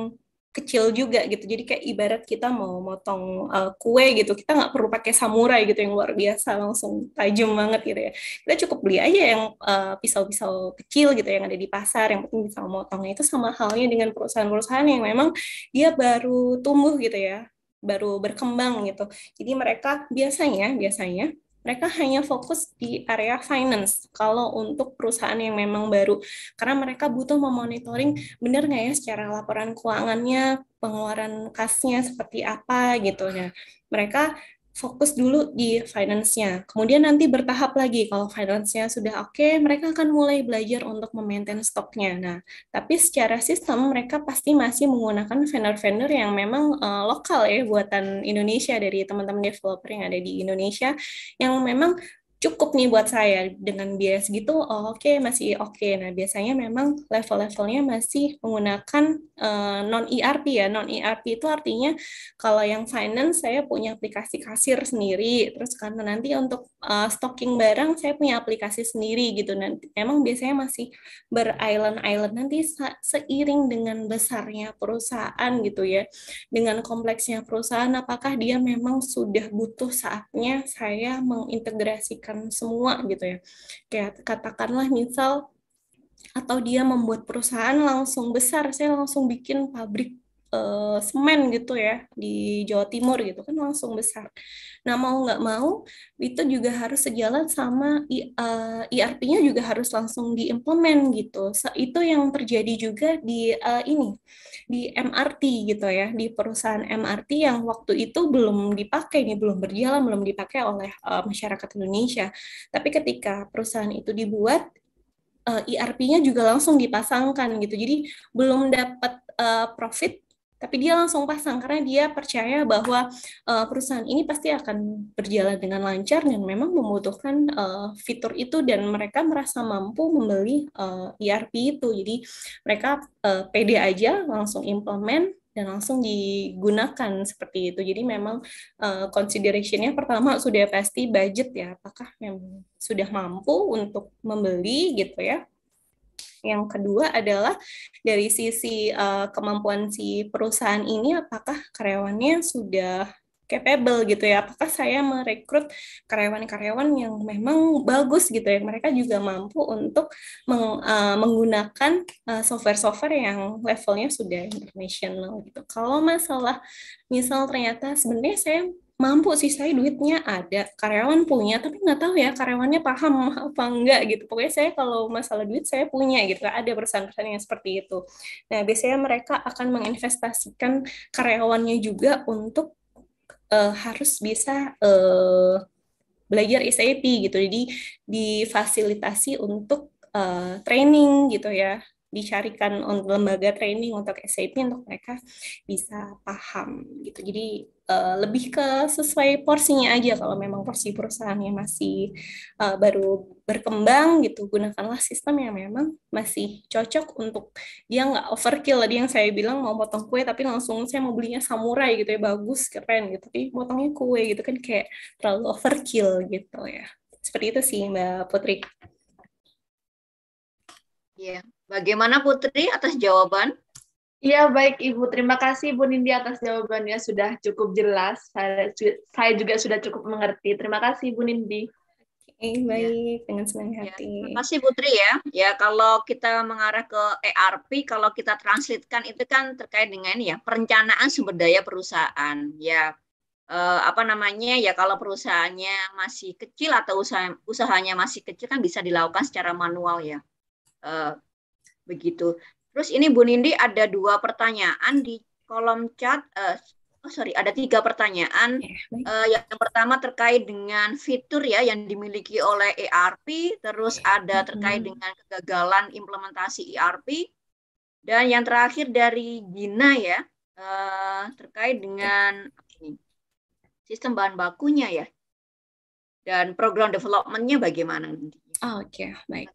kecil juga gitu jadi kayak ibarat kita mau motong uh, kue gitu kita nggak perlu pakai samurai gitu yang luar biasa langsung tajam banget gitu ya kita cukup beli aja yang eh, pisau-pisau uh, kecil gitu yang ada di pasar yang penting bisa motongnya itu sama halnya dengan perusahaan-perusahaan yang memang dia baru tumbuh gitu ya baru berkembang gitu jadi mereka biasanya biasanya mereka hanya fokus di area finance kalau untuk perusahaan yang memang baru karena mereka butuh memonitoring benar nggak ya secara laporan keuangannya pengeluaran kasnya seperti apa gitu ya mereka fokus dulu di finance-nya. Kemudian nanti bertahap lagi kalau finance-nya sudah oke, okay, mereka akan mulai belajar untuk memaintain stoknya. Nah, tapi secara sistem mereka pasti masih menggunakan vendor-vendor yang memang uh, lokal ya buatan Indonesia dari teman-teman developer yang ada di Indonesia yang memang cukup nih buat saya dengan biaya segitu oh, oke okay, masih oke okay. nah biasanya memang level-levelnya masih menggunakan uh, non ERP ya non ERP itu artinya kalau yang finance saya punya aplikasi kasir sendiri terus karena nanti untuk uh, stocking barang saya punya aplikasi sendiri gitu nanti emang biasanya masih ber island island nanti seiring dengan besarnya perusahaan gitu ya dengan kompleksnya perusahaan apakah dia memang sudah butuh saatnya saya mengintegrasikan semua gitu ya. Kayak katakanlah misal atau dia membuat perusahaan langsung besar, saya langsung bikin pabrik uh, semen gitu ya di Jawa Timur gitu kan langsung besar. Nah mau nggak mau itu juga harus sejalan sama uh, eh, ERP-nya juga harus langsung diimplement gitu. So, itu yang terjadi juga di uh, ini di MRT gitu ya di perusahaan MRT yang waktu itu belum dipakai nih belum berjalan belum dipakai oleh uh, masyarakat Indonesia. Tapi ketika perusahaan itu dibuat irp ERP-nya juga langsung dipasangkan gitu. Jadi belum dapat uh, profit tapi dia langsung pasang karena dia percaya bahwa uh, perusahaan ini pasti akan berjalan dengan lancar dan memang membutuhkan uh, fitur itu dan mereka merasa mampu membeli uh, eh, ERP itu jadi mereka uh, pede aja langsung implement dan langsung digunakan seperti itu. Jadi memang uh, consideration pertama sudah pasti budget ya, apakah memang sudah mampu untuk membeli gitu ya yang kedua adalah dari sisi uh, kemampuan si perusahaan ini apakah karyawannya sudah capable gitu ya. Apakah saya merekrut karyawan-karyawan yang memang bagus gitu ya. Mereka juga mampu untuk meng, uh, menggunakan eh, software-software uh, yang levelnya sudah international gitu. Kalau masalah misal ternyata sebenarnya saya mampu sih saya duitnya ada karyawan punya tapi nggak tahu ya karyawannya paham apa enggak gitu pokoknya saya kalau masalah duit saya punya gitu ada perusahaan-perusahaan yang seperti itu nah biasanya mereka akan menginvestasikan karyawannya juga untuk uh, harus bisa uh, belajar SAP gitu jadi difasilitasi untuk uh, training gitu ya dicarikan lembaga training untuk SAP untuk mereka bisa paham gitu jadi Eh, lebih ke sesuai porsinya aja kalau memang porsi perusahaannya masih uh, baru berkembang gitu gunakanlah sistem yang memang masih cocok untuk dia nggak overkill tadi yang saya bilang mau potong kue tapi langsung saya mau belinya samurai gitu ya bagus keren gitu tapi potongnya kue gitu kan kayak terlalu overkill gitu ya seperti itu sih mbak Putri.
yeah. bagaimana Putri atas jawaban? Iya baik Ibu, terima kasih Bu Nindi atas jawabannya sudah cukup jelas. Saya, saya juga sudah cukup mengerti. Terima kasih Bu Nindi. Oke, iya. baik, dengan senang iya, hati. Ya. Terima kasih
Putri ya. Ya, kalau kita mengarah ke ERP, kalau kita translitkan itu kan terkait dengan ya perencanaan sumber daya perusahaan. Ya, eh, apa namanya ya kalau perusahaannya masih kecil atau usaha, usahanya masih kecil kan bisa dilakukan secara manual ya. Eh, begitu. Terus ini Bu Nindi ada dua pertanyaan di kolom chat. Uh, oh sorry, ada tiga pertanyaan. Uh, yang pertama terkait dengan fitur ya yang dimiliki oleh ERP. Terus ada terkait dengan kegagalan implementasi ERP. Dan yang terakhir dari Gina ya uh, terkait dengan ini, sistem bahan bakunya ya dan program developmentnya bagaimana nanti? Oh, Oke, okay. baik.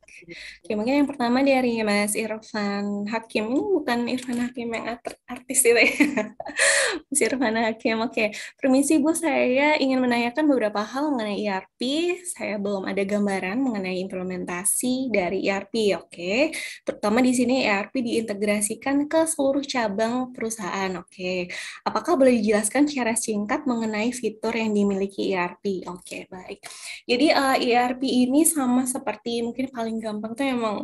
Okay, mungkin yang pertama dari Mas Irfan Hakim. Ini bukan Irfan Hakim yang artis itu ya. Mas Irfan Hakim, oke. Okay. Permisi Bu, saya ingin menanyakan beberapa hal mengenai ERP. Saya belum ada gambaran mengenai implementasi dari ERP, oke. Okay. Terutama di sini ERP diintegrasikan ke seluruh cabang perusahaan, oke. Okay. Apakah boleh dijelaskan secara singkat mengenai fitur yang dimiliki ERP? Oke, okay, baik. Jadi uh, eh, ERP ini sama seperti seperti mungkin paling gampang tuh emang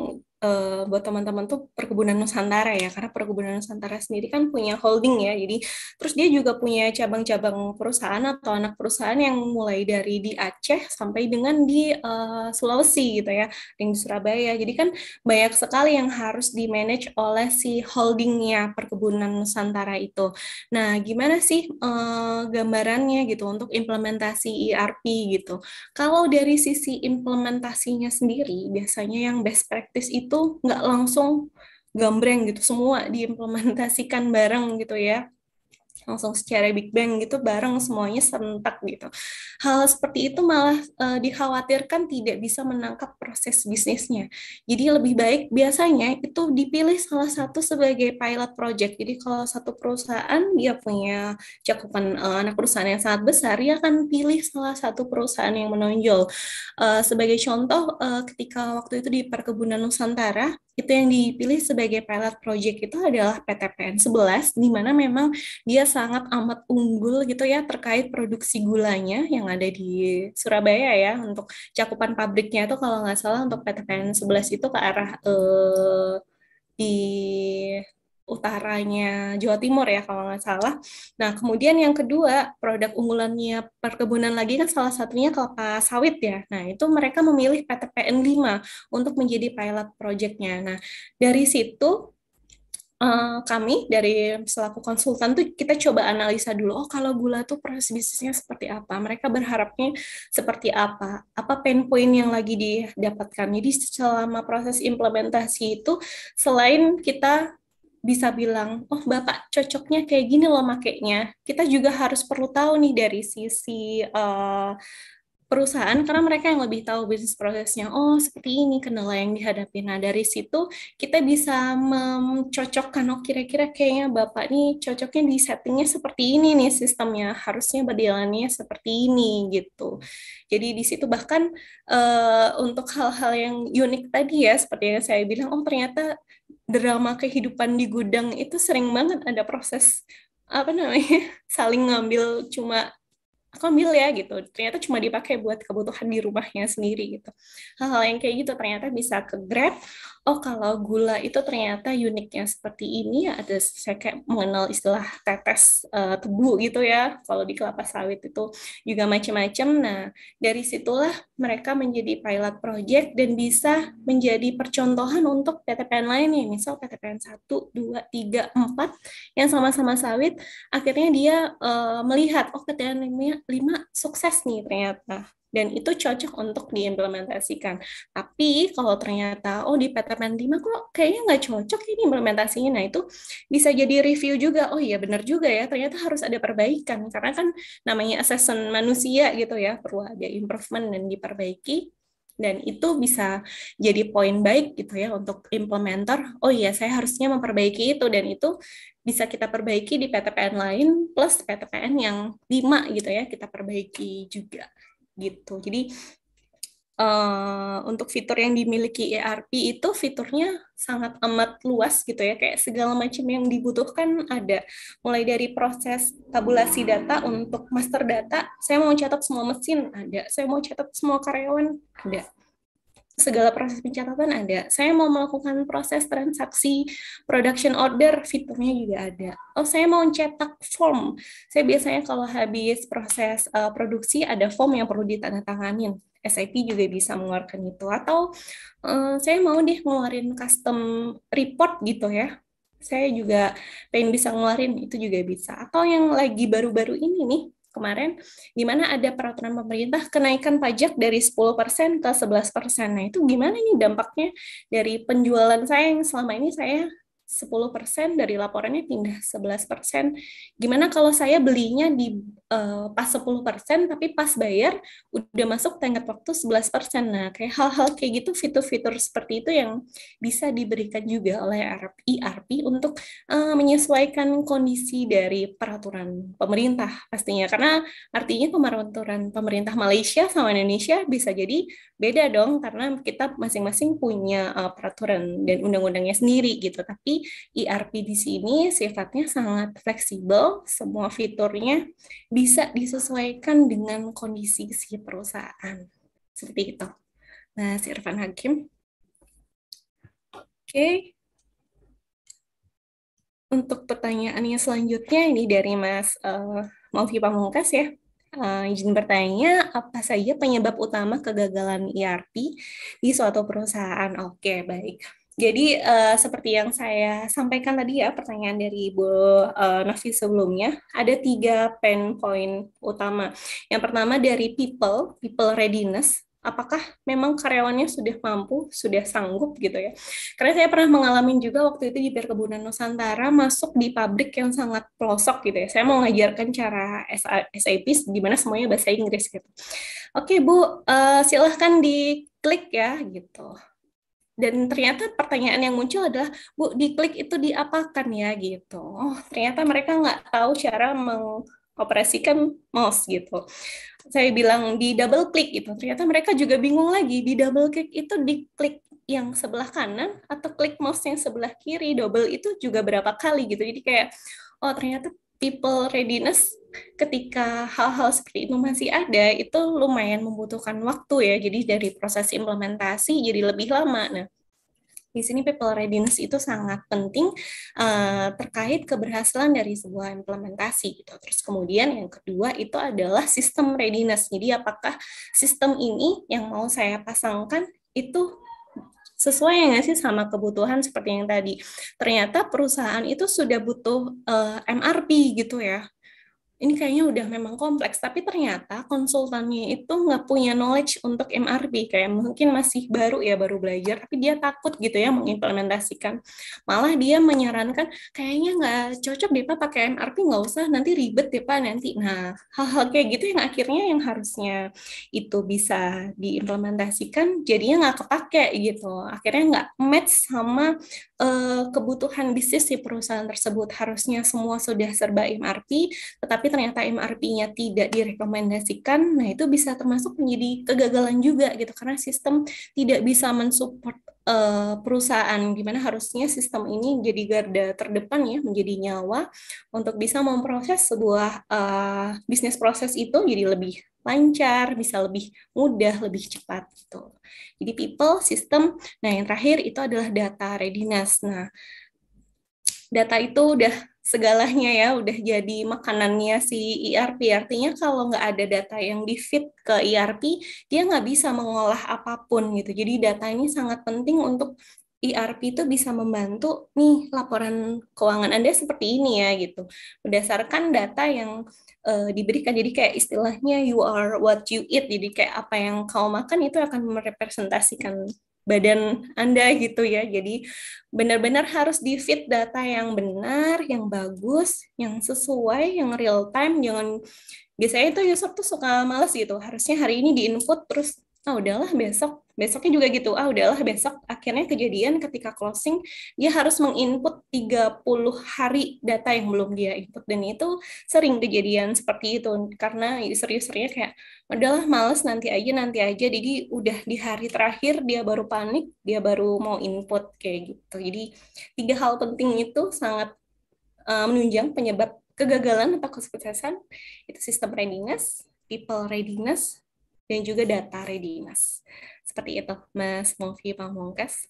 uh, buat teman-teman tuh perkebunan Nusantara ya karena perkebunan Nusantara sendiri kan punya holding ya jadi terus dia juga punya cabang-cabang perusahaan atau anak perusahaan yang mulai dari di Aceh sampai dengan di uh, Sulawesi gitu ya dan di Surabaya jadi kan banyak sekali yang harus di manage oleh si holdingnya perkebunan Nusantara itu nah gimana sih uh, gambarannya gitu untuk implementasi ERP gitu kalau dari sisi implementasinya sendiri biasanya yang best practice itu itu nggak langsung gambreng gitu semua diimplementasikan bareng gitu ya langsung secara big bang gitu bareng semuanya serentak gitu. Hal seperti itu malah e, dikhawatirkan tidak bisa menangkap proses bisnisnya. Jadi lebih baik biasanya itu dipilih salah satu sebagai pilot project. Jadi kalau satu perusahaan dia punya cakupan e, anak perusahaan yang sangat besar, dia akan pilih salah satu perusahaan yang menonjol. E, sebagai contoh e, ketika waktu itu di Perkebunan Nusantara itu yang dipilih sebagai pilot project itu adalah PTPN 11 di mana memang dia sangat amat unggul gitu ya terkait produksi gulanya yang ada di Surabaya ya untuk cakupan pabriknya itu kalau nggak salah untuk PTPN 11 itu ke arah eh, di utaranya Jawa Timur ya kalau nggak salah. Nah kemudian yang kedua produk unggulannya perkebunan lagi kan salah satunya kelapa sawit ya. Nah itu mereka memilih PTPN 5 untuk menjadi pilot projectnya. Nah dari situ eh, kami dari selaku konsultan tuh kita coba analisa dulu oh kalau gula tuh proses bisnisnya seperti apa mereka berharapnya seperti apa apa pain point yang lagi didapatkan jadi selama proses implementasi itu selain kita bisa bilang, oh bapak cocoknya kayak gini loh makainya. Kita juga harus perlu tahu nih dari sisi uh, perusahaan karena mereka yang lebih tahu bisnis prosesnya. Oh seperti ini kendala yang dihadapi. Nah dari situ kita bisa mencocokkan, oh kira-kira kayaknya bapak nih cocoknya di settingnya seperti ini nih sistemnya, harusnya berjalannya seperti ini gitu. Jadi di situ bahkan uh, untuk hal-hal yang unik tadi ya seperti yang saya bilang, oh ternyata drama kehidupan di gudang itu sering banget ada proses apa namanya saling ngambil cuma aku ambil ya gitu ternyata cuma dipakai buat kebutuhan di rumahnya sendiri gitu hal-hal yang kayak gitu ternyata bisa ke grab oh kalau gula itu ternyata uniknya seperti ini ya ada saya kayak mengenal istilah tetes uh, tebu gitu ya kalau di kelapa sawit itu juga macam-macam nah dari situlah mereka menjadi pilot project dan bisa menjadi percontohan untuk PTPN lainnya misal PTPN 1, 2, 3, 4 yang sama-sama sawit akhirnya dia uh, melihat oh PTPN 5 sukses nih ternyata dan itu cocok untuk diimplementasikan. Tapi kalau ternyata oh di PTPN 5 kok kayaknya nggak cocok ini implementasinya, nah itu bisa jadi review juga. Oh iya benar juga ya, ternyata harus ada perbaikan karena kan namanya assessment manusia gitu ya, perlu ada improvement dan diperbaiki dan itu bisa jadi poin baik gitu ya untuk implementer. Oh iya, saya harusnya memperbaiki itu dan itu bisa kita perbaiki di PTPN lain plus PTPN yang lima gitu ya, kita perbaiki juga gitu. Jadi uh, untuk fitur yang dimiliki ERP itu fiturnya sangat amat luas gitu ya kayak segala macam yang dibutuhkan ada mulai dari proses tabulasi data untuk master data saya mau catat semua mesin ada saya mau catat semua karyawan ada segala proses pencatatan ada. Saya mau melakukan proses transaksi production order, fiturnya juga ada. Oh, saya mau cetak form. Saya biasanya kalau habis proses uh, produksi ada form yang perlu ditandatangani. SIP juga bisa mengeluarkan itu atau uh, saya mau deh ngeluarin custom report gitu ya. Saya juga pengen bisa ngeluarin itu juga bisa. Atau yang lagi baru-baru ini nih, kemarin gimana ada peraturan pemerintah kenaikan pajak dari 10% ke 11%. Nah, itu gimana nih dampaknya dari penjualan saya yang selama ini saya 10% dari laporannya pindah 11%. Gimana kalau saya belinya di Eh, pas 10% tapi pas bayar udah masuk tenggat waktu 11%. Nah, kayak hal-hal kayak gitu fitur-fitur seperti itu yang bisa diberikan juga oleh ERP untuk uh, menyesuaikan kondisi dari peraturan pemerintah pastinya karena artinya peraturan pemerintah Malaysia sama Indonesia bisa jadi beda dong karena kita masing-masing punya uh, peraturan dan undang-undangnya sendiri gitu. Tapi ERP di sini sifatnya sangat fleksibel, semua fiturnya bisa disesuaikan dengan kondisi si perusahaan. Seperti itu. Nah, si Irfan Hakim.
Oke.
Untuk pertanyaannya selanjutnya, ini dari Mas uh, eh, Malvi Pamungkas ya. Uh, izin bertanya, apa saja penyebab utama kegagalan ERP di suatu perusahaan? Oke, baik. Jadi uh, seperti yang saya sampaikan tadi ya pertanyaan dari Bu uh, Novi sebelumnya, ada tiga pen point utama. Yang pertama dari people, people readiness. Apakah memang karyawannya sudah mampu, sudah sanggup gitu ya? Karena saya pernah mengalami juga waktu itu di Perkebunan Nusantara masuk di pabrik yang sangat pelosok gitu ya. Saya mau mengajarkan cara SAP di mana semuanya bahasa Inggris gitu. Oke Bu, uh, silahkan diklik ya gitu dan ternyata pertanyaan yang muncul adalah bu diklik itu diapakan ya gitu oh, ternyata mereka nggak tahu cara mengoperasikan mouse gitu saya bilang di double klik gitu ternyata mereka juga bingung lagi di double klik itu diklik yang sebelah kanan atau klik mouse yang sebelah kiri double itu juga berapa kali gitu jadi kayak oh ternyata people readiness ketika hal-hal seperti itu masih ada itu lumayan membutuhkan waktu ya jadi dari proses implementasi jadi lebih lama nah di sini people readiness itu sangat penting uh, terkait keberhasilan dari sebuah implementasi gitu. Terus kemudian yang kedua itu adalah sistem readiness. Jadi apakah sistem ini yang mau saya pasangkan itu sesuai nggak sih sama kebutuhan seperti yang tadi. Ternyata perusahaan itu sudah butuh uh, eh, MRP gitu ya ini kayaknya udah memang kompleks, tapi ternyata konsultannya itu nggak punya knowledge untuk MRP, kayak mungkin masih baru ya, baru belajar, tapi dia takut gitu ya mengimplementasikan. Malah dia menyarankan, kayaknya nggak cocok deh Pak pakai MRP, nggak usah, nanti ribet deh Pak nanti. Nah, hal-hal kayak gitu yang akhirnya yang harusnya itu bisa diimplementasikan, jadinya nggak kepake gitu. Akhirnya nggak match sama Eh, kebutuhan bisnis di perusahaan tersebut harusnya semua sudah serba MRP, tetapi ternyata MRP-nya tidak direkomendasikan, nah itu bisa termasuk menjadi kegagalan juga gitu karena sistem tidak bisa mensupport uh, perusahaan gimana harusnya sistem ini jadi garda terdepan ya menjadi nyawa untuk bisa memproses sebuah uh, bisnis proses itu jadi lebih lancar, bisa lebih mudah, lebih cepat gitu. Jadi people, system, nah yang terakhir itu adalah data readiness. Nah, data itu udah segalanya ya, udah jadi makanannya si ERP. Artinya kalau nggak ada data yang di-fit ke ERP, dia nggak bisa mengolah apapun gitu. Jadi data ini sangat penting untuk ERP itu bisa membantu nih laporan keuangan Anda seperti ini ya gitu berdasarkan data yang uh, diberikan jadi kayak istilahnya you are what you eat jadi kayak apa yang kau makan itu akan merepresentasikan badan Anda gitu ya jadi benar-benar harus di fit data yang benar yang bagus yang sesuai yang real time jangan biasanya itu user tuh suka males gitu harusnya hari ini di input terus ah udahlah besok besoknya juga gitu ah udahlah besok akhirnya kejadian ketika closing dia harus menginput 30 hari data yang belum dia input dan itu sering kejadian seperti itu karena serius seriusnya kayak udahlah males nanti aja nanti aja jadi udah di hari terakhir dia baru panik dia baru mau input kayak gitu jadi tiga hal penting itu sangat uh, menunjang penyebab kegagalan atau kesuksesan itu sistem readiness people readiness dan juga data readiness. Seperti itu, Mas Mofi Pamungkas.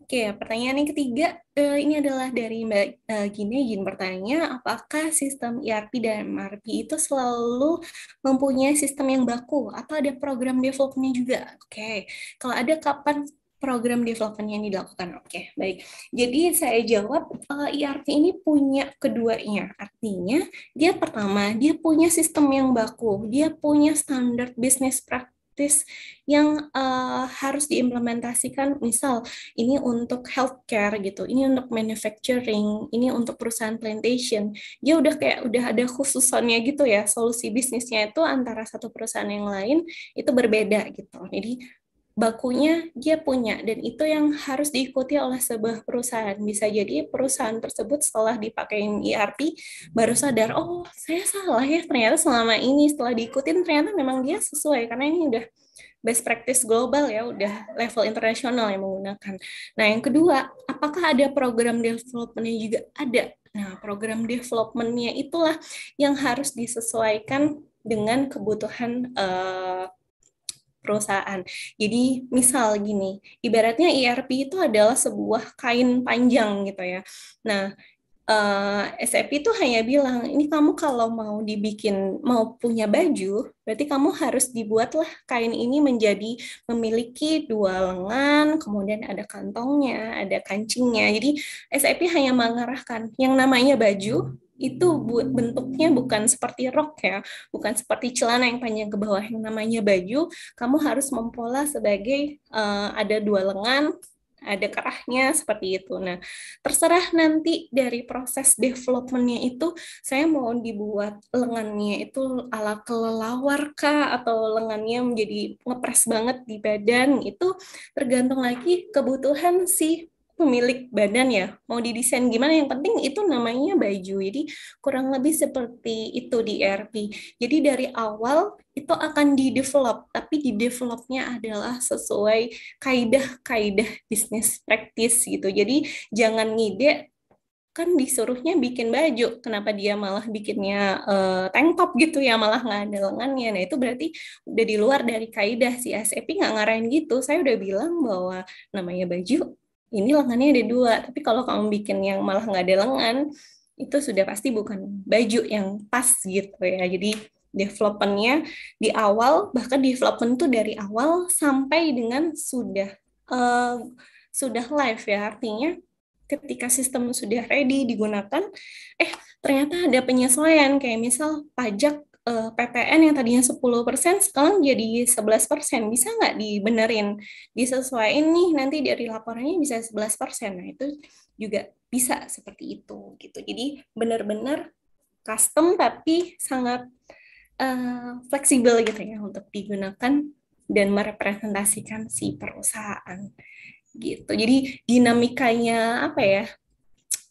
Oke, pertanyaan yang ketiga eh, ini adalah dari Mbak eh, Gine. ingin bertanya, apakah sistem ERP dan MRP itu selalu mempunyai sistem yang baku atau ada program developnya juga? Oke, kalau ada kapan program development yang dilakukan. Oke, okay, baik. Jadi saya jawab uh, ini punya keduanya. Artinya dia pertama dia punya sistem yang baku, dia punya standar bisnis praktis yang uh, harus diimplementasikan. Misal ini untuk healthcare gitu, ini untuk manufacturing, ini untuk perusahaan plantation. Dia udah kayak udah ada khususannya gitu ya. Solusi bisnisnya itu antara satu perusahaan yang lain itu berbeda gitu. Jadi bakunya dia punya dan itu yang harus diikuti oleh sebuah perusahaan. Bisa jadi perusahaan tersebut setelah dipakai ERP baru sadar, oh saya salah ya ternyata selama ini setelah diikutin ternyata memang dia sesuai karena ini udah best practice global ya udah level internasional yang menggunakan. Nah yang kedua, apakah ada program developmentnya juga ada? Nah program developmentnya itulah yang harus disesuaikan dengan kebutuhan uh, perusahaan. Jadi misal gini, ibaratnya ERP itu adalah sebuah kain panjang gitu ya. Nah, uh, SAP itu hanya bilang ini kamu kalau mau dibikin mau punya baju berarti kamu harus dibuatlah kain ini menjadi memiliki dua lengan kemudian ada kantongnya ada kancingnya jadi SAP hanya mengarahkan yang namanya baju itu bentuknya bukan seperti rok ya, bukan seperti celana yang panjang ke bawah yang namanya baju. Kamu harus mempola sebagai uh, ada dua lengan, ada kerahnya seperti itu. Nah, terserah nanti dari proses developmentnya itu, saya mau dibuat lengannya itu ala kelelawar kah atau lengannya menjadi ngepres banget di badan itu tergantung lagi kebutuhan si pemilik badan ya mau didesain gimana yang penting itu namanya baju jadi kurang lebih seperti itu di ERP jadi dari awal itu akan di develop tapi di developnya adalah sesuai kaidah-kaidah bisnis praktis gitu jadi jangan ngide kan disuruhnya bikin baju kenapa dia malah bikinnya uh, tank top gitu ya malah nggak ada lengannya nah itu berarti udah di luar dari kaidah si SAP e nggak ngarahin gitu saya udah bilang bahwa namanya baju ini lengannya ada dua tapi kalau kamu bikin yang malah nggak ada lengan itu sudah pasti bukan baju yang pas gitu ya jadi developmentnya di awal bahkan development tuh dari awal sampai dengan sudah uh, sudah live ya artinya ketika sistem sudah ready digunakan eh ternyata ada penyesuaian kayak misal pajak uh, eh, PPN yang tadinya 10% sekarang jadi 11%. Bisa nggak dibenerin? Disesuaikan nih nanti dari laporannya bisa 11%. Nah, itu juga bisa seperti itu gitu. Jadi benar-benar custom tapi sangat uh, fleksibel gitu ya untuk digunakan dan merepresentasikan si perusahaan gitu. Jadi dinamikanya apa ya?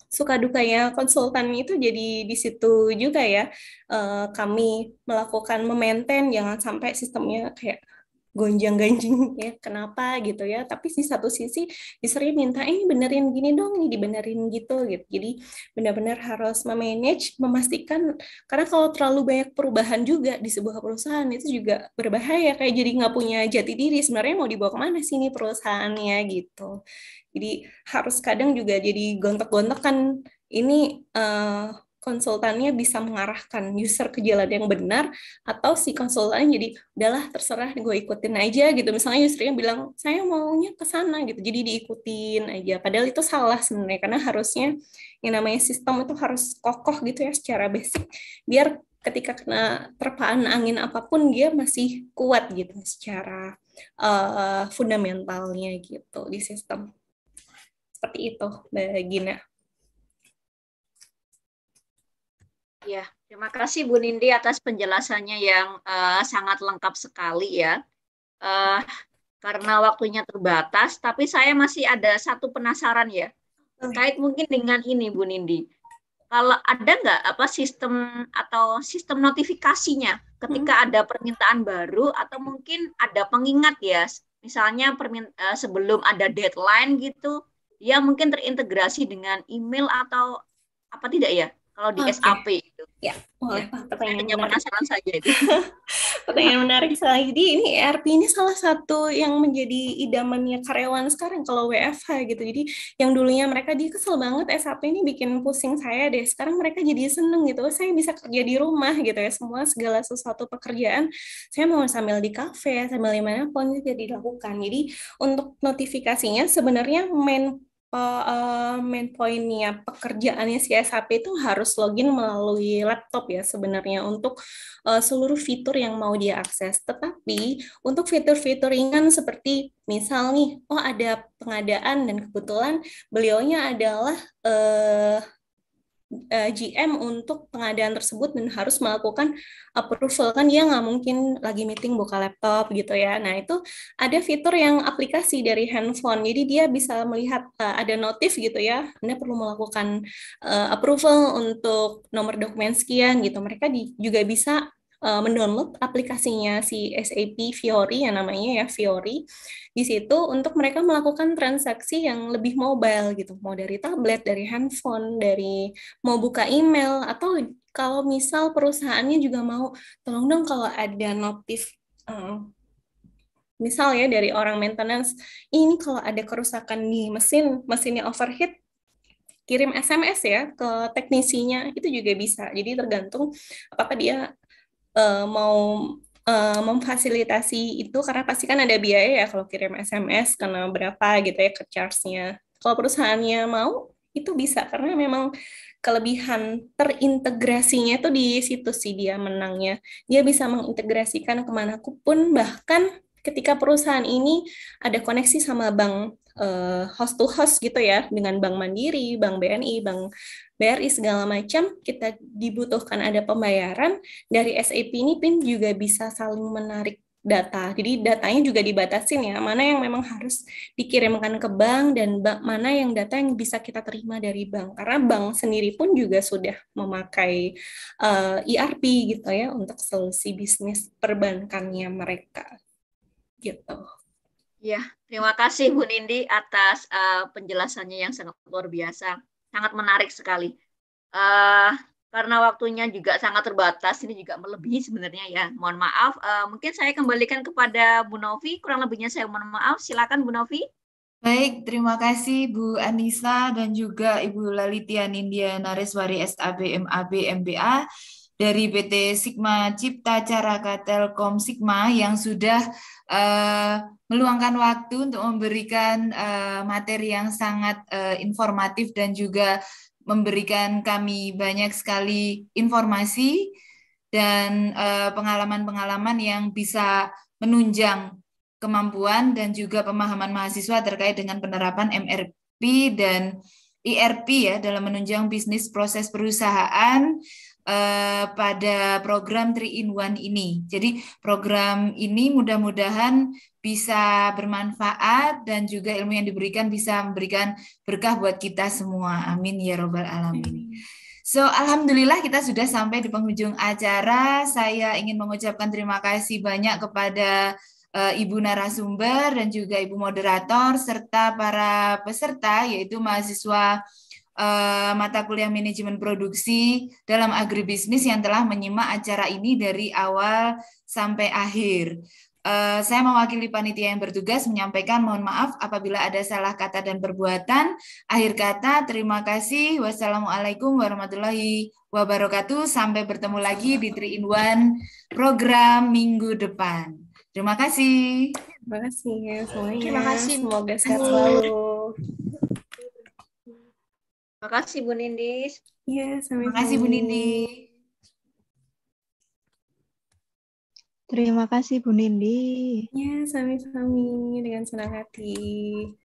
suka dukanya konsultan itu jadi di situ juga ya eh, kami melakukan memaintain jangan sampai sistemnya kayak gonjang ganjing ya kenapa gitu ya tapi di satu sisi disering minta ini eh, benerin gini dong ini dibenerin gitu gitu jadi benar-benar harus memanage memastikan karena kalau terlalu banyak perubahan juga di sebuah perusahaan itu juga berbahaya kayak jadi nggak punya jati diri sebenarnya mau dibawa kemana sih ini perusahaannya gitu jadi harus kadang juga jadi gontek-gontek kan ini uh, konsultannya bisa mengarahkan user ke jalan yang benar atau si konsultan jadi udahlah terserah gue ikutin aja gitu misalnya usernya bilang saya maunya ke sana gitu jadi diikutin aja padahal itu salah sebenarnya karena harusnya yang namanya sistem itu harus kokoh gitu ya secara basic biar ketika kena terpaan angin apapun dia masih kuat gitu secara uh, fundamentalnya gitu di sistem. Seperti itu, Mbak Gina.
Ya, terima kasih Bu Nindi atas penjelasannya yang uh, sangat lengkap sekali ya. Uh, karena waktunya terbatas, tapi saya masih ada satu penasaran ya. Terkait mungkin dengan ini Bu Nindi. Kalau ada nggak apa sistem atau sistem notifikasinya ketika hmm. ada permintaan baru atau mungkin ada pengingat ya. Misalnya perminta, eh, sebelum ada deadline gitu, ya mungkin terintegrasi dengan email atau apa tidak ya kalau di okay. SAP itu. Ya, boleh ya. Pertanyaan Hanya penasaran saja itu. Pertanyaan menarik
sekali. Jadi ini ERP ini salah satu yang menjadi idamannya karyawan sekarang kalau WFH gitu. Jadi yang dulunya mereka dia kesel banget SAP ini bikin pusing saya deh. Sekarang mereka jadi seneng gitu. Oh, saya bisa kerja di rumah gitu ya. Semua segala sesuatu pekerjaan saya mau sambil di kafe, sambil dimana pun jadi dilakukan. Jadi untuk notifikasinya sebenarnya main uh, main poinnya pekerjaannya si SAP itu harus login melalui laptop ya sebenarnya untuk uh, seluruh fitur yang mau dia akses. Tetapi untuk fitur-fitur ringan seperti misal nih, oh ada pengadaan dan kebetulan beliaunya adalah uh, Eh, GM untuk pengadaan tersebut dan harus melakukan approval kan dia nggak mungkin lagi meeting buka laptop gitu ya. Nah itu ada fitur yang aplikasi dari handphone, jadi dia bisa melihat eh, ada notif gitu ya. Anda perlu melakukan eh, approval untuk nomor dokumen sekian gitu. Mereka juga bisa uh, mendownload aplikasinya si SAP Fiori yang namanya ya Fiori di situ untuk mereka melakukan transaksi yang lebih mobile gitu mau dari tablet dari handphone dari mau buka email atau kalau misal perusahaannya juga mau tolong dong kalau ada notif uh, misal ya dari orang maintenance ini kalau ada kerusakan di mesin mesinnya overheat kirim SMS ya ke teknisinya itu juga bisa jadi tergantung apakah dia uh, mau uh, memfasilitasi itu karena pasti kan ada biaya ya kalau kirim SMS karena berapa gitu ya ke charge-nya. Kalau perusahaannya mau itu bisa karena memang kelebihan terintegrasinya itu di situ sih dia menangnya. Dia bisa mengintegrasikan kemana pun bahkan ketika perusahaan ini ada koneksi sama bank uh, host to host gitu ya dengan Bank Mandiri, Bank BNI, Bank BRI segala macam kita dibutuhkan ada pembayaran dari SAP ini pun juga bisa saling menarik data. Jadi datanya juga dibatasi ya, mana yang memang harus dikirimkan ke bank dan mana yang data yang bisa kita terima dari bank. Karena bank sendiri pun juga sudah memakai uh, eh, ERP gitu ya untuk solusi bisnis perbankannya mereka. Gitu.
Ya, terima kasih Bu Nindi atas uh, penjelasannya yang sangat luar biasa, sangat menarik sekali. Uh, karena waktunya juga sangat terbatas, ini juga melebihi sebenarnya ya. Mohon maaf, uh, mungkin saya kembalikan kepada Bu Novi, kurang lebihnya saya mohon maaf. Silakan Bu Novi.
Baik, terima kasih Bu Anissa dan juga Ibu Lalitia India Nareswari SAB MAB MBA dari PT Sigma Cipta Caraka Telkom Sigma yang sudah Eh, meluangkan waktu untuk memberikan uh, materi yang sangat uh, informatif dan juga memberikan kami banyak sekali informasi dan pengalaman pengalaman-pengalaman yang bisa menunjang kemampuan dan juga pemahaman mahasiswa terkait dengan penerapan MRP dan IRP e ya dalam menunjang bisnis proses perusahaan Eh, pada program 3 in 1 ini. Jadi program ini mudah-mudahan bisa bermanfaat dan juga ilmu yang diberikan bisa memberikan berkah buat kita semua. Amin ya robbal alamin. So, alhamdulillah kita sudah sampai di penghujung acara. Saya ingin mengucapkan terima kasih banyak kepada eh, Ibu narasumber dan juga Ibu moderator serta para peserta yaitu mahasiswa uh, mata kuliah manajemen produksi dalam agribisnis yang telah menyimak acara ini dari awal sampai akhir. Uh, saya mewakili panitia yang bertugas menyampaikan mohon maaf apabila ada salah kata dan perbuatan. Akhir kata, terima kasih. Wassalamualaikum warahmatullahi wabarakatuh. Sampai bertemu lagi di 3 in 1 program minggu depan. Terima kasih. Terima kasih semuanya. Terima kasih. Semoga sehat selalu.
Makasih Bu Nindis. Iya,
sama Terima kasih Bu Nindi.
Terima kasih Bu Nindi. Ya, sami-sami dengan senang hati.